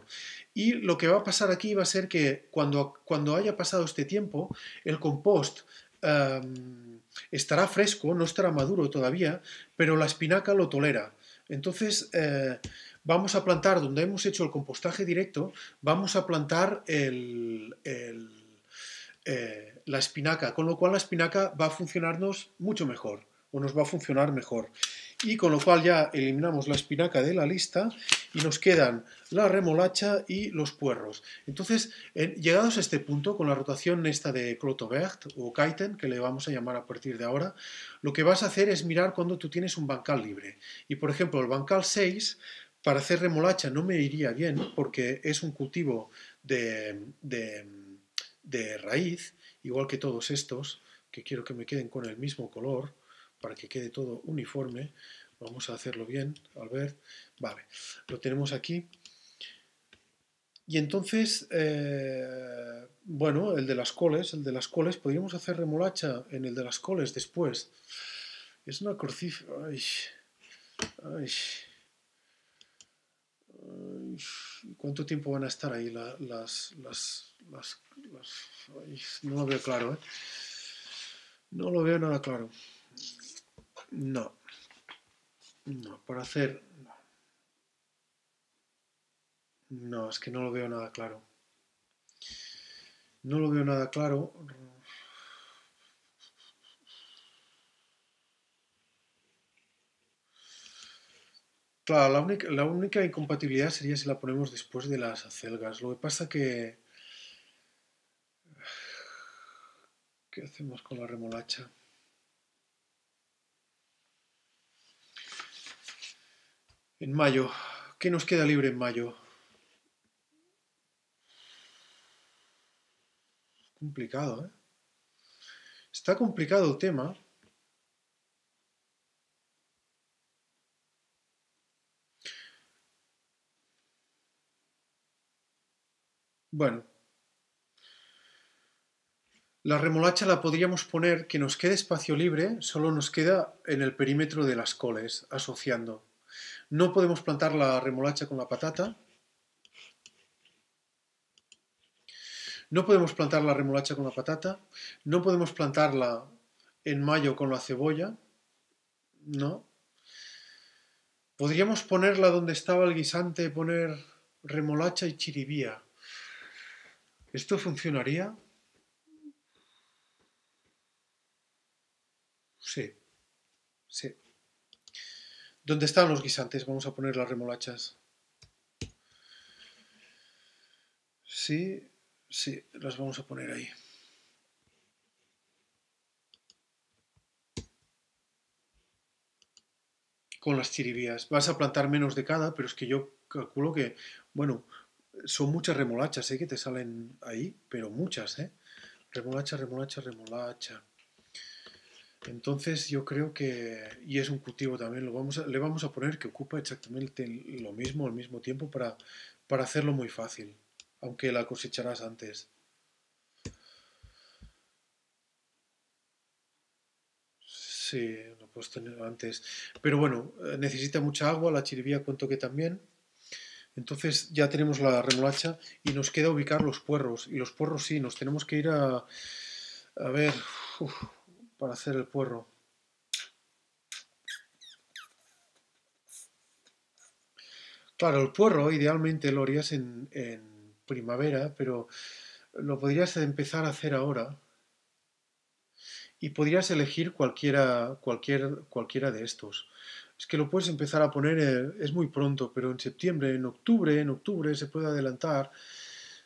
Y lo que va a pasar aquí va a ser que cuando, cuando haya pasado este tiempo, el compost em, estará fresco, no estará maduro todavía, pero la espinaca lo tolera. Entonces, eh, vamos a plantar donde hemos hecho el compostaje directo, vamos a plantar el... el la espinaca, con lo cual la espinaca va a funcionarnos mucho mejor o nos va a funcionar mejor. Y con lo cual ya eliminamos la espinaca de la lista y nos quedan la remolacha y los puerros. Entonces, llegados a este punto, con la rotación esta de Clotobert o Kaiten, que le vamos a llamar a partir de ahora, lo que vas a hacer es mirar cuando tú tienes un bancal libre. Y por ejemplo, el bancal 6, para hacer remolacha no me iría bien porque es un cultivo de raíz, igual que todos estos, que quiero que me queden con el mismo color, para que quede todo uniforme. Vamos a hacerlo bien, Albert. Vale, lo tenemos aquí. Y entonces, eh, bueno, el de las coles, el de las coles, podríamos hacer remolacha en el de las coles después. Es una crucif... Ay, ay. Mm, ¿Cuánto tiempo van a estar ahí las, las, las, No lo veo claro, ¿eh? No lo veo nada claro. No. No, para hacer... no, es que no lo veo nada claro. No lo veo nada claro. Claro, la única, incompatibilidad sería si la ponemos después de las acelgas. Lo que pasa que... ¿Qué hacemos con la remolacha? En mayo. ¿Qué nos queda libre en mayo? Complicado, ¿eh? Está complicado el tema Bueno. La remolacha la podríamos poner, que nos quede espacio libre, solo nos queda en el perímetro de las coles, asociando. No podemos plantar la remolacha con la patata. No podemos plantar la remolacha con la patata. No podemos plantarla en mayo con la cebolla. No. Podríamos ponerla donde estaba el guisante, poner remolacha y chiribía. ¿Esto funcionaría? Sí, sí. ¿Dónde están los guisantes? Vamos a poner las remolachas. Sí, sí, las vamos a poner ahí. Con las chiribías. Vas a plantar menos de cada, pero es que yo calculo que, bueno, son muchas remolachas ¿eh? que te salen ahí, pero muchas, ¿eh? Remolacha, remolacha, remolacha. Entonces yo creo que, y es un cultivo también, lo vamos le vamos a poner que ocupa exactamente lo mismo, al mismo tiempo, para, para hacerlo muy fácil, aunque la cosecharás antes. Sí, lo puedes tener antes. Pero bueno, eh, necesita mucha agua, la chirivía cuento que también. Entonces ya tenemos la remolacha y nos queda ubicar los puerros. Y los puerros sí, nos tenemos que ir a... A ver, para hacer el puerro. Claro, el puerro idealmente lo harías en, primavera, pero lo podrías empezar a hacer ahora. Y podrías elegir cualquiera, cualquier, cualquiera de estos es que lo puedes empezar a poner, eh, es muy pronto, pero en septiembre, en octubre, en octubre se puede adelantar,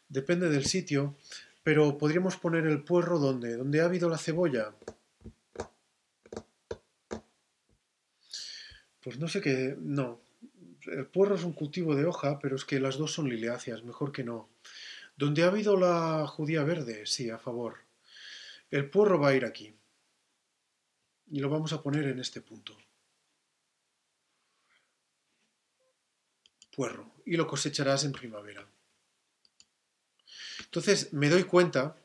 depende del sitio, pero podríamos poner el puerro donde, donde ha habido la cebolla. Pues no sé qué, no, el puerro es un cultivo de hoja, pero es que las dos son liliáceas, mejor que no. Donde ha habido la judía verde, sí, a favor. El puerro va a ir aquí. Y lo vamos a poner en este punto. y lo cosecharás en primavera. Entonces me doy cuenta,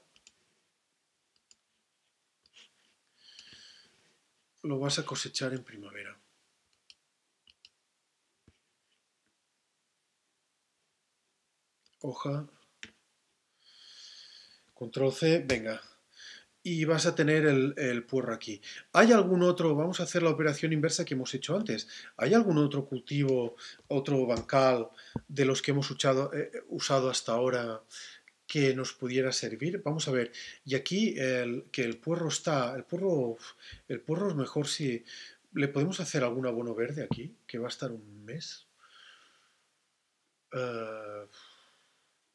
lo vas a cosechar en primavera. Hoja, control C, venga, y vas a tener el, puerro aquí. ¿Hay algún otro, vamos a hacer la operación inversa que hemos hecho antes, ¿hay algún otro cultivo, otro bancal de los que hemos eh, usado, hasta ahora que nos pudiera servir? Vamos a ver, y aquí el, que el puerro está, el puerro, el puerro es mejor si le podemos hacer algún abono verde aquí, que va a estar un mes. Eh,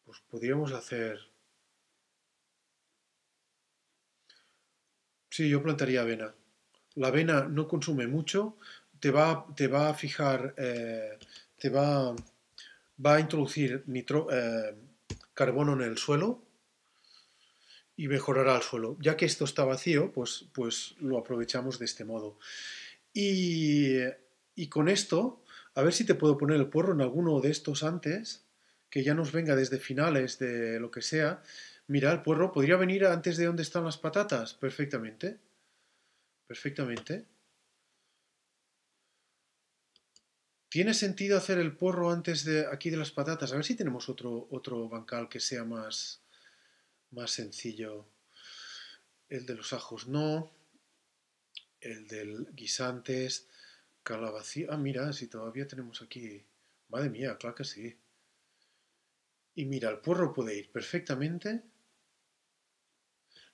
pues podríamos hacer Sí, yo plantaría avena. La avena no consume mucho, te va, te va a fijar, eh, te va, va a introducir nitro, eh, carbono en el suelo y mejorará el suelo. Ya que esto está vacío, pues, pues lo aprovechamos de este modo. Y, y con esto, a ver si te puedo poner el porro en alguno de estos antes, que ya nos venga desde finales de lo que sea, Mira, el puerro podría venir antes de donde están las patatas, perfectamente. Perfectamente. ¿Tiene sentido hacer el porro antes de aquí de las patatas? A ver si tenemos otro, otro bancal que sea más, más sencillo. El de los ajos no. El del guisantes. Calabacín. Ah, mira, si todavía tenemos aquí. Madre mía, claro que sí. Y mira, el puerro puede ir perfectamente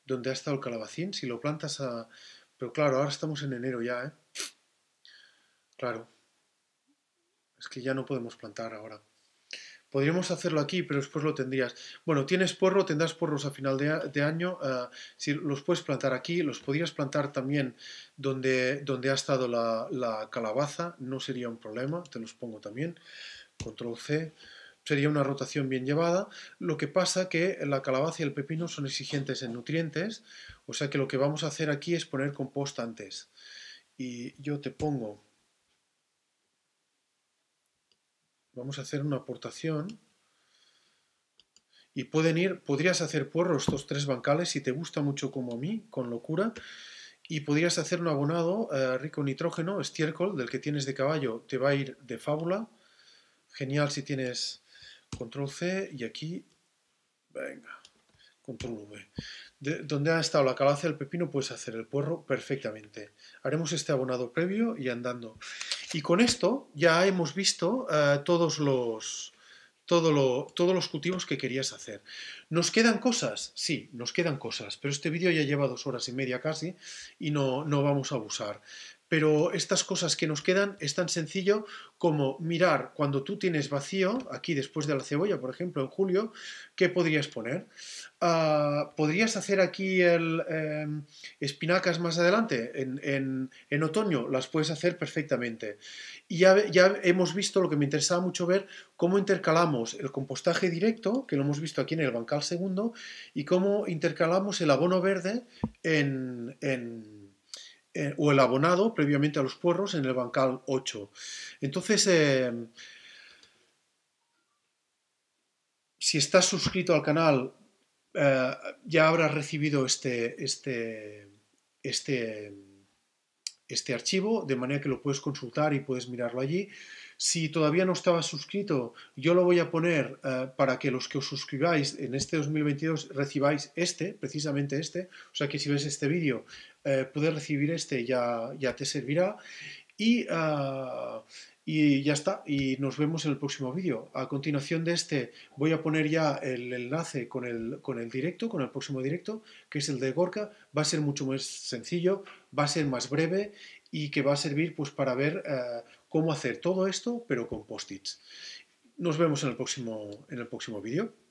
donde ha estado el calabacín, si lo plantas a... Pero claro, ahora estamos en enero ya, ¿eh? Claro. Es que ya no podemos plantar ahora. Podríamos hacerlo aquí, pero después lo tendrías. Bueno, tienes porro, tendrás porros a final de, año. Ah, si los puedes plantar aquí, los podrías plantar también donde, donde ha estado la, la calabaza. No sería un problema, te los pongo también. Control C sería una rotación bien llevada, lo que pasa que la calabaza y el pepino son exigentes en nutrientes, o sea que lo que vamos a hacer aquí es poner compost antes. Y yo te pongo, vamos a hacer una aportación, y pueden ir, podrías hacer puerros, estos tres bancales si te gusta mucho como a mí, con locura, y podrías hacer un abonado eh, rico en nitrógeno, estiércol, del que tienes de caballo, te va a ir de fábula, genial si tienes control C y aquí, venga, control V. donde ha estado la calacia del pepino puedes hacer el puerro perfectamente. Haremos este abonado previo y andando. Y con esto ya hemos visto eh, todos los... Todo todos los cultivos que querías hacer. ¿Nos quedan cosas? Sí, nos quedan cosas, pero este vídeo ya lleva dos horas y media casi y no, no vamos a abusar pero estas cosas que nos quedan es tan sencillo como mirar cuando tú tienes vacío, aquí después de la cebolla, por ejemplo, en julio, ¿qué podrías poner? Ah, ¿Podrías hacer aquí el, em, espinacas más adelante? En, en, otoño las puedes hacer perfectamente. Y ya, ya hemos visto, lo que me interesaba mucho ver, cómo intercalamos el compostaje directo, que lo hemos visto aquí en el bancal segundo, y cómo intercalamos el abono verde en, en eh, o el abonado previamente a los puerros en el bancal 8. Entonces, em, si estás suscrito al canal, eh, ya habrás recibido este, este, este, este archivo, de manera que lo puedes consultar y puedes mirarlo allí. Si todavía no estaba suscrito, yo lo voy a poner eh, para que los que os suscribáis en este 2022 recibáis este, precisamente este. O sea que si ves este vídeo, poder eh, puedes recibir este, ya, ya te servirá. Y, ah, y, ya está, y nos vemos en el próximo vídeo. A continuación de este voy a poner ya el enlace con el, con el directo, con el próximo directo, que es el de Gorka. Va a ser mucho más sencillo, va a ser más breve y que va a servir pues para ver eh, cómo hacer todo esto, pero con post-its. Nos vemos en el próximo, en el próximo vídeo.